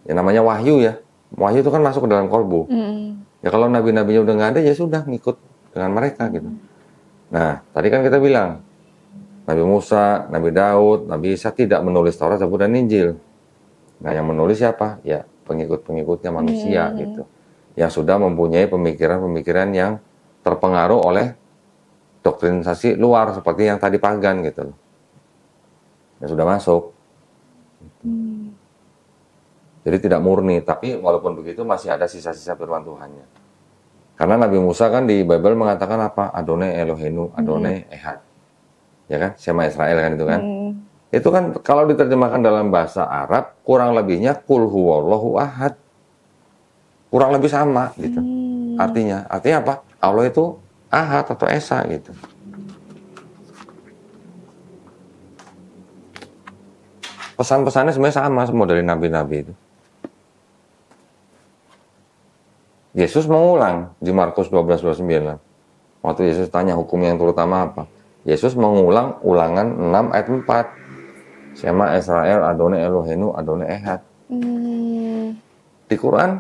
Ya namanya wahyu ya. Wahyu itu kan masuk ke dalam korbu. Hmm. Ya kalau nabi-nabinya udah nggak ada, ya sudah ngikut dengan mereka gitu. Hmm. Nah, tadi kan kita bilang, Nabi Musa, Nabi Daud, Nabi Isa tidak menulis Taurat, Zabur, dan Injil. Nah, yang menulis siapa? Ya, pengikut-pengikutnya manusia hmm. gitu yang sudah mempunyai pemikiran-pemikiran yang terpengaruh oleh doktrinisasi luar seperti yang tadi pagan gitu yang sudah masuk gitu. hmm. jadi tidak murni tapi walaupun begitu masih ada sisa-sisa firman Tuhannya karena Nabi Musa kan di Bible mengatakan apa Adonai Elohenu Adonai hmm. Ehad ya kan Sema Israel kan itu kan hmm itu kan kalau diterjemahkan dalam bahasa Arab, kurang lebihnya kul huwallahu ahad. Kurang lebih sama gitu. Hmm. Artinya, artinya apa? Allah itu ahad atau esa gitu. Pesan-pesannya sebenarnya sama semua dari nabi-nabi itu. Yesus mengulang di Markus 12:29. Waktu Yesus tanya hukum yang terutama apa? Yesus mengulang ulangan 6 ayat 4 Sema Israel Adonai Elohenu, Adonai Ehad. Hmm. Di Quran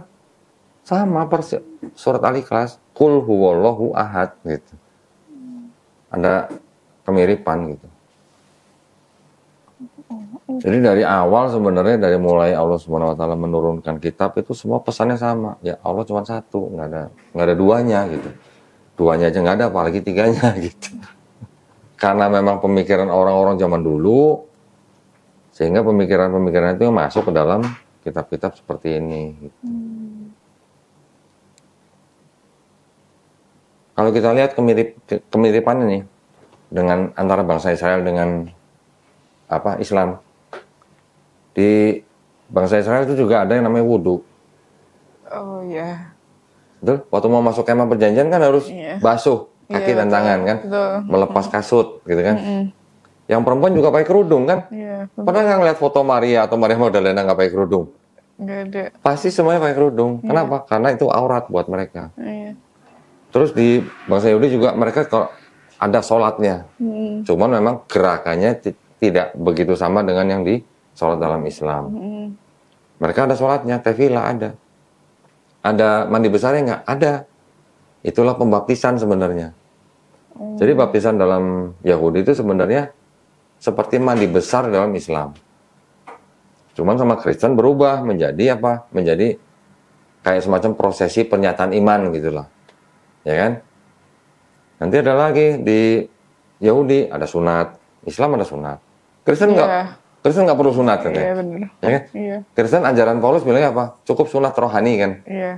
sama persis surat Al-Ikhlas Kul huwallahu ahad gitu. Hmm. Ada kemiripan gitu. Hmm. Jadi dari awal sebenarnya dari mulai Allah Subhanahu wa taala menurunkan kitab itu semua pesannya sama. Ya Allah cuma satu, nggak ada nggak ada duanya gitu. Duanya aja nggak ada apalagi tiganya gitu. Karena memang pemikiran orang-orang zaman dulu sehingga pemikiran-pemikiran itu masuk ke dalam kitab-kitab seperti ini. Hmm. Kalau kita lihat kemirip, kemiripan ini dengan antara bangsa Israel dengan apa Islam di bangsa Israel itu juga ada yang namanya wudhu. Oh ya. Yeah. Betul. Waktu mau masuk kemah perjanjian kan harus yeah. basuh kaki yeah, dan tangan kan, betul. melepas kasut gitu kan. Mm -hmm. Yang perempuan juga pakai kerudung kan? Iya. Pernah nggak ngeliat foto Maria atau Maria Magdalena nggak pakai kerudung? Gak ada. Pasti semuanya pakai kerudung. Ya. Kenapa? Karena itu aurat buat mereka. Iya. Terus di bangsa Yahudi juga mereka kalau ada sholatnya, hmm. cuman memang gerakannya tidak begitu sama dengan yang di sholat dalam Islam. Hmm. Mereka ada sholatnya, tevila ada, ada mandi besarnya nggak ada. Itulah pembaptisan sebenarnya. Hmm. Jadi baptisan dalam Yahudi itu sebenarnya seperti mandi besar dalam Islam. Cuman sama Kristen berubah menjadi apa? Menjadi kayak semacam prosesi pernyataan iman gitulah. Ya kan? Nanti ada lagi di Yahudi ada sunat, Islam ada sunat. Kristen enggak? yeah. Kristen nggak perlu sunat iya, ya kan? Iya benar. Ya kan? Yeah. Kristen ajaran Paulus bilangnya apa? Cukup sunat rohani kan? Iya.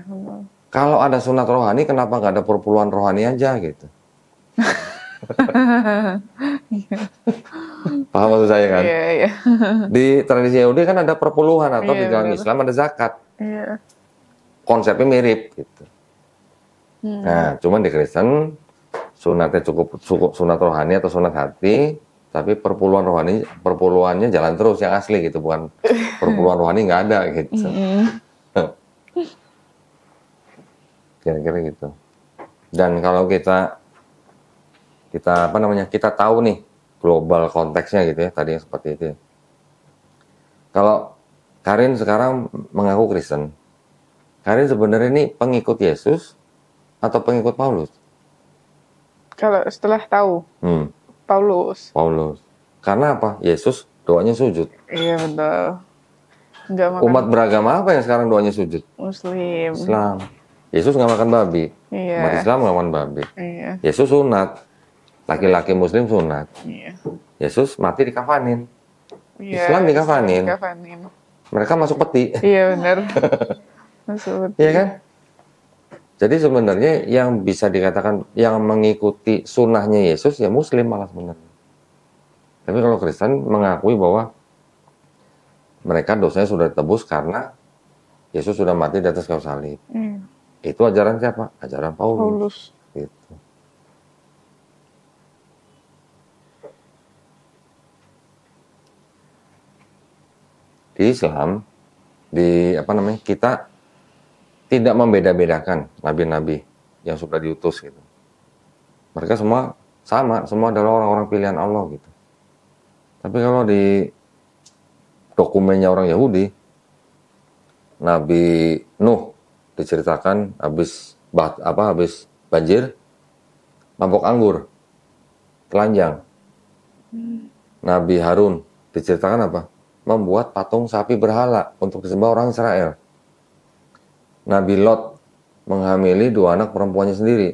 Kalau ada sunat rohani, kenapa nggak ada perpuluhan rohani aja gitu? Paham maksud saya kan? Yeah, iya. yeah. Di tradisi Yahudi kan ada perpuluhan atau yeah, di dalam Islam ada zakat. Yeah. Konsepnya mirip gitu. Hmm. Nah, cuman di Kristen sunatnya cukup, cukup sunat rohani atau sunat hati, tapi perpuluhan rohani perpuluhannya jalan terus yang asli gitu, bukan perpuluhan rohani nggak ada gitu. Kira-kira gitu. Dan kalau kita kita apa namanya kita tahu nih global konteksnya gitu ya tadi seperti itu. Ya. Kalau Karin sekarang mengaku Kristen, Karin sebenarnya ini pengikut Yesus atau pengikut Paulus? Kalau setelah tahu, hmm. Paulus. Paulus. Karena apa? Yesus doanya sujud. Iya betul. makan Umat beragama apa yang sekarang doanya sujud? Muslim. Islam. Yesus nggak makan babi. Iya. Umat Islam nggak makan babi. Iya. Yesus sunat laki-laki muslim sunat. Yeah. Yesus mati kafanin. Yeah, Islam di kafanin. Mereka masuk peti. Iya benar. masuk peti. Iya kan? Jadi sebenarnya yang bisa dikatakan yang mengikuti sunahnya Yesus ya Muslim malah sebenarnya. Tapi kalau Kristen mengakui bahwa mereka dosanya sudah ditebus karena Yesus sudah mati di atas kayu salib. Mm. Itu ajaran siapa? Ajaran Paulus. Paulus. di Islam di apa namanya kita tidak membeda-bedakan nabi-nabi yang sudah diutus gitu. Mereka semua sama, semua adalah orang-orang pilihan Allah gitu. Tapi kalau di dokumennya orang Yahudi, Nabi Nuh diceritakan habis bat apa habis banjir mabok anggur, telanjang. Hmm. Nabi Harun diceritakan apa? membuat patung sapi berhala untuk disembah orang Israel. Nabi Lot menghamili dua anak perempuannya sendiri.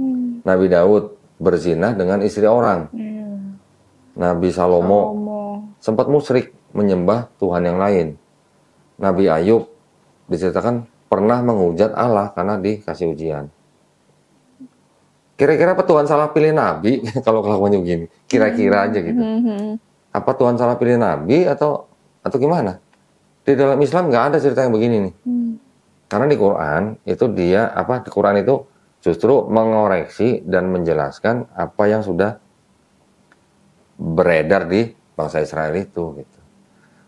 Hmm. Nabi Daud berzina dengan istri orang. Hmm. Nabi Salomo, Salomo sempat musrik menyembah Tuhan yang lain. Nabi Ayub diceritakan pernah menghujat Allah karena dikasih ujian. Kira-kira apa Tuhan salah pilih nabi kalau kelakuannya begini? Kira-kira hmm. aja gitu. Hmm, hmm. Apa Tuhan salah pilih nabi atau atau gimana? Di dalam Islam nggak ada cerita yang begini nih. Hmm. Karena di Quran itu dia apa di Quran itu justru mengoreksi dan menjelaskan apa yang sudah beredar di bangsa Israel itu gitu.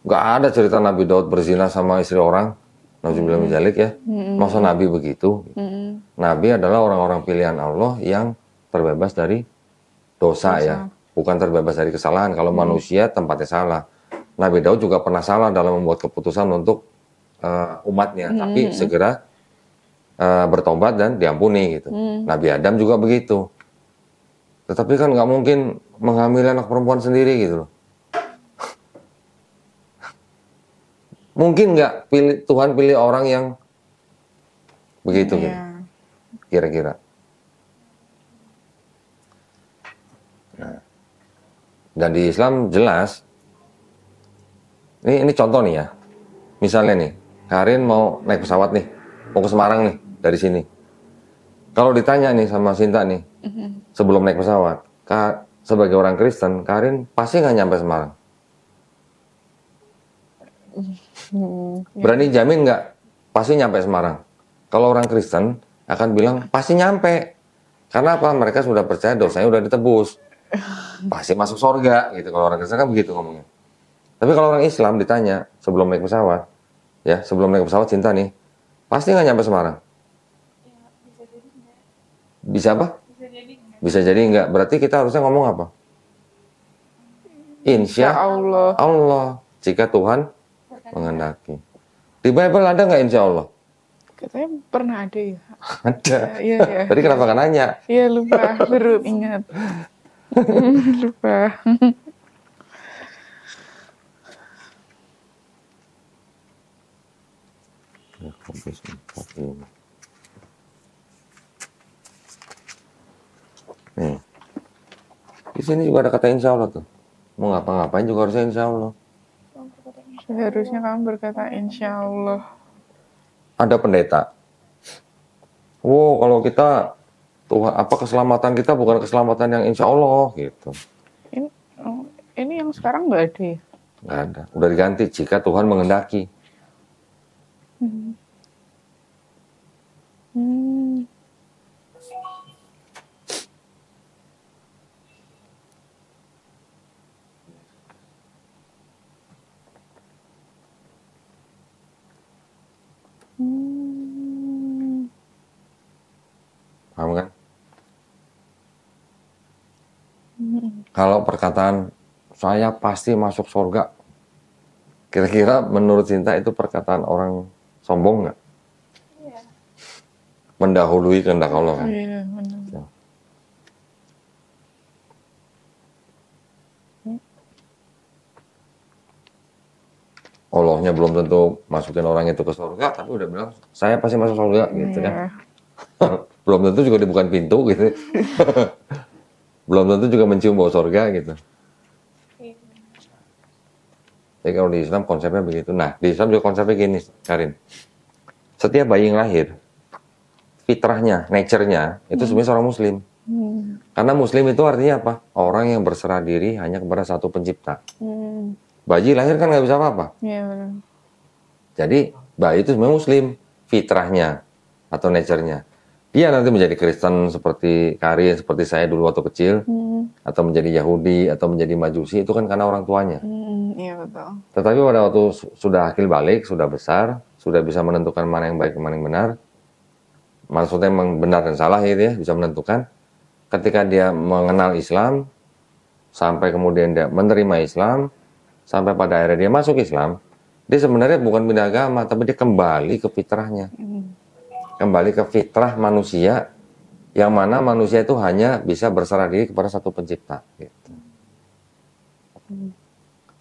Gak ada cerita Nabi Daud berzina sama istri orang. Nabi hmm. Jalik ya. hmm Masa Nabi begitu? hmm Nabi adalah orang-orang pilihan Allah yang terbebas dari dosa, ya. dosa. ya bukan terbebas dari kesalahan. Kalau hmm. manusia tempatnya salah. Nabi Daud juga pernah salah dalam membuat keputusan untuk uh, umatnya, hmm. tapi segera uh, bertobat dan diampuni gitu. Hmm. Nabi Adam juga begitu. Tetapi kan nggak mungkin menghamili anak perempuan sendiri gitu loh. mungkin nggak pilih Tuhan pilih orang yang begitu yeah. gitu kira-kira Dan di Islam jelas. Ini ini contoh nih ya. Misalnya nih, Karin mau naik pesawat nih, mau ke Semarang nih dari sini. Kalau ditanya nih sama Sinta nih, mhm. sebelum naik pesawat, Kak, sebagai orang Kristen, Karin pasti nggak nyampe Semarang. Mhm. Berani jamin nggak? Pasti nyampe Semarang. Kalau orang Kristen akan bilang pasti nyampe. Karena apa? Mereka sudah percaya dosanya sudah ditebus pasti masuk surga gitu kalau orang Kristen kan begitu ngomongnya tapi kalau orang Islam ditanya sebelum naik pesawat ya sebelum naik pesawat cinta nih pasti nggak nyampe Semarang bisa, apa bisa jadi, nggak berarti kita harusnya ngomong apa Insya ya Allah Allah jika Tuhan mengendaki di Bible ada nggak Insya Allah katanya pernah ada ya. ada. Ya, ya, ya. Tadi kenapa nggak nanya? Iya lupa, baru ingat. Super. Ja, ya, Nih. Di sini juga ada kata insya Allah tuh. Mau ngapa-ngapain juga harus insya Allah. Seharusnya kamu berkata insya Allah. Ada pendeta. Wow, kalau kita Tuhan apa keselamatan kita bukan keselamatan yang insya Allah gitu. Ini, oh, ini yang sekarang nggak ada. Ya? Nggak ada. Udah diganti jika Tuhan mengendaki. Hmm. Hmm. Paham kan? Kalau perkataan saya pasti masuk surga, kira-kira menurut Cinta itu perkataan orang sombong nggak? Ya. Mendahului kehendak Allah kan? Iya, ya, Allahnya belum tentu masukin orang itu ke surga, tapi udah bilang saya pasti masuk surga gitu ya. kan. Iya. belum tentu juga bukan pintu gitu. belum tentu juga mencium bau surga gitu. Tapi Jadi kalau di Islam konsepnya begitu. Nah, di Islam juga konsepnya gini, Karin. Setiap bayi yang lahir, fitrahnya, nature-nya, itu hmm. sebenarnya seorang muslim. Hmm. Karena muslim itu artinya apa? Orang yang berserah diri hanya kepada satu pencipta. Hmm. Bayi lahir kan nggak bisa apa-apa. Iya, Jadi, bayi itu sebenarnya muslim, fitrahnya atau nature-nya dia nanti menjadi Kristen seperti Karin, seperti saya dulu waktu kecil, hmm. atau menjadi Yahudi, atau menjadi Majusi, itu kan karena orang tuanya. Hmm, iya betul. Tetapi pada waktu sudah akil balik, sudah besar, sudah bisa menentukan mana yang baik mana yang benar, maksudnya memang benar dan salah itu ya, bisa menentukan. Ketika dia mengenal Islam, sampai kemudian dia menerima Islam, sampai pada akhirnya dia masuk Islam, dia sebenarnya bukan pindah agama, tapi dia kembali ke fitrahnya. Hmm kembali ke fitrah manusia yang mana manusia itu hanya bisa berserah diri kepada satu pencipta. Gitu.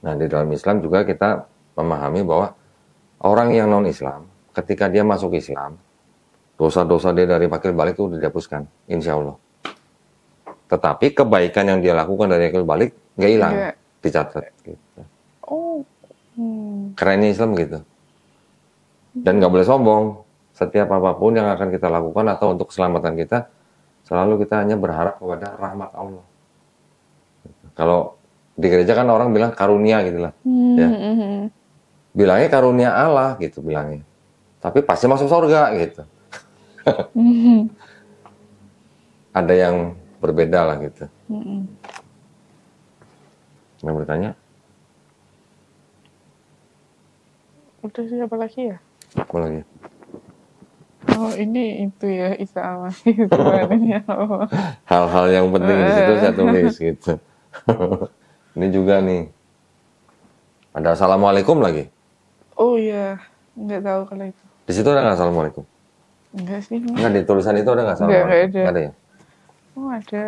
Nah di dalam Islam juga kita memahami bahwa orang yang non Islam ketika dia masuk Islam dosa-dosa dia dari pakil balik itu dihapuskan, insya Allah. Tetapi kebaikan yang dia lakukan dari pakil balik nggak hilang, dicatat. Gitu. Oh, hmm. kerennya Islam gitu. Dan nggak boleh sombong, setiap apapun yang akan kita lakukan atau untuk keselamatan kita, selalu kita hanya berharap kepada rahmat Allah. Kalau di gereja kan orang bilang karunia gitulah, Hmm. Ya. Hmm, hmm. Bilangnya karunia Allah gitu bilangnya. Tapi pasti masuk surga gitu. hmm. Ada yang berbeda lah gitu. Hmm. Yang bertanya? Udah siapa lagi ya? Apa lagi? Oh ini itu ya Isa Masih oh. Hal-hal yang penting di situ saya tulis gitu. ini juga nih. Ada assalamualaikum lagi. Oh iya, nggak tahu kalau itu. Di situ ada nggak assalamualaikum? Enggak sih. Enggak di tulisan itu ada nggak assalamualaikum? Enggak, ada. ada ya? Oh ada.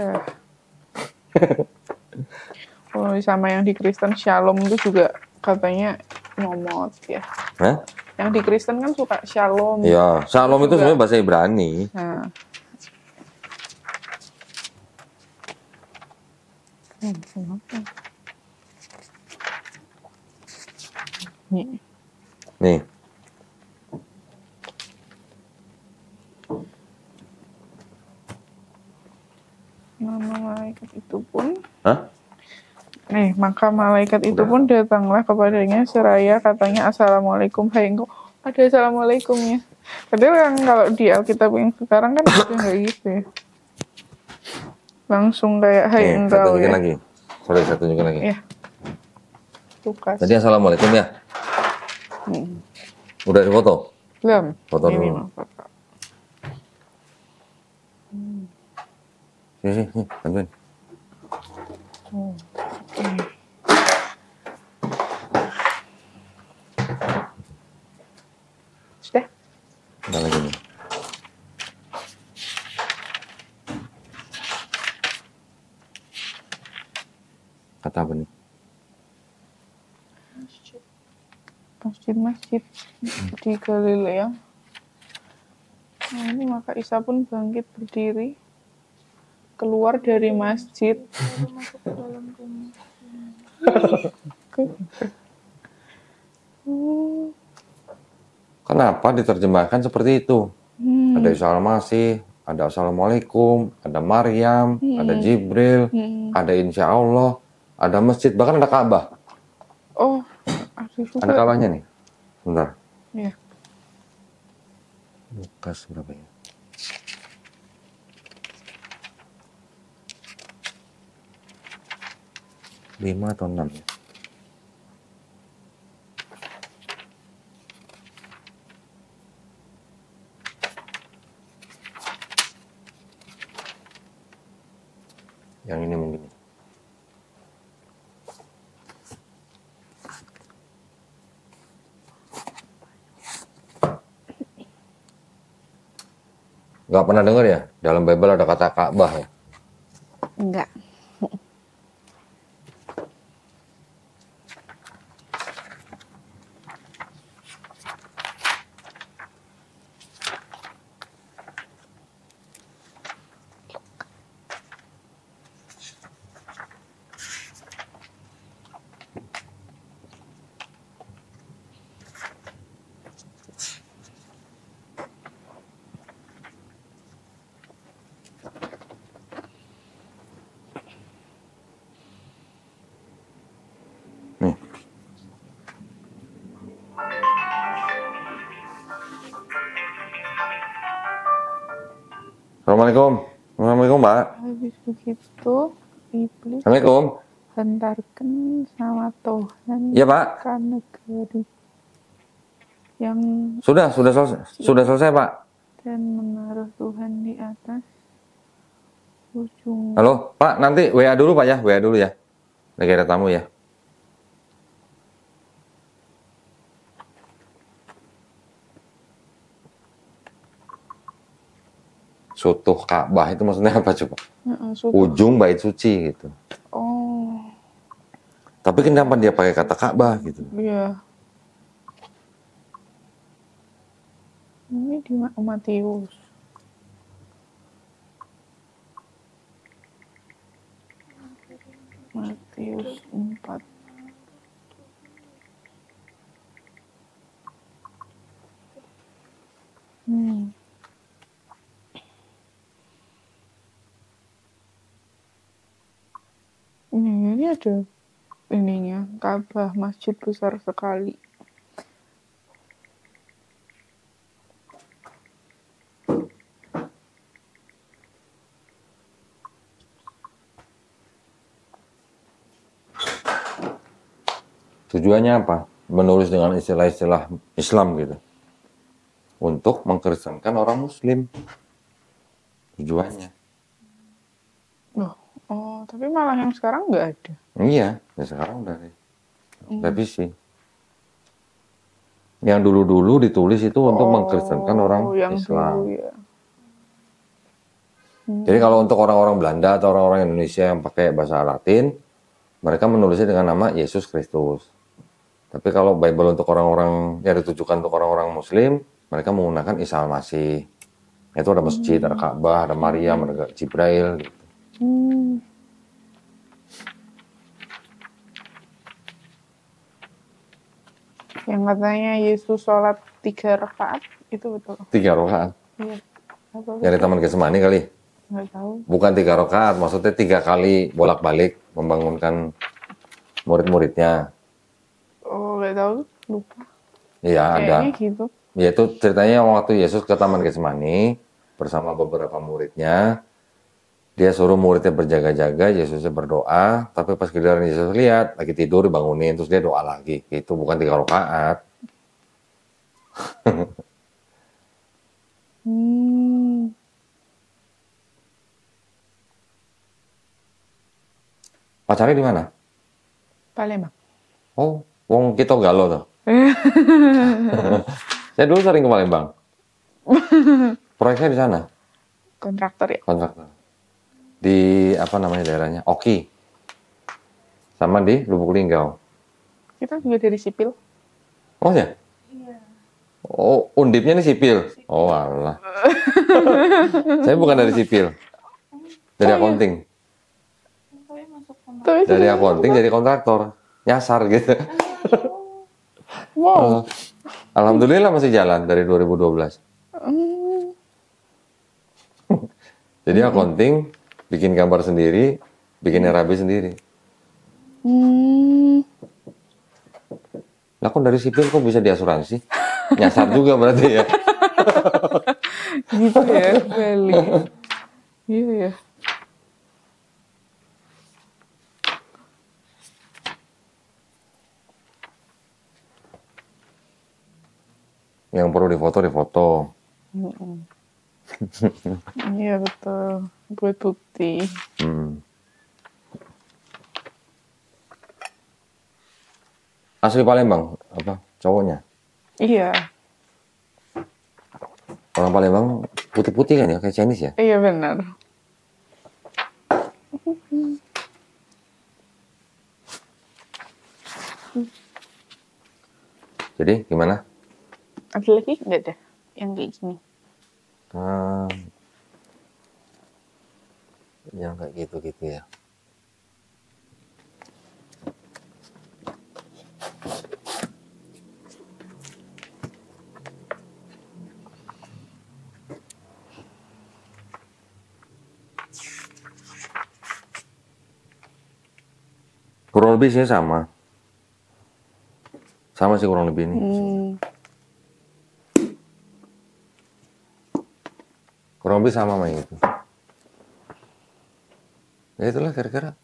oh sama yang di Kristen Shalom itu juga katanya nyomot ya. Hah? Yang di Kristen kan suka shalom. Iya, shalom itu sebenarnya bahasa Ibrani. Nah. Nih. Nih. Nama malaikat itu pun. Hah? Nih, maka malaikat itu pun datanglah kepadanya seraya katanya Assalamualaikum hai engkau. Ada Assalamualaikum ya. Padahal kan kalau di Alkitab yang sekarang kan itu nggak gitu ya. Langsung kayak hai Nih, engkau ya. lagi. Sorry, saya tunjukin lagi. Ya. Lukas. Jadi Assalamualaikum ya. Hmm. Udah foto? Belum. Foto Ini dulu. ini Hmm. Sini, sini, bantuin. Hmm. di Galilea. Ya. Nah, ini maka Isa pun bangkit berdiri, keluar dari masjid. Kenapa diterjemahkan seperti itu? Hmm. Ada Isa Masih, ada Assalamualaikum, ada Maryam, hmm. ada Jibril, hmm. ada Insya Allah, ada masjid, bahkan ada Ka'bah. Oh, ada, Ka'bahnya nih. Bentar. Iya. Lukas berapa ya? Lima atau enam ya? Yang ini Gak pernah dengar ya? Dalam Bible ada kata Ka'bah ya? Enggak. itu iblis Assalamualaikum hentarkan sama Tuhan ya Pak Kan negeri yang sudah sudah selesai sudah selesai Pak dan menaruh Tuhan di atas ujung halo Pak nanti WA dulu Pak ya WA dulu ya lagi ada tamu ya sotoh Ka'bah itu maksudnya apa coba? Uh, Ujung bait suci gitu. Oh. Tapi kenapa dia pakai kata Ka'bah gitu? Iya. Ini di Matius. Matius 4. Hmm. ini, ini ada ininya Ka'bah masjid besar sekali Tujuannya apa? Menulis dengan istilah-istilah Islam gitu. Untuk mengkristenkan orang muslim. Tujuannya. Oh, tapi malah yang sekarang nggak ada. Iya, yang sekarang udah ada. Hmm. Tapi sih. Yang dulu-dulu ditulis itu untuk oh, mengkristenkan orang yang Islam. Dulu, ya. hmm. Jadi kalau untuk orang-orang Belanda atau orang-orang Indonesia yang pakai bahasa Latin, mereka menulisnya dengan nama Yesus Kristus. Tapi kalau Bible untuk orang-orang yang ditujukan untuk orang-orang Muslim, mereka menggunakan Isa masih Itu ada masjid, hmm. ada Ka'bah, ada Maria, hmm. ada Jibril. Gitu. Hmm. Yang katanya Yesus sholat tiga rakaat itu betul. Tiga rakaat. Iya. Dari taman kesemani kali. Nggak tahu. Bukan tiga rakaat, maksudnya tiga kali bolak-balik membangunkan murid-muridnya. Oh, nggak tahu, lupa. Iya, ada. gitu. Iya, itu ceritanya waktu Yesus ke Taman Getsemani bersama beberapa muridnya, dia suruh muridnya berjaga-jaga, Yesusnya berdoa, tapi pas giliran Yesus lihat, lagi tidur dibangunin, terus dia doa lagi. Itu bukan tiga rakaat. hmm. Pacarnya di mana? Palembang. Oh, wong kita galau tuh. Saya dulu sering ke Palembang. Proyeknya di sana. Kontraktor ya. Kontraktor di apa namanya daerahnya Oki sama di Lubuk Linggau kita juga dari sipil oh ya iya. oh undipnya nih sipil, oh Allah saya bukan dari sipil dari oh, accounting iya. dari accounting jadi kontraktor nyasar gitu wow oh. Alhamdulillah masih jalan dari 2012 mm. jadi accounting bikin gambar sendiri, bikin hmm. rabi sendiri. Hmm. Nah, kok dari sipil kok bisa diasuransi? Nyasar juga berarti ya. gitu ya, Feli. Iya ya. Yang perlu difoto difoto. Mm -mm iya betul pure tutti. Mm. Asli Palembang apa cowoknya? Iya. Orang Palembang putih-putih kan ya kayak Chinese ya? Iya benar. Jadi gimana? Ada lagi nggak ada yang kayak gini? hmm, yang kayak gitu-gitu ya kurang lebih sih sama sama sih kurang lebih ini hmm. Robi sama main itu. Ya itulah kira-kira.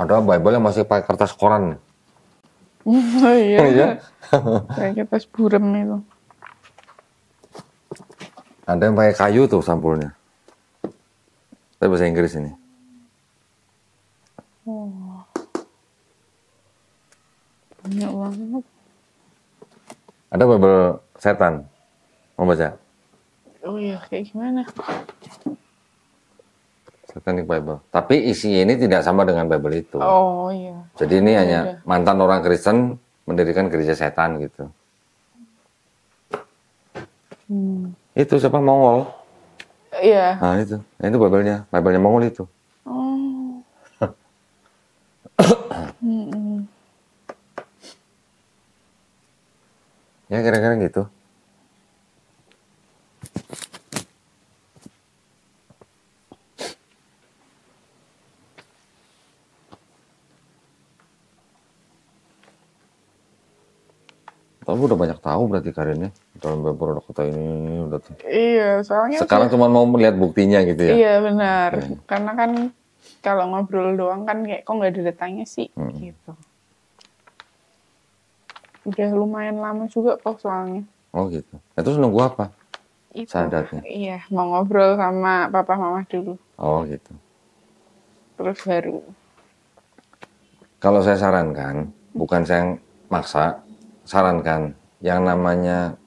Ada Bible yang masih pakai kertas koran. oh, iya. iya. Kayak kertas burem itu. Ada yang pakai kayu tuh sampulnya. Tapi bahasa Inggris ini. Oh. Banyak banget. Ada bubble setan. Mau baca? Oh iya, kayak gimana? Setan di Bible. Tapi isi ini tidak sama dengan Bible itu. Oh iya. Jadi ini oh, hanya udah. Iya. mantan orang Kristen mendirikan gereja setan gitu. Hmm. Itu siapa Mongol? Iya. Nah itu, nah, itu Bible-nya, Bible-nya Mongol itu. Oh. hmm. hmm. ya kira-kira gitu Tapi udah banyak tahu berarti karirnya dalam produk kota ini udah Iya, soalnya sekarang cuma mau melihat buktinya gitu ya. Iya benar, hmm. karena kan kalau ngobrol doang kan kayak kok nggak ada datanya sih hmm. gitu udah lumayan lama juga kok soalnya oh gitu ya, terus nunggu apa itu sadatnya iya mau ngobrol sama papa mama dulu oh gitu terus baru kalau saya sarankan bukan saya yang maksa sarankan yang namanya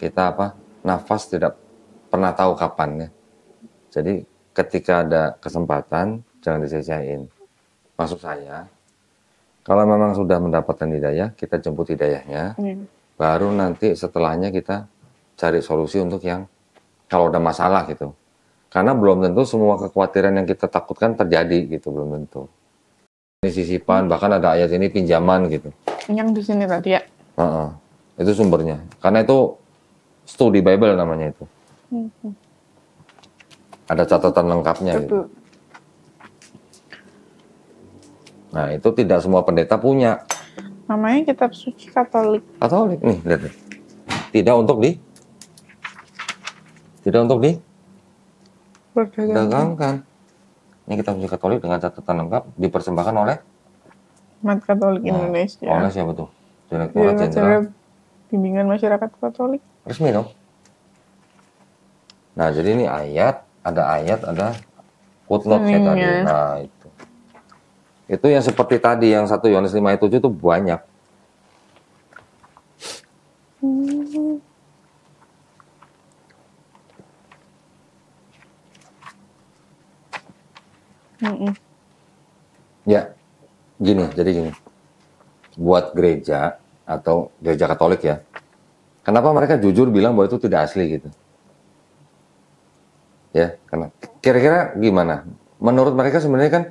kita apa nafas tidak pernah tahu kapan ya jadi ketika ada kesempatan jangan disia-siain maksud saya kalau memang sudah mendapatkan hidayah, kita jemput hidayahnya. Hmm. Baru nanti setelahnya kita cari solusi untuk yang kalau ada masalah gitu. Karena belum tentu semua kekhawatiran yang kita takutkan terjadi gitu, belum tentu. Ini sisipan, hmm. bahkan ada ayat ini pinjaman gitu. Yang di sini tadi ya. Uh -uh. Itu sumbernya. Karena itu studi Bible namanya itu. Hmm. hmm. Ada catatan lengkapnya Betul. gitu. Nah, itu tidak semua pendeta punya. Namanya kitab suci Katolik. Katolik nih, lihat. lihat. Tidak untuk di Tidak untuk di dagangkan. Ini kitab suci Katolik dengan catatan lengkap dipersembahkan oleh Mat Katolik nah, Indonesia. Oleh siapa tuh? Direktur Jenderal Bimbingan Masyarakat Katolik. Resmi dong. Nah, jadi ini ayat, ada ayat, ada footnote ya tadi. Nah, itu yang seperti tadi yang satu Yohanes 5 ayat 7 itu banyak. Ya, gini, jadi gini. Buat gereja atau gereja Katolik ya, kenapa mereka jujur bilang bahwa itu tidak asli gitu? Ya, karena kira-kira gimana? Menurut mereka sebenarnya kan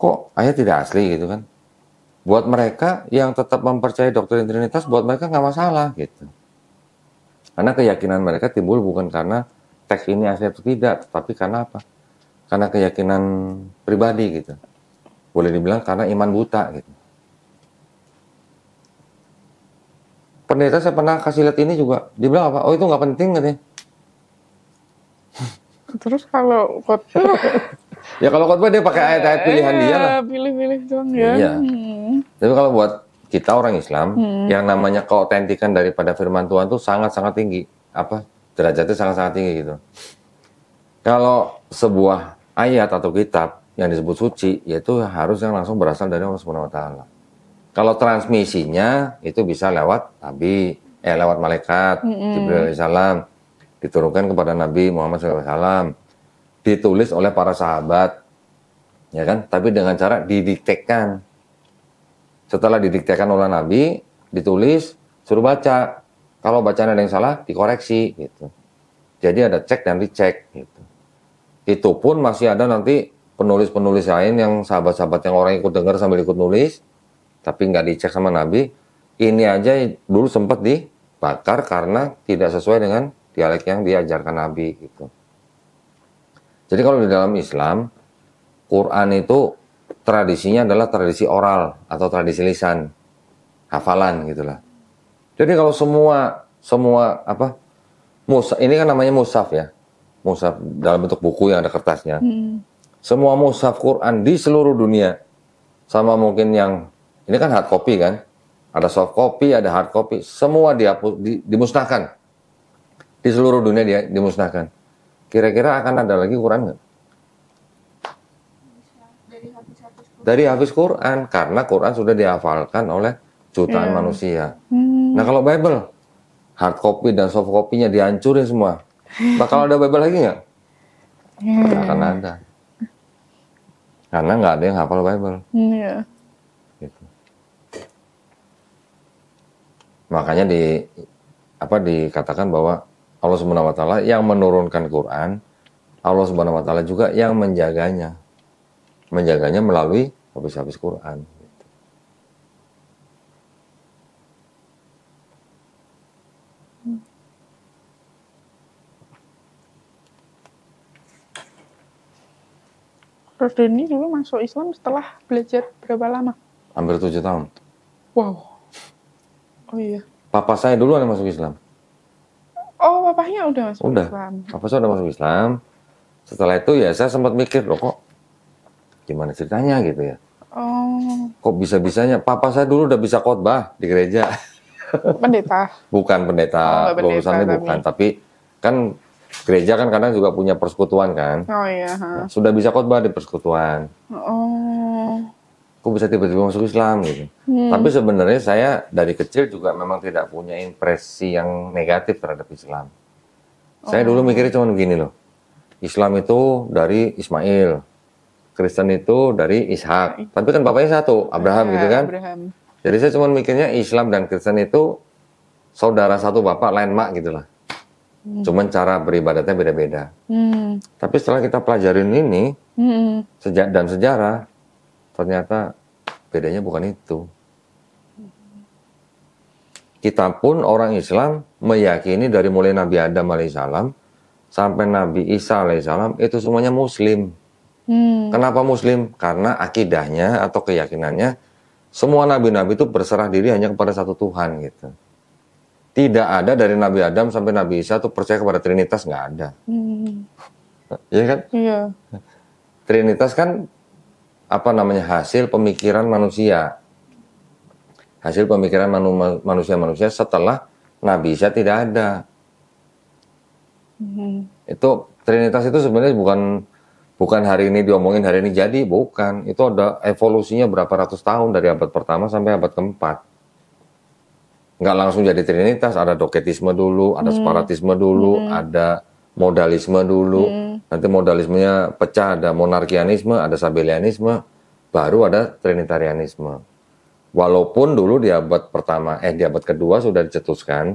kok ayah tidak asli gitu kan buat mereka yang tetap mempercayai doktrin Trinitas buat mereka nggak masalah gitu karena keyakinan mereka timbul bukan karena teks ini asli atau tidak tetapi karena apa karena keyakinan pribadi gitu boleh dibilang karena iman buta gitu pendeta saya pernah kasih lihat ini juga dibilang apa oh itu nggak penting katanya terus kalau Ya kalau khotbah dia pakai ayat-ayat eh, pilihan dia lah. Pilih-pilih doang ya. Iya. Hmm. Tapi kalau buat kita orang Islam, hmm. yang namanya keautentikan daripada firman Tuhan tuh sangat-sangat tinggi. Apa? Derajatnya sangat-sangat tinggi gitu. Kalau sebuah ayat atau kitab yang disebut suci, yaitu harus yang langsung berasal dari Allah Subhanahu wa taala. Kalau transmisinya itu bisa lewat nabi, eh lewat malaikat, mm -hmm. Jibril alaihissalam diturunkan kepada Nabi Muhammad SAW ditulis oleh para sahabat, ya kan? Tapi dengan cara didiktekan. Setelah didiktekan oleh Nabi, ditulis, suruh baca. Kalau bacaan ada yang salah, dikoreksi gitu. Jadi ada cek dan dicek gitu. Itu pun masih ada nanti penulis-penulis lain yang sahabat-sahabat yang orang ikut dengar sambil ikut nulis, tapi nggak dicek sama Nabi. Ini aja dulu sempat dibakar karena tidak sesuai dengan dialek yang diajarkan Nabi gitu. Jadi kalau di dalam Islam, Quran itu tradisinya adalah tradisi oral atau tradisi lisan, hafalan gitulah. Jadi kalau semua semua apa musaf ini kan namanya musaf ya, musaf dalam bentuk buku yang ada kertasnya. Hmm. Semua musaf Quran di seluruh dunia, sama mungkin yang ini kan hard copy kan, ada soft copy, ada hard copy, semua dihapus, di, dimusnahkan di seluruh dunia dia dimusnahkan Kira-kira akan ada lagi Quran nggak? Dari habis Quran, karena Quran sudah dihafalkan oleh jutaan yeah. Hmm. manusia. Hmm. Nah kalau Bible, hard copy dan soft copy-nya dihancurin semua. Bakal ada Bible lagi nggak? Yeah. akan hmm. ada. Karena nggak ada yang hafal Bible. Hmm, yeah. Gitu. Makanya di apa dikatakan bahwa Allah Subhanahu wa taala yang menurunkan Quran, Allah Subhanahu wa taala juga yang menjaganya. Menjaganya melalui habis-habis Quran. Prof. Denny dulu masuk Islam setelah belajar berapa lama? Hampir tujuh tahun. Wow. Oh iya. Papa saya dulu yang masuk Islam. Oh, papahnya udah masuk udah. Islam. Papa saya masuk Islam. Setelah itu ya saya sempat mikir loh kok gimana ceritanya gitu ya. Oh. Kok bisa-bisanya papa saya dulu udah bisa khotbah di gereja. Pendeta. bukan pendeta, oh, pendeta bukan, tapi kan gereja kan kadang juga punya persekutuan kan. Oh iya. Nah, sudah bisa khotbah di persekutuan. Oh kok bisa tiba-tiba masuk Islam gitu. Hmm. Tapi sebenarnya saya dari kecil juga memang tidak punya impresi yang negatif terhadap Islam. Oh. Saya dulu mikirnya cuma begini loh. Islam itu dari Ismail, Kristen itu dari Ishak. Nah, Tapi kan bapaknya satu, Abraham ya, gitu kan. Abraham. Jadi saya cuma mikirnya Islam dan Kristen itu saudara satu bapak lain mak gitu lah. Hmm. Cuman cara beribadatnya beda-beda. Hmm. Tapi setelah kita pelajarin ini, hmm. sejak dan sejarah, ternyata bedanya bukan itu. Kita pun orang Islam meyakini dari mulai Nabi Adam alaihissalam sampai Nabi Isa alaihissalam itu semuanya Muslim. Hmm. Kenapa Muslim? Karena akidahnya atau keyakinannya semua nabi-nabi itu berserah diri hanya kepada satu Tuhan gitu. Tidak ada dari Nabi Adam sampai Nabi Isa itu percaya kepada Trinitas nggak ada. Hmm. Iya kan? Iya. Trinitas kan apa namanya hasil pemikiran manusia hasil pemikiran manusia-manusia setelah Nabi Isa tidak ada hmm. itu Trinitas itu sebenarnya bukan bukan hari ini diomongin hari ini jadi bukan itu ada evolusinya berapa ratus tahun dari abad pertama sampai abad keempat nggak langsung jadi Trinitas ada doketisme dulu ada hmm. separatisme dulu hmm. ada modalisme dulu, hmm. nanti modalismenya pecah ada monarkianisme, ada sabelianisme, baru ada trinitarianisme. Walaupun dulu di abad pertama, eh di abad kedua sudah dicetuskan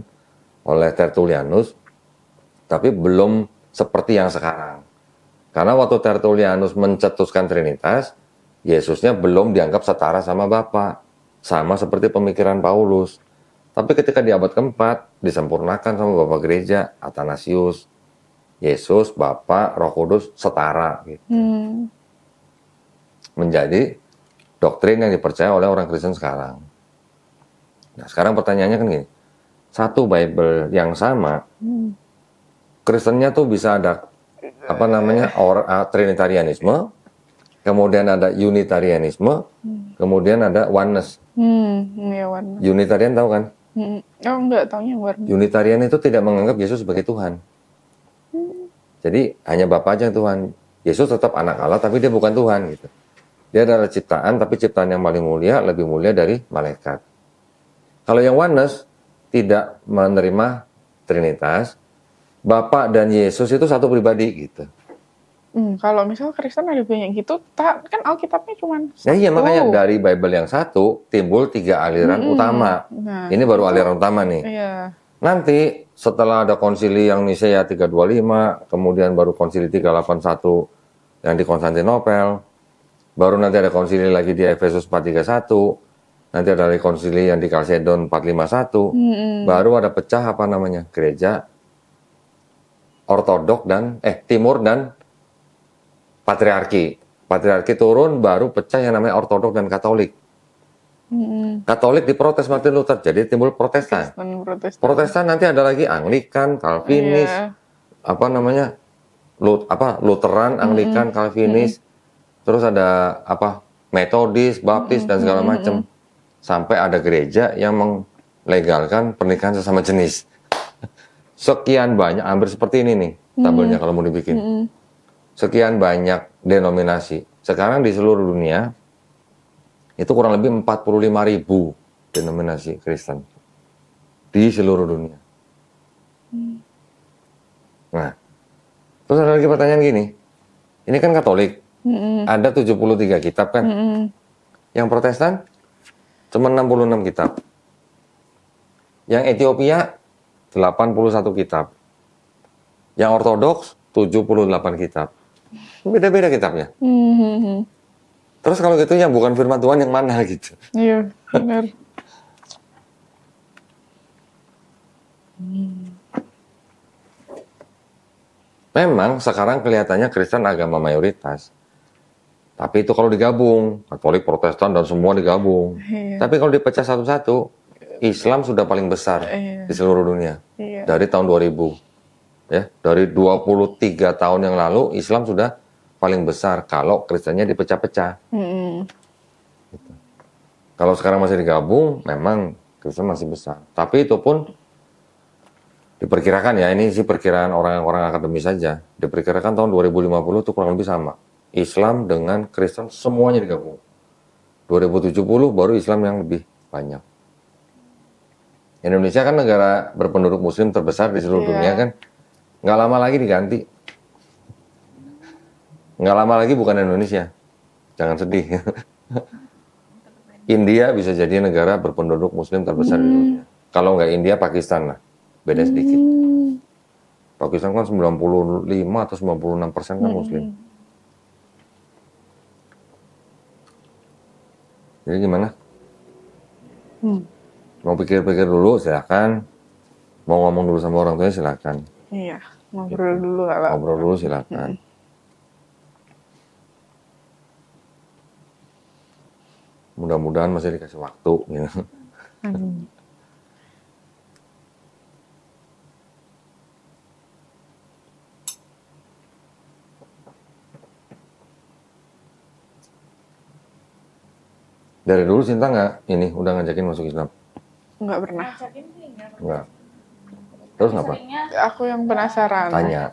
oleh Tertullianus, tapi belum seperti yang sekarang. Karena waktu Tertullianus mencetuskan Trinitas, Yesusnya belum dianggap setara sama Bapa, sama seperti pemikiran Paulus. Tapi ketika di abad keempat, disempurnakan sama Bapak Gereja, Athanasius, Yesus, Bapa, Roh Kudus setara gitu. Hmm. Menjadi doktrin yang dipercaya oleh orang Kristen sekarang. Nah, sekarang pertanyaannya kan gini. Satu Bible yang sama, hmm. Kristennya tuh bisa ada apa namanya? Or, uh, Trinitarianisme, kemudian ada Unitarianisme, hmm. kemudian ada Oneness. Hmm, ya, oneness. Unitarian tahu kan? Hmm. Oh, enggak, taunya warna. Unitarian itu tidak menganggap Yesus sebagai Tuhan. Jadi hanya Bapak aja Tuhan. Yesus tetap anak Allah tapi dia bukan Tuhan gitu. Dia adalah ciptaan tapi ciptaan yang paling mulia lebih mulia dari malaikat. Kalau yang oneness tidak menerima Trinitas, Bapak dan Yesus itu satu pribadi gitu. Hmm, kalau misal Kristen ada banyak gitu, tak kan Alkitabnya cuma satu. Nah, iya makanya dari Bible yang satu timbul tiga aliran hmm, utama. Nah, ini baru aliran utama nih. Iya. Nanti setelah ada konsili yang Nicea ya 325, kemudian baru konsili 381 yang di Konstantinopel, baru nanti ada konsili lagi di Efesus 431, nanti ada lagi konsili yang di Kalsedon 451, hmm. baru ada pecah apa namanya gereja Ortodok dan eh Timur dan Patriarki. Patriarki turun baru pecah yang namanya Ortodok dan Katolik. Katolik diprotes Martin Luther, jadi timbul Protestan. Protestan, Protestan. nanti ada lagi Anglikan, Calvinis, yeah. apa namanya, Lut, apa Lutheran, Anglikan, hmm. Calvinis, hmm. terus ada apa Metodis, Baptis hmm. dan segala macam, hmm. sampai ada gereja yang menglegalkan pernikahan sesama jenis. Sekian banyak, hampir seperti ini nih tabelnya hmm. kalau mau dibikin. Hmm. Sekian banyak denominasi. Sekarang di seluruh dunia itu kurang lebih 45 ribu denominasi Kristen di seluruh dunia. Hmm. Nah, terus ada lagi pertanyaan gini, ini kan Katolik, mm -mm. ada 73 kitab kan? Mm Yang Protestan cuma 66 kitab. Yang Ethiopia 81 kitab. Yang Ortodoks 78 kitab. Beda-beda kitabnya. Mm -hmm. hmm, hmm. Terus kalau gitu yang bukan firman Tuhan yang mana gitu? Iya, benar. Hmm. Memang sekarang kelihatannya Kristen agama mayoritas. Tapi itu kalau digabung, Katolik, Protestan, dan semua digabung. Iya. Tapi kalau dipecah satu-satu, Islam sudah paling besar iya. di seluruh dunia. Iya. Dari tahun 2000. ya Dari 23 tahun yang lalu, Islam sudah paling besar kalau Kristennya dipecah-pecah. Hmm. Kalau sekarang masih digabung, memang Kristen masih besar. Tapi itu pun diperkirakan ya, ini sih perkiraan orang-orang akademis saja. Diperkirakan tahun 2050 itu kurang lebih sama. Islam dengan Kristen semuanya digabung. 2070 baru Islam yang lebih banyak. Indonesia kan negara berpenduduk muslim terbesar di seluruh yeah. dunia kan. Nggak lama lagi diganti Nggak lama lagi bukan Indonesia. Jangan sedih. India bisa jadi negara berpenduduk Muslim terbesar hmm. di dunia. Kalau nggak India, Pakistan lah. Beda hmm. sedikit. Pakistan kan 95 atau 96 persen kan Muslim. Hmm. Jadi gimana? Hmm. Mau pikir-pikir dulu, silakan. Mau ngomong dulu sama orang tuanya, silakan. Iya, ngobrol dulu lah. Ngobrol dulu, silakan. Hmm. mudah-mudahan masih dikasih waktu gitu. Amin. Dari dulu Sinta nggak ini udah ngajakin masuk Islam? Nggak pernah. Nggak. Terus ngapa? Aku yang penasaran. Tanya.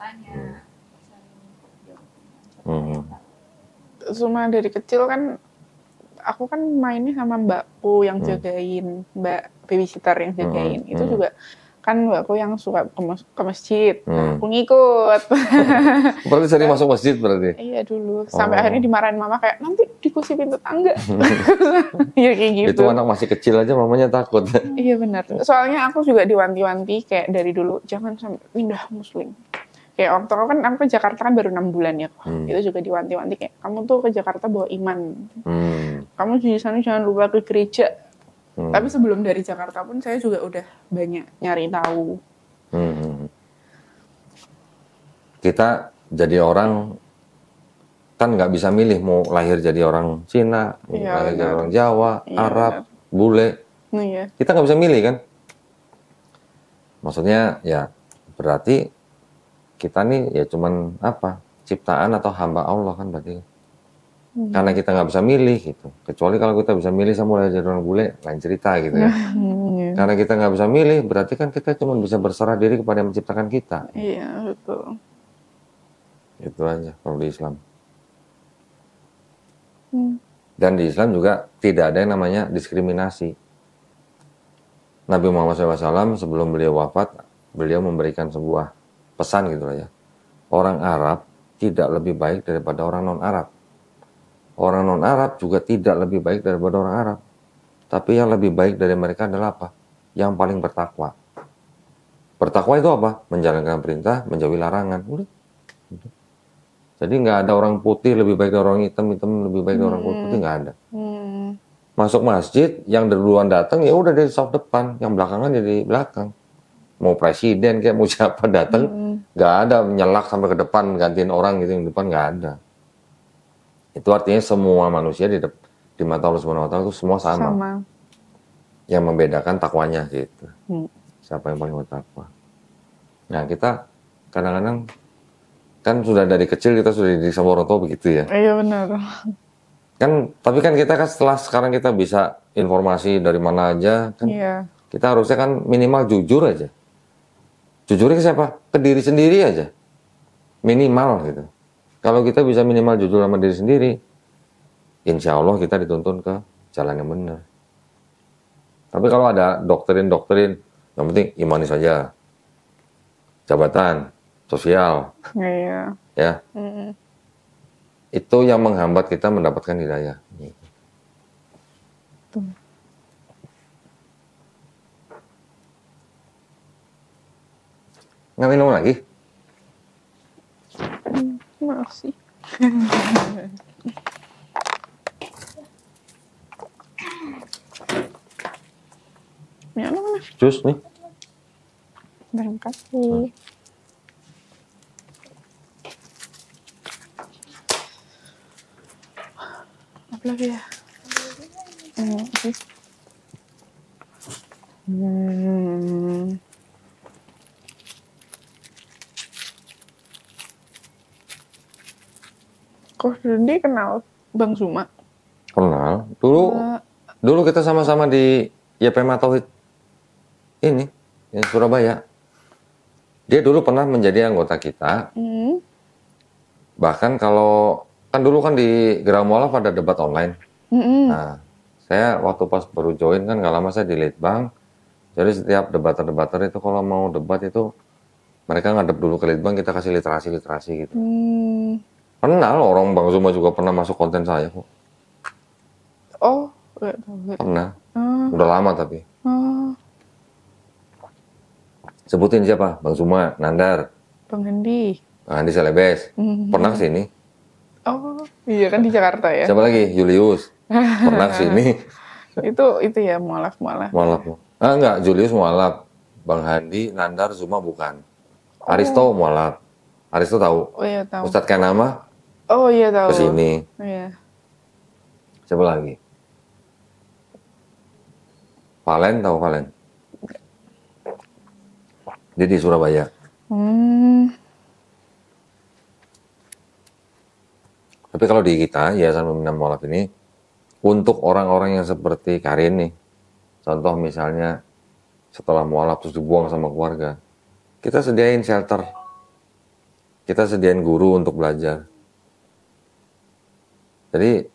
Hmm. Hmm. Cuma dari kecil kan aku kan mainnya sama mbakku yang hmm. jagain hmm. mbak babysitter yang jagain hmm. itu hmm. juga kan mbakku yang suka ke, mas ke masjid hmm. nah, aku ngikut hmm. berarti sering masuk masjid berarti iya dulu sampai oh. akhirnya dimarahin mama kayak nanti dikusi pintu tangga ya kayak gitu itu anak masih kecil aja mamanya takut iya benar soalnya aku juga diwanti-wanti kayak dari dulu jangan sampai pindah muslim kayak waktu aku kan aku ke Jakarta kan baru enam bulan ya hmm. itu juga diwanti-wanti kayak kamu tuh ke Jakarta bawa iman hmm. kamu di sana jangan lupa ke gereja hmm. tapi sebelum dari Jakarta pun saya juga udah banyak nyari tahu hmm. kita jadi orang kan nggak bisa milih mau lahir jadi orang Cina ya, lahir jadi orang Jawa ya, Arab benar. bule nah, ya. kita nggak bisa milih kan maksudnya ya berarti kita nih ya cuman apa ciptaan atau hamba Allah kan berarti hmm. karena kita nggak bisa milih gitu kecuali kalau kita bisa milih sama mulai jadi orang bule lain cerita gitu ya iya. karena kita nggak bisa milih berarti kan kita cuma bisa berserah diri kepada yang menciptakan kita iya betul itu aja kalau di Islam hmm. dan di Islam juga tidak ada yang namanya diskriminasi Nabi Muhammad SAW sebelum beliau wafat beliau memberikan sebuah pesan gitu loh ya. Orang Arab tidak lebih baik daripada orang non-Arab. Orang non-Arab juga tidak lebih baik daripada orang Arab. Tapi yang lebih baik dari mereka adalah apa? Yang paling bertakwa. Bertakwa itu apa? Menjalankan perintah, menjauhi larangan. Udah. Jadi nggak ada orang putih lebih baik dari orang hitam, hitam lebih baik dari hmm. orang putih nggak ada. Hmm. Masuk masjid, yang duluan datang ya udah dari saf depan, yang belakangan jadi belakang mau presiden kayak mau siapa datang hmm. nggak -hmm. ada menyelak sampai ke depan gantiin orang gitu yang depan nggak ada itu artinya semua manusia di di mata Allah Subhanahu Wa itu semua sama. sama yang membedakan takwanya gitu mm. siapa yang paling bertakwa nah kita kadang-kadang kan sudah dari kecil kita sudah di sama begitu ya iya benar kan tapi kan kita kan setelah sekarang kita bisa informasi dari mana aja kan yeah. kita harusnya kan minimal jujur aja jujur ke siapa? Ke diri sendiri aja. Minimal gitu. Kalau kita bisa minimal jujur sama diri sendiri, insya Allah kita dituntun ke jalan yang benar. Tapi kalau ada doktrin-doktrin, yang penting imani saja. Jabatan, sosial. Iya. Ya. Mm. Itu yang menghambat kita mendapatkan hidayah. Tuh. Nggak minum lagi? Makasih. Ya, Jus nih. Terima kasih. Hmm. lagi ya. Hmm. Hmm. Kok Dudi kenal Bang Suma. Kenal. Dulu uh, dulu kita sama-sama di YPM Matohit ini di Surabaya. Dia dulu pernah menjadi anggota kita. Mm. Bahkan kalau kan dulu kan di Gramola pada debat online. Hmm. Nah, saya waktu pas baru join kan gak lama saya di Litbang. Jadi setiap debater-debater itu kalau mau debat itu mereka ngadep dulu ke Litbang kita kasih literasi-literasi gitu. Mm. Pernah, orang Bang Zuma juga pernah masuk konten saya kok. Oh, enggak tahu. Pernah. Hmm. Udah lama tapi. Hmm. Sebutin siapa? Bang Zuma, Nandar. Bang Hendi. Bang ah, Hendi Selebes. Hmm. Pernah sini. Oh, iya kan di Jakarta ya. Siapa lagi? Julius. Pernah sini. itu itu ya mualaf mualaf. Mualaf. Ah enggak, Julius mualaf. Bang Handi, Nandar, Zuma bukan. Oh. Aristo mualaf. Aristo tahu. Oh iya tahu. Ustadz Kenama Oh iya tahu. Kesini. Iya. Siapa lagi? Valen tahu Valen? Dia di Surabaya. Hmm. Tapi kalau di kita Yayasan Pembina Mualaf ini untuk orang-orang yang seperti Karin nih, contoh misalnya setelah mualaf terus dibuang sama keluarga, kita sediain shelter, kita sediain guru untuk belajar, jadi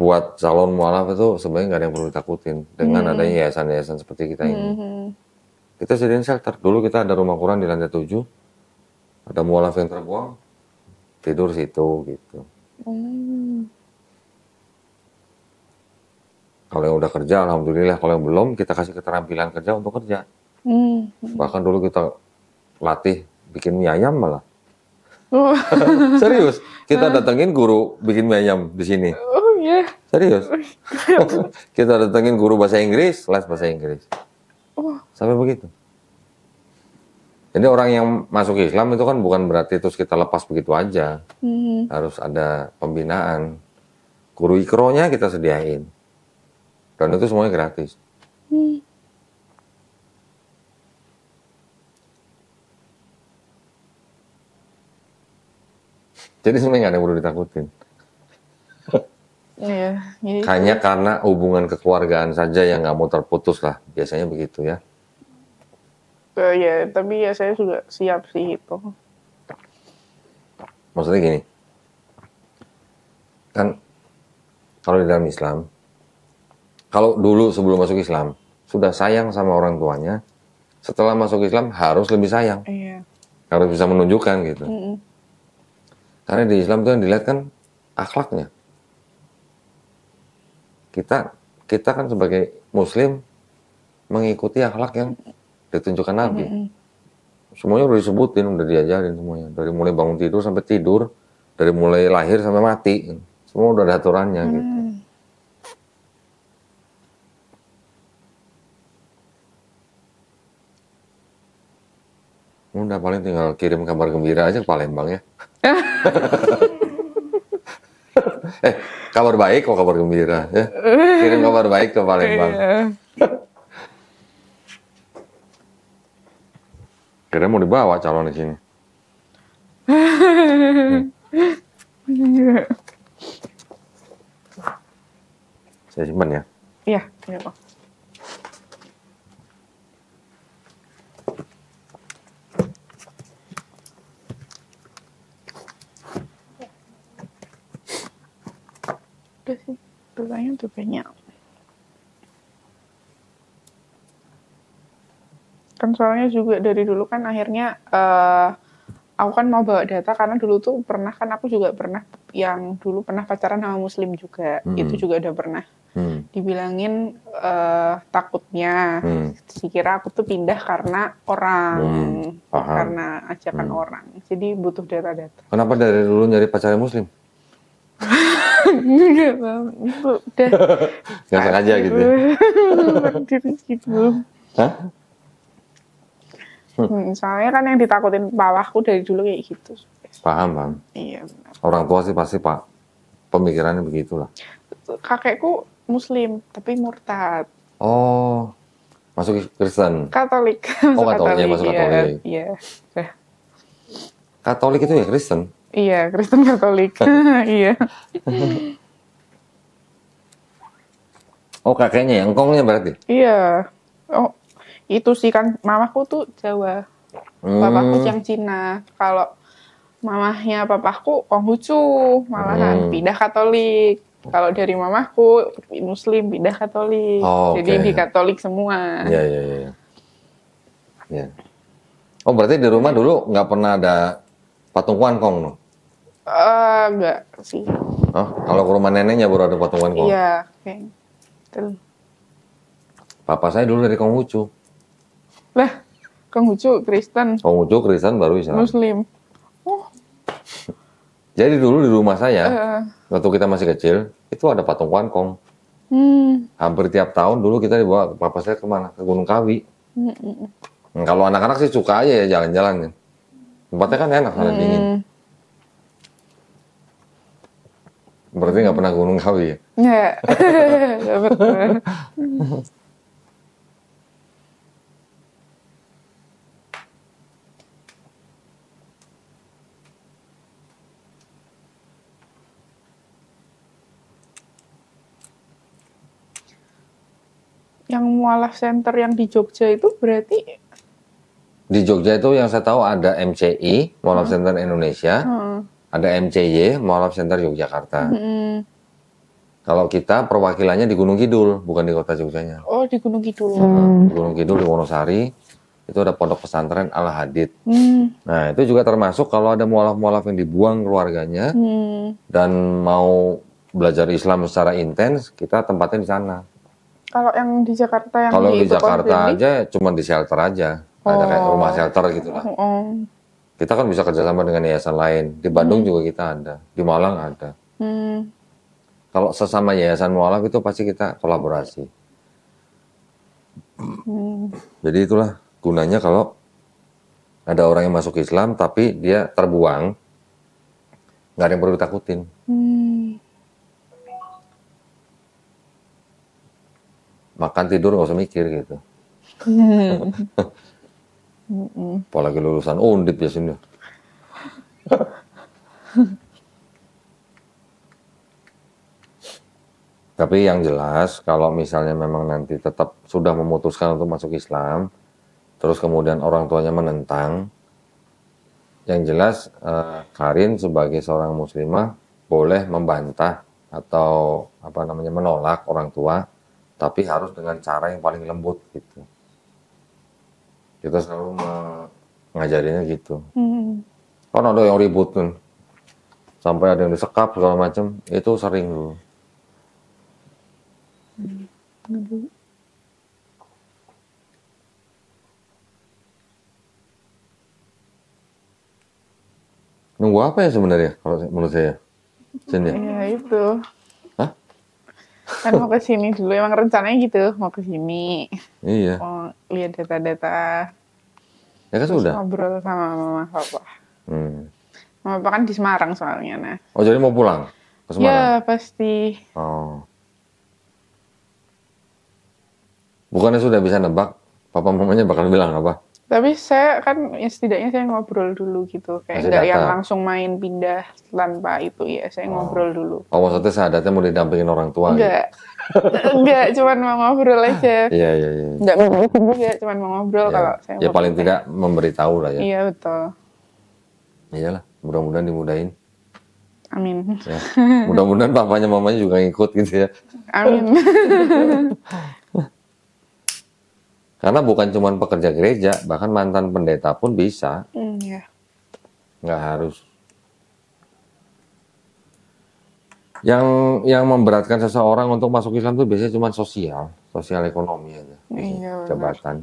buat calon mualaf itu sebenarnya nggak ada yang perlu ditakutin dengan hmm. adanya yayasan-yayasan seperti kita ini. Hmm. hmm. Kita sediain shelter. Dulu kita ada rumah kurang di lantai 7, ada mualaf yang terbuang, tidur situ gitu. Hmm. Kalau yang udah kerja, alhamdulillah. Kalau yang belum, kita kasih keterampilan kerja untuk kerja. Hmm. Bahkan dulu kita latih bikin mie ayam malah. Serius, kita datengin guru bikin mie ayam di sini. Oh iya. Yeah. Serius. Oh, iya. kita datengin guru bahasa Inggris, les bahasa Inggris. Oh. Sampai begitu. Jadi orang yang masuk Islam itu kan bukan berarti terus kita lepas begitu aja. Mm-hmm. Harus ada pembinaan. Guru ikronya kita sediain. Dan itu semuanya gratis. Mm. Jadi sebenarnya nggak ada yang perlu ditakutin. Iya. Yeah, Hanya karena hubungan kekeluargaan saja yang nggak mau terputus lah, biasanya begitu ya. Uh, ya, tapi ya saya juga siap sih itu. Maksudnya gini, kan kalau di dalam Islam, kalau dulu sebelum masuk Islam sudah sayang sama orang tuanya, setelah masuk Islam harus lebih sayang, iya. harus bisa menunjukkan gitu. Mm -mm. Karena di Islam itu yang dilihat kan akhlaknya. Kita kita kan sebagai muslim mengikuti akhlak yang ditunjukkan Nabi. Semuanya udah disebutin, udah diajarin semuanya. Dari mulai bangun tidur sampai tidur, dari mulai lahir sampai mati, semua udah ada aturannya hmm. gitu. Udah paling tinggal kirim kabar gembira aja ke Palembang ya eh, kabar baik kok kabar gembira ya. Kirim kabar baik ke Palembang. Iya. Kira mau dibawa calon di sini. Saya simpan ya. Iya, iya, Pak. udah sih pertanyaan tuh banyak kan soalnya juga dari dulu kan akhirnya uh, aku kan mau bawa data karena dulu tuh pernah kan aku juga pernah yang dulu pernah pacaran sama muslim juga hmm. itu juga udah pernah hmm. dibilangin uh, takutnya hmm. kira aku tuh pindah karena orang hmm. karena ajakan hmm. orang jadi butuh data-data kenapa dari dulu nyari pacaran muslim Enggak, Bang. udah. Enggak sengaja gitu Berdiri ya? gitu. Hah? Hmm. Soalnya kan yang ditakutin bawahku dari dulu kayak gitu. Paham, paham. Iya, benar. Orang tua sih pasti pak pemikirannya begitulah. Kakekku Muslim tapi murtad. Oh, masuk Kristen. Katolik. Oh, Katolik, Katolik ya, masuk Katolik. Iya. Katolik itu ya Kristen? Iya, Kristen Katolik. iya. oh, kakeknya ya, engkongnya berarti? Iya. Oh, itu sih kan mamaku tuh Jawa. Hmm. Papaku yang Cina. Kalau mamahnya papaku Konghucu, malahan hmm. pindah Katolik. Kalau dari mamaku Muslim pindah Katolik. Oh, Jadi di Katolik semua. Iya, iya, iya. Ya. Oh berarti di rumah iya. dulu nggak pernah ada patung Kong, no? Eh, enggak sih. Oh, kalau ke rumah neneknya baru ada potongan kok. Iya, kayaknya. Gitu. Papa saya dulu dari Konghucu. Lah, Konghucu Kristen. Konghucu Kristen baru Islam. Muslim. Oh. Jadi dulu di rumah saya, uh. waktu kita masih kecil, itu ada patung kong. Hmm. Hampir tiap tahun dulu kita dibawa papa saya kemana? Ke Gunung Kawi. Hmm. kalau anak-anak sih suka aja ya jalan-jalan. Tempatnya kan enak, karena dingin. berarti nggak pernah Gunung Kawi ya? yang mualaf center yang di Jogja itu berarti di Jogja itu yang saya tahu ada MCI Mualaf hmm. Center Indonesia hmm ada MCY Mall of Center Yogyakarta. Hmm. Kalau kita perwakilannya di Gunung Kidul, bukan di kota Jogjanya. Oh, di Gunung Kidul. Hmm. Gunung Kidul di Wonosari itu ada pondok pesantren Al Hadid. Hmm. Nah, itu juga termasuk kalau ada mualaf-mualaf yang dibuang keluarganya hmm. dan mau belajar Islam secara intens, kita tempatnya di sana. Kalau yang di Jakarta yang Kalau di, di Jakarta aja cuma di shelter aja. Oh. Ada kayak rumah oh. shelter gitu lah. Oh. Kita kan bisa kerjasama dengan yayasan lain. Di Bandung hmm. juga kita ada, di Malang ada. Hmm. Kalau sesama yayasan Malang itu pasti kita kolaborasi. Hmm. Jadi itulah gunanya kalau ada orang yang masuk Islam tapi dia terbuang, nggak ada yang perlu ditakutin. Hmm. Makan tidur nggak usah mikir gitu. mm Apalagi lulusan undip ya sini. Ya. Tapi yang jelas kalau misalnya memang nanti tetap sudah memutuskan untuk masuk Islam, terus kemudian orang tuanya menentang, yang jelas eh, Karin sebagai seorang muslimah boleh membantah atau apa namanya menolak orang tua, tapi harus dengan cara yang paling lembut gitu kita selalu mengajarinya gitu hmm. kan ada yang ribut kan sampai ada yang disekap segala macam itu sering loh nunggu apa ya sebenarnya kalau menurut saya Sini. Ya itu Kan mau ke sini dulu emang rencananya gitu, mau ke sini. Iya. Mau lihat data-data. Ya kan sudah. Ngobrol sama mama papa. Hmm. Mama papa kan di Semarang soalnya nah. Oh, jadi mau pulang ke Semarang? Ya, pasti. Oh. Bukannya sudah bisa nebak papa mamanya bakal bilang apa? tapi saya kan ya setidaknya saya ngobrol dulu gitu kayak nggak yang langsung main pindah tanpa itu ya saya oh. ngobrol dulu oh maksudnya sahadatnya mau didampingin orang tua enggak gitu? ya? enggak cuman mau ngobrol aja ah, iya iya iya enggak juga cuman mau ngobrol ya. kalau saya ya paling tidak memberitahu lah ya iya betul iyalah mudah-mudahan dimudahin amin ya. mudah-mudahan papanya mamanya juga ngikut gitu ya amin Karena bukan cuma pekerja gereja, bahkan mantan pendeta pun bisa. Mm, yeah. Nggak harus. Yang yang memberatkan seseorang untuk masuk Islam itu biasanya cuma sosial, sosial ekonomi aja, hmm, Iya. jabatan.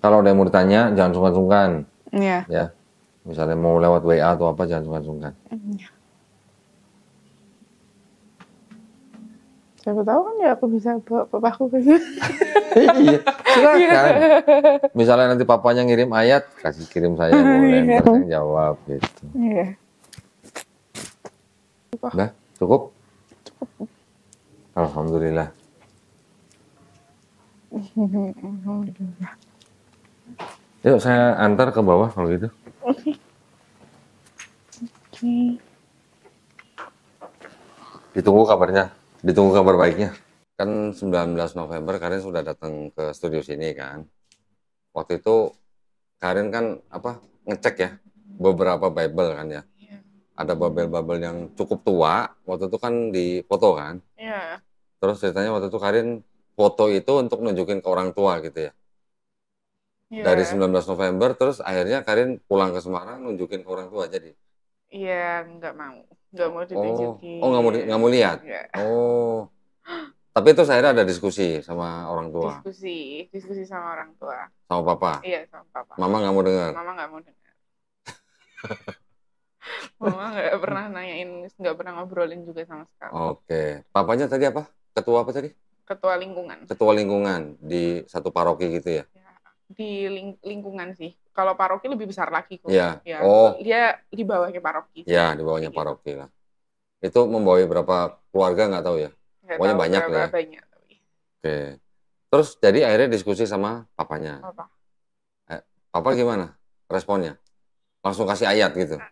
kalau ada yang mau ditanya jangan sungkan-sungkan. Iya. Yeah. Ya. Misalnya mau lewat WA atau apa jangan sungkan-sungkan. Hmm, iya. -sungkan. Yeah. siapa tahu kan ya aku bisa bawa papaku ke iya, silakan. Iya. Misalnya nanti papanya ngirim ayat, kasih kirim saya iya. boleh, iya. yang jawab gitu. Iya. Udah, cukup? Cukup. Alhamdulillah. Alhamdulillah. Yuk saya antar ke bawah kalau gitu. Oke. Okay. Ditunggu kabarnya ditunggu kabar baiknya kan 19 November Karin sudah datang ke studio sini kan waktu itu Karin kan apa ngecek ya beberapa Bible kan ya yeah. ada Bible-Bible yang cukup tua waktu itu kan di foto kan yeah. terus ceritanya waktu itu Karin foto itu untuk nunjukin ke orang tua gitu ya yeah. dari 19 November terus akhirnya Karin pulang ke Semarang nunjukin ke orang tua jadi iya nggak mau nggak mau ditunjukin. Oh, oh nggak oh, mau nggak mau lihat. Yeah. Oh. Tapi itu saya ada diskusi sama orang tua. Diskusi, diskusi sama orang tua. Sama papa. Iya, sama papa. Mama nggak mau dengar. Mama nggak mau dengar. Mama nggak pernah nanyain, nggak pernah ngobrolin juga sama sekali. Oke, okay. papanya tadi apa? Ketua apa tadi? Ketua lingkungan. Ketua lingkungan di satu paroki gitu ya? ya di ling lingkungan sih kalau paroki lebih besar lagi kok. Ya. ya. Oh. Dia di bawahnya paroki. Ya, di bawahnya gitu. paroki lah. Itu membawa berapa keluarga nggak tahu ya? Gak Pokoknya tahu banyak lah. Ya. Banyak. Oke. Terus jadi akhirnya diskusi sama papanya. Papa. Eh, papa gimana responnya? Langsung kasih ayat gitu.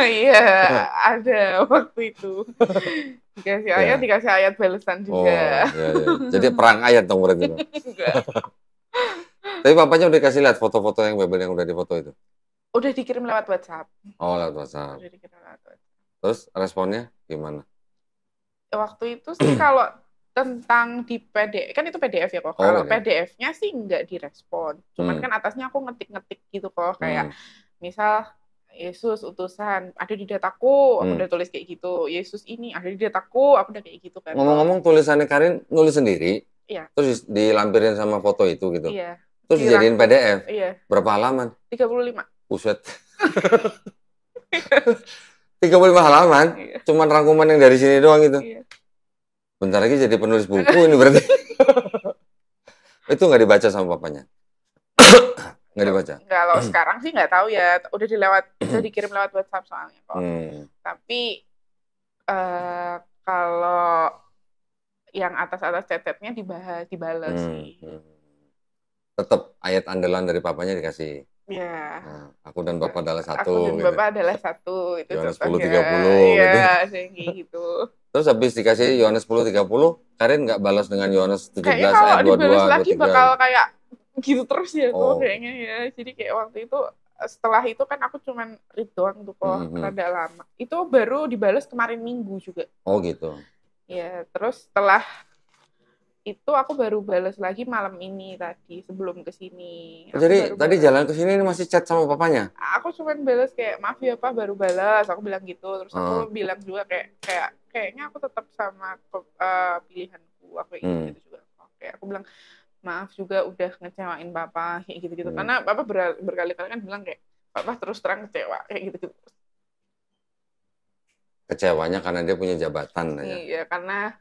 Iya, ada waktu itu. Dikasih ya. ayat, ya. dikasih ayat balasan juga. Oh, ya, ya. Jadi perang ayat dong berarti. Tapi papanya udah kasih lihat foto-foto yang Bebel yang udah difoto itu? Udah dikirim lewat WhatsApp. Oh, lewat WhatsApp. Udah dikirim lewat WhatsApp. Terus responnya gimana? Waktu itu sih kalau tentang di PDF kan itu PDF ya kok. Oh, kalau PDF-nya sih nggak direspon. Cuman hmm. kan atasnya aku ngetik-ngetik gitu kok kayak hmm. misal Yesus utusan ada di dataku, aku hmm. udah tulis kayak gitu. Yesus ini ada di dataku, aku udah kayak gitu kan. Ngomong-ngomong tulisannya Karin nulis sendiri? Iya. Terus dilampirin sama foto itu gitu. Iya. Terus jadiin PDF? Iya. Berapa halaman? 35. Buset. 35 halaman? Iya. Cuman rangkuman yang dari sini doang itu? Iya. Bentar lagi jadi penulis buku ini berarti. itu nggak dibaca sama papanya? nggak dibaca? Kalau sekarang sih nggak tahu ya. Udah dilewat, udah dikirim lewat WhatsApp soalnya kok. Hmm. Tapi uh, kalau yang atas-atas cecetnya dibahas, dibales hmm. sih. Hmm tetap ayat andalan dari papanya dikasih. Ya. Nah, aku dan bapak adalah satu. Aku dan gitu. bapak adalah satu itu Yohanes sepuluh ya. tiga puluh. Iya, gitu. gitu. Terus habis dikasih Yohanes sepuluh tiga puluh, Karin nggak balas dengan Yohanes tujuh belas ayat dua dua. lagi bakal kayak gitu terus ya oh. kayaknya ya. Jadi kayak waktu itu setelah itu kan aku cuman read doang tuh kok mm -hmm. rada lama. Itu baru dibalas kemarin minggu juga. Oh gitu. Ya, terus setelah itu aku baru balas lagi malam ini tadi sebelum ke sini. Jadi tadi balas. jalan ke sini masih chat sama papanya? Aku cuma balas kayak maaf ya Pak baru balas, aku bilang gitu. Terus uh. aku oh. bilang juga kayak kayak kayaknya aku tetap sama uh, pilihanku, aku kayak hmm. gitu juga. Oke aku bilang maaf juga udah ngecewain papa kayak gitu-gitu. Hmm. Karena papa ber berkali-kali kan bilang kayak papa terus terang kecewa kayak gitu-gitu. Kecewanya karena dia punya jabatan iya, ya. Iya, karena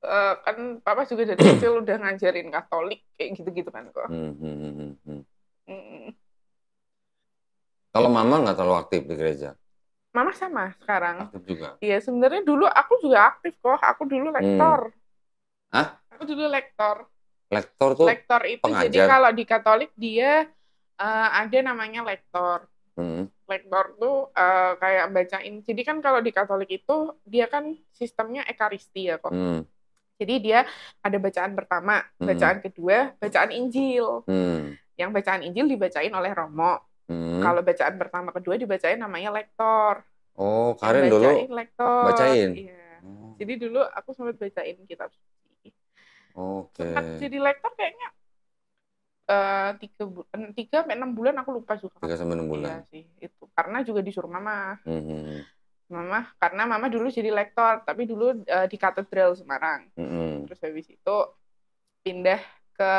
Eh, kan papa juga dari kecil udah ngajarin Katolik kayak gitu-gitu kan kok. Hmm, hmm, hmm, hmm Kalau mama nggak terlalu aktif di gereja? Mama sama sekarang. Aktif juga. Iya sebenarnya dulu aku juga aktif kok. Aku dulu lektor. Hmm. Hah? Aku dulu lektor. Lektor tuh? Lektor itu pengajar. jadi kalau di Katolik dia uh, ada namanya lektor. Hmm. Lektor tuh uh, kayak bacain. Jadi kan kalau di Katolik itu dia kan sistemnya ekaristi ya kok. Hmm. Jadi dia ada bacaan pertama, hmm. bacaan kedua, bacaan Injil. Hmm. Yang bacaan Injil dibacain oleh Romo. Hmm. Kalau bacaan pertama kedua dibacain namanya lektor. Oh, Karen bacain dulu lektor. bacain. Iya. Oh. Jadi dulu aku sempat bacain kitab suci. Oke. Okay. Nah, jadi lektor kayaknya eh, tiga eh, tiga sampai enam bulan aku lupa juga. Tiga sampai enam bulan. Iya sih itu karena juga disuruh mama. -hmm, hmm, hmm mama karena mama dulu jadi lektor tapi dulu uh, di katedral Semarang mm-hmm. terus habis itu pindah ke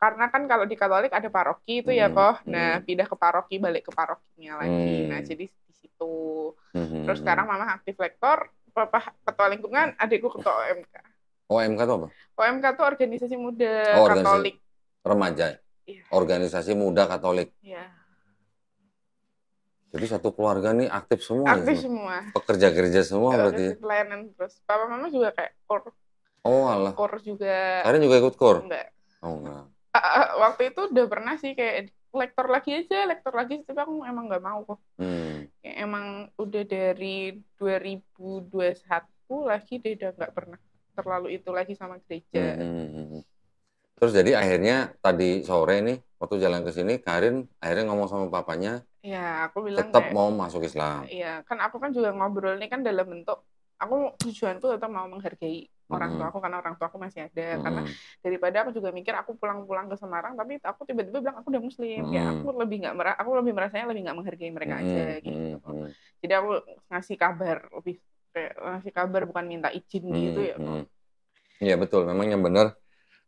karena kan kalau di Katolik ada paroki itu mm-hmm. ya kok nah pindah ke paroki balik ke parokinya lagi mm-hmm. nah mm. jadi di situ mm-hmm. terus sekarang mama aktif lektor papa ketua lingkungan adikku ketua OMK OMK oh, itu apa OMK itu organisasi muda oh, organisasi Katolik remaja iya. organisasi muda Katolik iya jadi satu keluarga nih aktif semua. Ya, aktif ya? semua. Pekerja-kerja semua berarti. Ya? Pelayanan terus. Papa mama juga kayak kor. Oh Allah. Kor juga. Karen juga ikut kor? Enggak. Oh enggak. waktu itu udah pernah sih kayak lektor lagi aja, lektor lagi tapi aku emang nggak mau kok. Hmm. Ya, emang udah dari 2021 lagi dia udah nggak pernah terlalu itu lagi sama gereja. Hmm, hmm, hmm, hmm. Terus jadi akhirnya tadi sore nih waktu jalan ke sini Karin akhirnya ngomong sama papanya Ya, aku bilang tetap kayak, mau masuk Islam. Iya, kan aku kan juga ngobrol nih kan dalam bentuk aku tujuanku tetap mau menghargai hmm orang tua aku karena orang tua aku masih ada hmm karena daripada aku juga mikir aku pulang-pulang ke Semarang tapi aku tiba-tiba bilang aku udah muslim mm-hmm. ya aku lebih nggak merah aku lebih merasanya lebih nggak menghargai mereka hmm aja gitu hmm jadi aku ngasih kabar lebih kayak ngasih kabar bukan minta izin hmm gitu ya Iya betul memang yang benar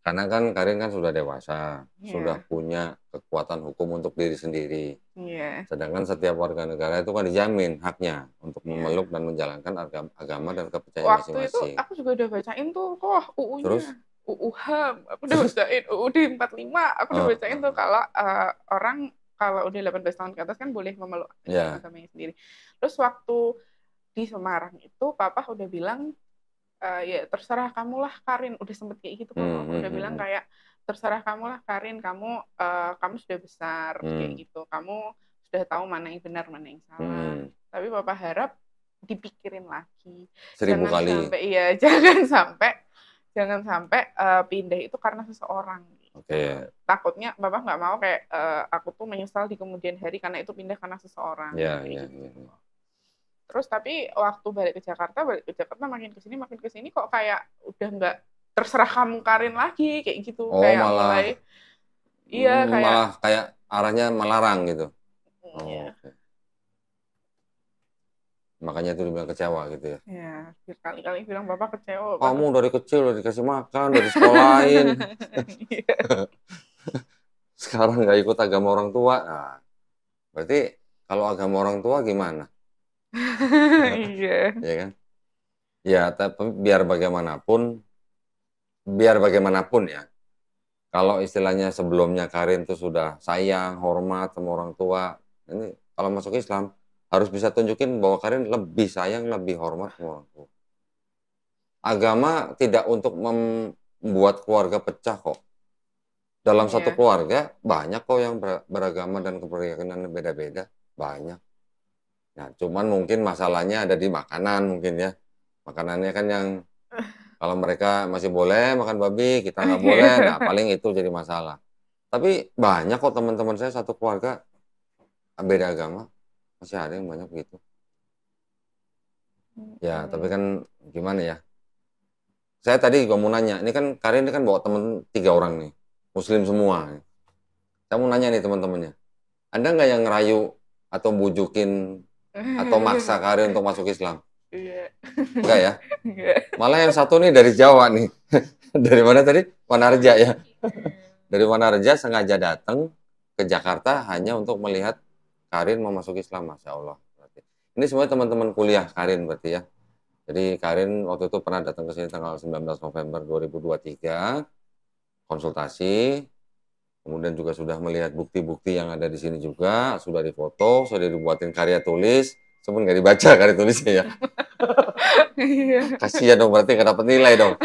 karena kan Karin kan sudah dewasa, yeah. sudah punya kekuatan hukum untuk diri sendiri. Yeah. Sedangkan setiap warga negara itu kan dijamin haknya untuk iya. memeluk dan menjalankan agama, agama dan kepercayaan Waktu masing-masing. Waktu itu aku juga udah bacain tuh, kok UU-nya. Terus? ham, aku udah bacain UUD 45, aku udah oh. bacain tuh kalau uh, orang kalau udah 18 tahun ke atas kan boleh memeluk yeah. agamanya sendiri. Terus waktu di Semarang itu papa udah bilang uh, ya terserah kamu lah Karin udah sempet kayak gitu kok hmm, aku udah hmm, bilang hmm, hmm. kayak terserah kamu lah Karin kamu uh, kamu sudah besar hmm. kayak gitu kamu sudah tahu mana yang benar mana yang salah hmm. tapi papa harap dipikirin lagi Seribu jangan kali. sampai iya jangan sampai jangan sampai uh, pindah itu karena seseorang Okay. Takutnya bapak nggak mau kayak uh, aku tuh menyesal di kemudian hari karena itu pindah karena seseorang. Yeah, yeah, iya. Terus tapi waktu balik ke Jakarta, balik ke Jakarta makin kesini makin kesini kok kayak udah nggak terserah kamu Karin lagi kayak gitu oh, kayak malah, mulai iya hmm, kayak malah kayak arahnya melarang gitu. Hmm, oh, iya. okay. Makanya itu dibilang kecewa gitu ya. Ya, kali-kali bilang bapak kecewa. Kamu dari kecil udah dikasih makan, dari sekolahin. Iya. Sekarang nggak ikut agama orang tua. Nah, berarti kalau agama orang tua gimana? Iya. yeah. Iya kan? Ya, tapi biar bagaimanapun, biar bagaimanapun ya, kalau istilahnya sebelumnya Karin tuh sudah sayang, hormat sama orang tua, ini kalau masuk Islam harus bisa tunjukin bahwa Karin lebih sayang, lebih hormat sama orang tua. Agama tidak untuk membuat keluarga pecah kok. Dalam yeah. satu iya. keluarga banyak kok yang beragama dan kepercayaan beda-beda, banyak Ya, cuman mungkin masalahnya ada di makanan mungkin ya. Makanannya kan yang kalau mereka masih boleh makan babi, kita nggak boleh. Nah, paling itu jadi masalah. Tapi banyak kok teman-teman saya satu keluarga beda agama, masih ada yang banyak begitu. Ya, tapi kan gimana ya? Saya tadi juga mau nanya, ini kan Karin ini kan bawa teman tiga orang nih, muslim semua. Saya mau nanya nih teman-temannya, Anda nggak yang ngerayu atau bujukin atau maksa karir untuk masuk Islam? Iya. Enggak ya? Malah yang satu nih dari Jawa nih. dari mana tadi? Wanarja ya. dari Wanarja sengaja datang ke Jakarta hanya untuk melihat Karin mau masuk Islam, masya Allah. Berarti. Ini semua teman-teman kuliah Karin berarti ya. Jadi Karin waktu itu pernah datang ke sini tanggal 19 November 2023 konsultasi kemudian juga sudah melihat bukti-bukti yang ada di sini juga, sudah difoto, sudah dibuatin karya tulis, cuman nggak dibaca karya tulisnya ya. Iya. Kasihan dong, berarti nggak dapat nilai dong.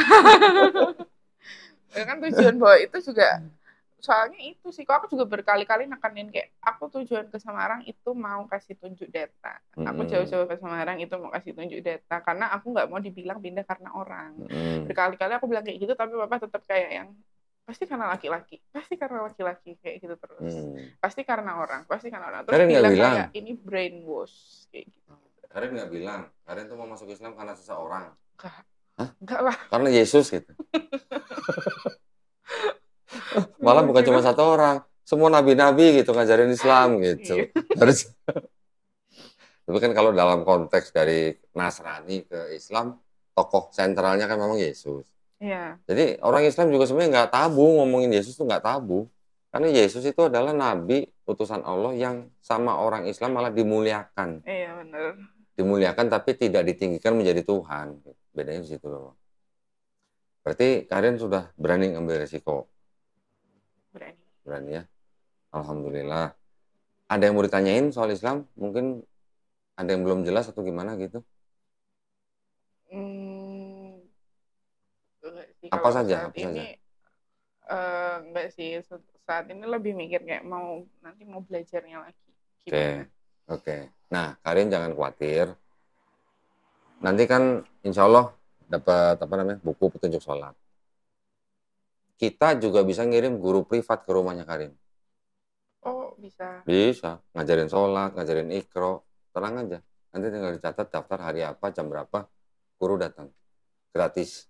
ya kan tujuan bahwa itu juga, soalnya itu sih, kok aku juga berkali-kali nekenin kayak, aku tujuan ke Semarang itu mau kasih tunjuk data. Aku jauh-jauh ke Semarang itu mau kasih tunjuk data, karena aku nggak mau dibilang pindah karena orang. Berkali-kali aku bilang kayak gitu, tapi Bapak tetap kayak yang, pasti karena laki-laki pasti karena laki-laki kayak gitu terus hmm. pasti karena orang pasti karena orang terus Karen bilang, bilang kayak ini brainwash kayak gitu Karen nggak bilang Karen tuh mau masuk Islam karena seseorang enggak Hah? enggak lah karena Yesus gitu malah bukan cuma satu orang semua nabi-nabi gitu ngajarin Islam gitu harus tapi kan kalau dalam konteks dari Nasrani ke Islam tokoh sentralnya kan memang Yesus Iya. Jadi orang Islam juga sebenarnya nggak tabu ngomongin Yesus tuh nggak tabu. Karena Yesus itu adalah nabi utusan Allah yang sama orang Islam malah dimuliakan. Iya benar. Dimuliakan tapi tidak ditinggikan menjadi Tuhan. Bedanya di situ loh. Berarti kalian sudah berani ngambil resiko. Berani. Berani ya. Alhamdulillah. Ada yang mau ditanyain soal Islam? Mungkin ada yang belum jelas atau gimana gitu? Apa saja? Apa ini, saja? Uh, eh, enggak sih. Saat ini lebih mikir kayak mau nanti mau belajarnya lagi. Oke. Oke. Okay. Nah, Karin jangan khawatir. Nanti kan insya Allah dapat apa namanya buku petunjuk sholat. Kita juga bisa ngirim guru privat ke rumahnya Karin. Oh bisa. Bisa ngajarin sholat, ngajarin ikro, tenang aja. Nanti tinggal dicatat daftar hari apa, jam berapa, guru datang gratis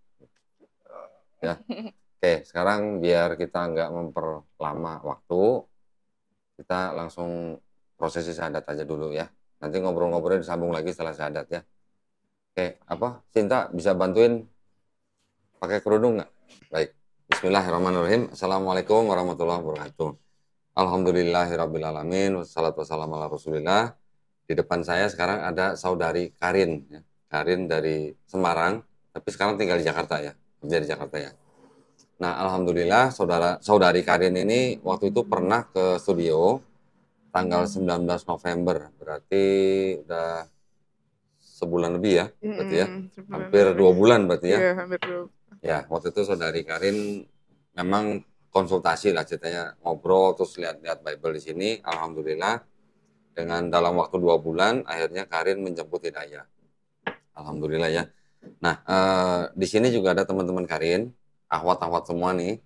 ya. Oke, sekarang biar kita nggak memperlama waktu, kita langsung prosesi syahadat aja dulu ya. Nanti ngobrol-ngobrolnya disambung lagi setelah syahadat ya. Oke, apa? Sinta bisa bantuin pakai kerudung nggak? Baik. Bismillahirrahmanirrahim. Assalamualaikum warahmatullahi wabarakatuh. Alhamdulillahirrahmanirrahim. Wassalatu wassalamu ala rasulillah. Di depan saya sekarang ada saudari Karin. Ya. Karin dari Semarang, tapi sekarang tinggal di Jakarta ya kerja di Jakarta ya. Nah, alhamdulillah saudara saudari Karin ini waktu itu pernah ke studio tanggal 19 November. Berarti udah sebulan lebih ya, berarti ya. hampir dua bulan berarti ya. Iya, ya, waktu itu saudari Karin memang konsultasi lah ceritanya ngobrol terus lihat-lihat Bible di sini. Alhamdulillah dengan dalam waktu dua bulan akhirnya Karin menjemput Hidayah. Alhamdulillah ya. Nah, eh, di sini juga ada teman-teman Karin, ahwat-ahwat semua nih,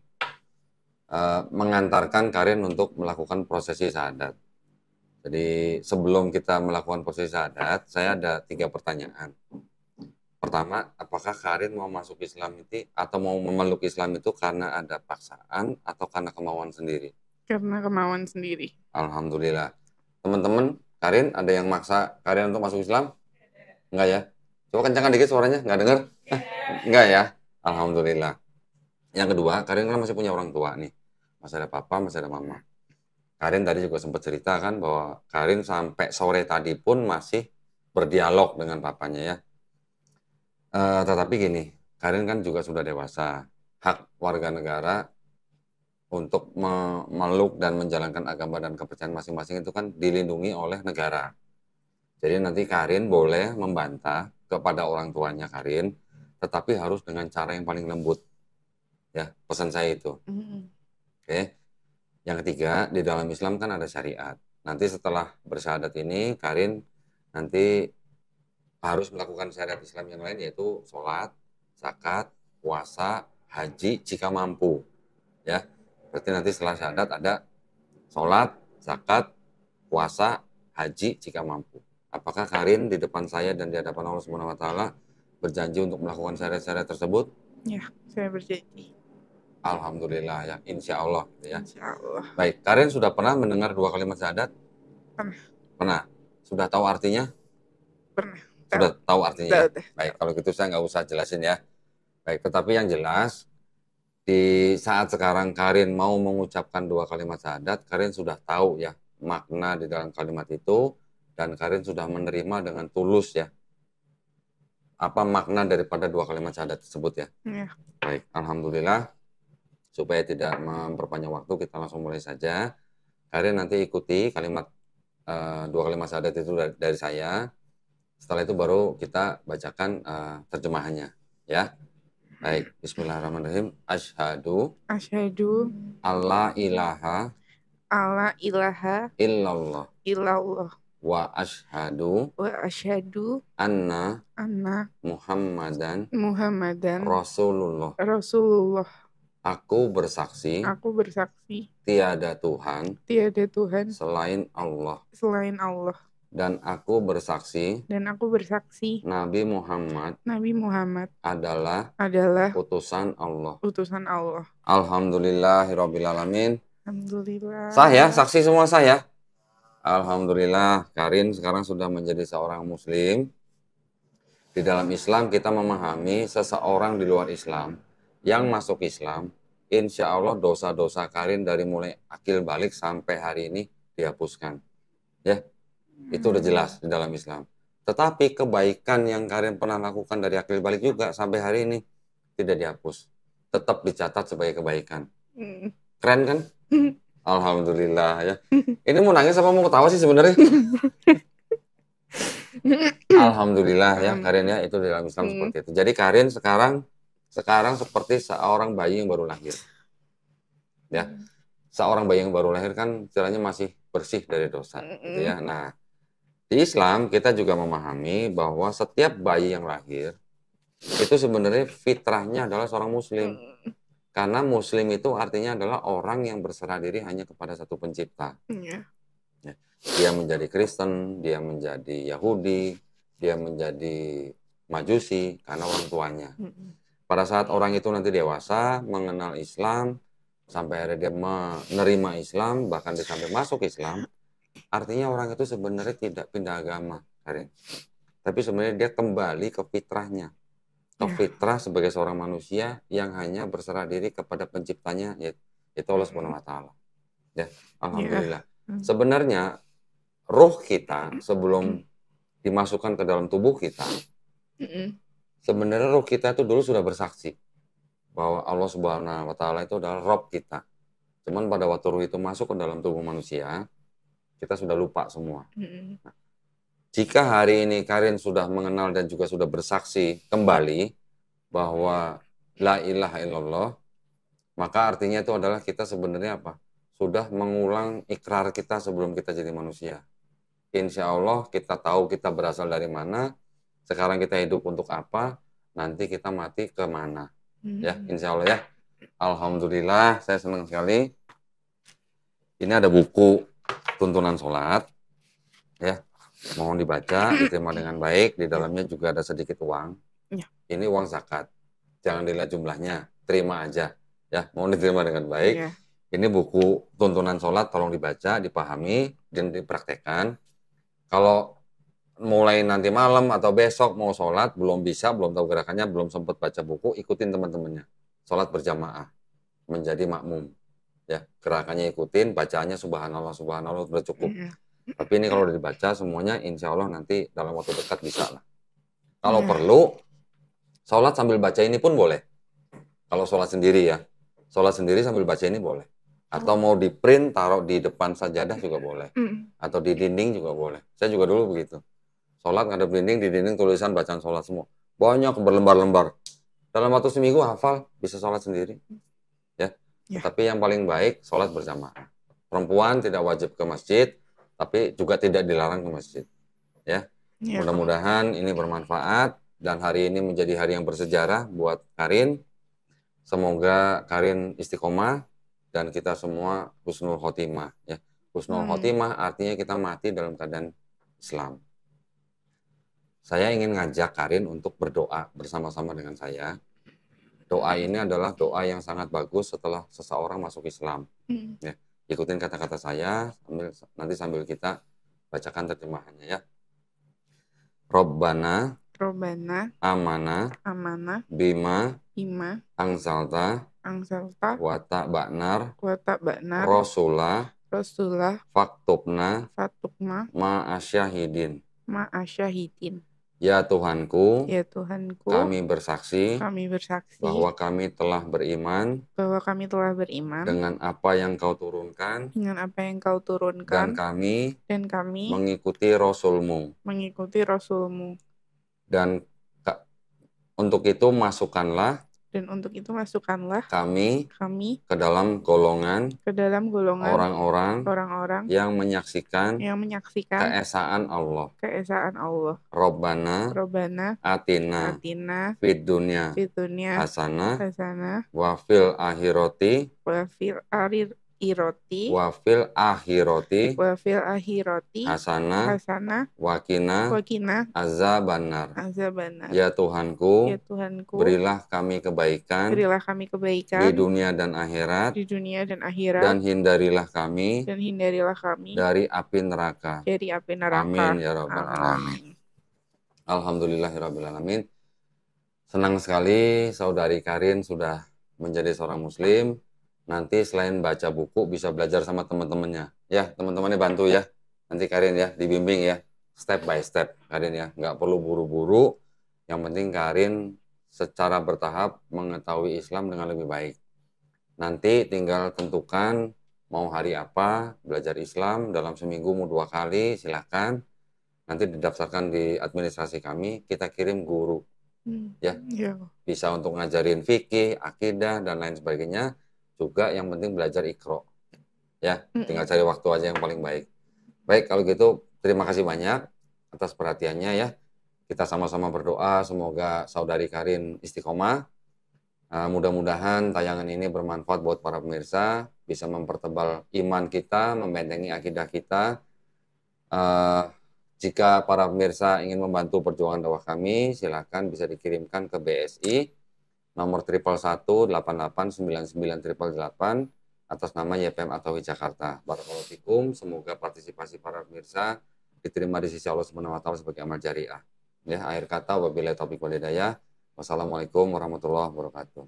eh, mengantarkan Karin untuk melakukan prosesi syahadat. Jadi sebelum kita melakukan prosesi syahadat, saya ada tiga pertanyaan. Pertama, apakah Karin mau masuk Islam itu atau mau memeluk Islam itu karena ada paksaan atau karena kemauan sendiri? Karena kemauan sendiri. Alhamdulillah. Teman-teman, Karin ada yang maksa Karin untuk masuk Islam? Enggak ya? Coba kencangkan dikit suaranya, nggak denger? Yeah. nggak ya? Alhamdulillah. Yang kedua, Karin kan masih punya orang tua nih. Masih ada papa, masih ada mama. Karin tadi juga sempat cerita kan bahwa Karin sampai sore tadi pun masih berdialog dengan papanya ya. E, tetapi gini, Karin kan juga sudah dewasa. Hak warga negara untuk memeluk dan menjalankan agama dan kepercayaan masing-masing itu kan dilindungi oleh negara. Jadi nanti Karin boleh membantah kepada orang tuanya Karin, tetapi harus dengan cara yang paling lembut. Ya, pesan saya itu. Mm. Oke. Yang ketiga, di dalam Islam kan ada syariat. Nanti setelah bersyahadat ini, Karin nanti harus melakukan syariat Islam yang lain yaitu sholat, zakat, puasa, haji jika mampu. Ya. Berarti nanti setelah syahadat ada sholat, zakat, puasa, haji jika mampu. Apakah Karin di depan saya dan di hadapan Allah Subhanahu wa taala berjanji untuk melakukan syariat-syariat tersebut? Ya, saya berjanji. Alhamdulillah ya, insya Allah. Ya. Insya Allah. Baik, Karin sudah pernah mendengar dua kalimat syahadat? Pernah. Pernah. Sudah tahu artinya? Pernah. Tahu. Sudah tahu artinya. Tahu, tahu. Baik, kalau gitu saya nggak usah jelasin ya. Baik, tetapi yang jelas di saat sekarang Karin mau mengucapkan dua kalimat syahadat, Karin sudah tahu ya makna di dalam kalimat itu dan Karin sudah menerima dengan tulus ya apa makna daripada dua kalimat syahadat tersebut ya. ya. Baik, alhamdulillah supaya tidak memperpanjang waktu kita langsung mulai saja. Karin nanti ikuti kalimat uh, dua kalimat syahadat itu dari, saya. Setelah itu baru kita bacakan uh, terjemahannya ya. Baik, bismillahirrahmanirrahim. Ashadu Ashadu Allah ilaha Allah ilaha illallah illallah Wa ashadu Wa ashadu Anna Anna Muhammadan Muhammadan Rasulullah Rasulullah Aku bersaksi Aku bersaksi Tiada Tuhan Tiada Tuhan Selain Allah Selain Allah dan aku bersaksi dan aku bersaksi Nabi Muhammad Nabi Muhammad adalah adalah utusan Allah utusan Allah Alhamdulillahirobbilalamin Alhamdulillah sah ya saksi semua saya Alhamdulillah Karin sekarang sudah menjadi seorang muslim. Di dalam Islam kita memahami seseorang di luar Islam yang masuk Islam, insya Allah dosa-dosa Karin dari mulai akil balik sampai hari ini dihapuskan. Ya, itu udah hmm. jelas di dalam Islam. Tetapi kebaikan yang Karin pernah lakukan dari akil balik juga sampai hari ini tidak dihapus. Tetap dicatat sebagai kebaikan. Hmm. Keren kan? Hmm. Alhamdulillah ya. Ini mau nangis apa mau ketawa sih sebenarnya? Alhamdulillah ya hmm. Karin ya itu dalam Islam hmm. seperti itu. Jadi Karin sekarang sekarang seperti seorang bayi yang baru lahir. Ya. Hmm. Seorang bayi yang baru lahir kan istilahnya masih bersih dari dosa hmm. gitu ya. Nah, di Islam kita juga memahami bahwa setiap bayi yang lahir itu sebenarnya fitrahnya adalah seorang muslim. Karena muslim itu artinya adalah orang yang berserah diri hanya kepada satu pencipta. Yeah. Ya. Dia menjadi Kristen, dia menjadi Yahudi, dia menjadi Majusi karena orang tuanya. Pada saat orang itu nanti dewasa, mengenal Islam, sampai akhirnya dia menerima Islam, bahkan dia sampai masuk Islam, artinya orang itu sebenarnya tidak pindah agama, Tapi sebenarnya dia kembali ke fitrahnya atau iya. fitrah sebagai seorang manusia yang hanya berserah diri kepada penciptanya yaitu Allah Subhanahu wa taala. Ya, alhamdulillah. Iya. Hmm. Sebenarnya roh kita sebelum hmm. dimasukkan ke dalam tubuh kita hmm. sebenarnya roh kita itu dulu sudah bersaksi bahwa Allah Subhanahu wa taala itu adalah roh kita. Cuman pada waktu roh itu masuk ke dalam tubuh manusia, kita sudah lupa semua. Nah, jika hari ini Karin sudah mengenal dan juga sudah bersaksi kembali bahwa la ilaha illallah, maka artinya itu adalah kita sebenarnya apa? Sudah mengulang ikrar kita sebelum kita jadi manusia. Insya Allah kita tahu kita berasal dari mana, sekarang kita hidup untuk apa, nanti kita mati kemana. Ya, hmm. Ya, insya Allah ya. Alhamdulillah, saya senang sekali. Ini ada buku tuntunan sholat, ya mohon dibaca diterima dengan baik di dalamnya juga ada sedikit uang ya. ini uang zakat jangan dilihat jumlahnya terima aja ya mohon diterima dengan baik ya. ini buku tuntunan sholat tolong dibaca dipahami dan dipraktekkan kalau mulai nanti malam atau besok mau sholat belum bisa belum tahu gerakannya belum sempat baca buku ikutin teman-temannya sholat berjamaah menjadi makmum ya gerakannya ikutin bacaannya subhanallah subhanallah sudah cukup iya. Tapi ini kalau udah dibaca semuanya insya Allah nanti dalam waktu dekat bisa lah. Kalau hmm. perlu, sholat sambil baca ini pun boleh. Kalau sholat sendiri ya. Sholat sendiri sambil baca ini boleh. Atau oh. mau di print, taruh di depan sajadah juga boleh. Hmm. Atau di dinding juga boleh. Saya juga dulu begitu. Sholat ada dinding, di dinding tulisan bacaan sholat semua. Banyak berlembar-lembar. Dalam waktu seminggu hafal, bisa sholat sendiri. Ya. ya. Tapi yang paling baik, sholat berjamaah. Perempuan tidak wajib ke masjid, tapi juga tidak dilarang ke masjid. Ya. ya. Mudah-mudahan ini bermanfaat dan hari ini menjadi hari yang bersejarah buat Karin. Semoga Karin istiqomah dan kita semua husnul khotimah ya. Husnul hmm. khotimah artinya kita mati dalam keadaan Islam. Saya ingin ngajak Karin untuk berdoa bersama-sama dengan saya. Doa ini adalah doa yang sangat bagus setelah seseorang masuk Islam. Hmm. Ya ikutin kata-kata saya sambil nanti sambil kita bacakan terjemahannya ya. Robbana Robbana Amana Amana Bima Bima Angsalta Angsalta Wata Baknar Wata Baknar Rasulah Rasulah Faktubna Faktubna Ma'asyahidin Ma'asyahidin Ya Tuhanku, Ya Tuhanku, kami bersaksi kami bersaksi bahwa kami telah beriman bahwa kami telah beriman dengan apa yang Kau turunkan dengan apa yang Kau turunkan dan kami dan kami mengikuti Rasulmu mengikuti Rasulmu. dan untuk itu masukkanlah dan untuk itu masukkanlah kami kami ke dalam golongan ke dalam golongan orang-orang orang-orang yang menyaksikan yang menyaksikan keesaan Allah keesaan Allah Robana Robana Atina Atina fit dunia asana asana hasana hasana wafil akhirati wafil arir akhiroti wafil akhiroti wafil akhiroti hasana hasana wakina wakina azabanar azabanar ya Tuhanku ya Tuhanku berilah kami kebaikan berilah kami kebaikan di dunia dan akhirat di dunia dan akhirat dan hindarilah kami dan hindarilah kami dari api neraka dari api neraka amin ya robbal alamin alhamdulillahirobbilalamin ya Senang sekali saudari Karin sudah menjadi seorang muslim nanti selain baca buku bisa belajar sama teman-temannya ya teman-temannya bantu ya nanti Karin ya dibimbing ya step by step Karin ya nggak perlu buru-buru yang penting Karin secara bertahap mengetahui Islam dengan lebih baik nanti tinggal tentukan mau hari apa belajar Islam dalam seminggu mau dua kali silahkan nanti didaftarkan di administrasi kami kita kirim guru hmm. ya iya. bisa untuk ngajarin fikih akidah dan lain sebagainya juga yang penting belajar ikro ya tinggal cari waktu aja yang paling baik baik kalau gitu terima kasih banyak atas perhatiannya ya kita sama-sama berdoa semoga saudari Karin istiqomah ah, mudah-mudahan tayangan ini bermanfaat buat para pemirsa bisa mempertebal iman kita membentengi akidah kita ah, jika para pemirsa ingin membantu perjuangan dakwah kami silahkan bisa dikirimkan ke BSI nomor triple satu delapan delapan sembilan sembilan triple delapan atas nama YPM atau Jakarta. Barakallahu semoga partisipasi para pemirsa diterima di sisi Allah Subhanahu wa taala sebagai amal jariah. Ya, akhir kata wabillahi taufiq walhidayah. Wassalamualaikum warahmatullahi wabarakatuh.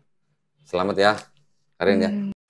Selamat ya, Karin ya. Hmm.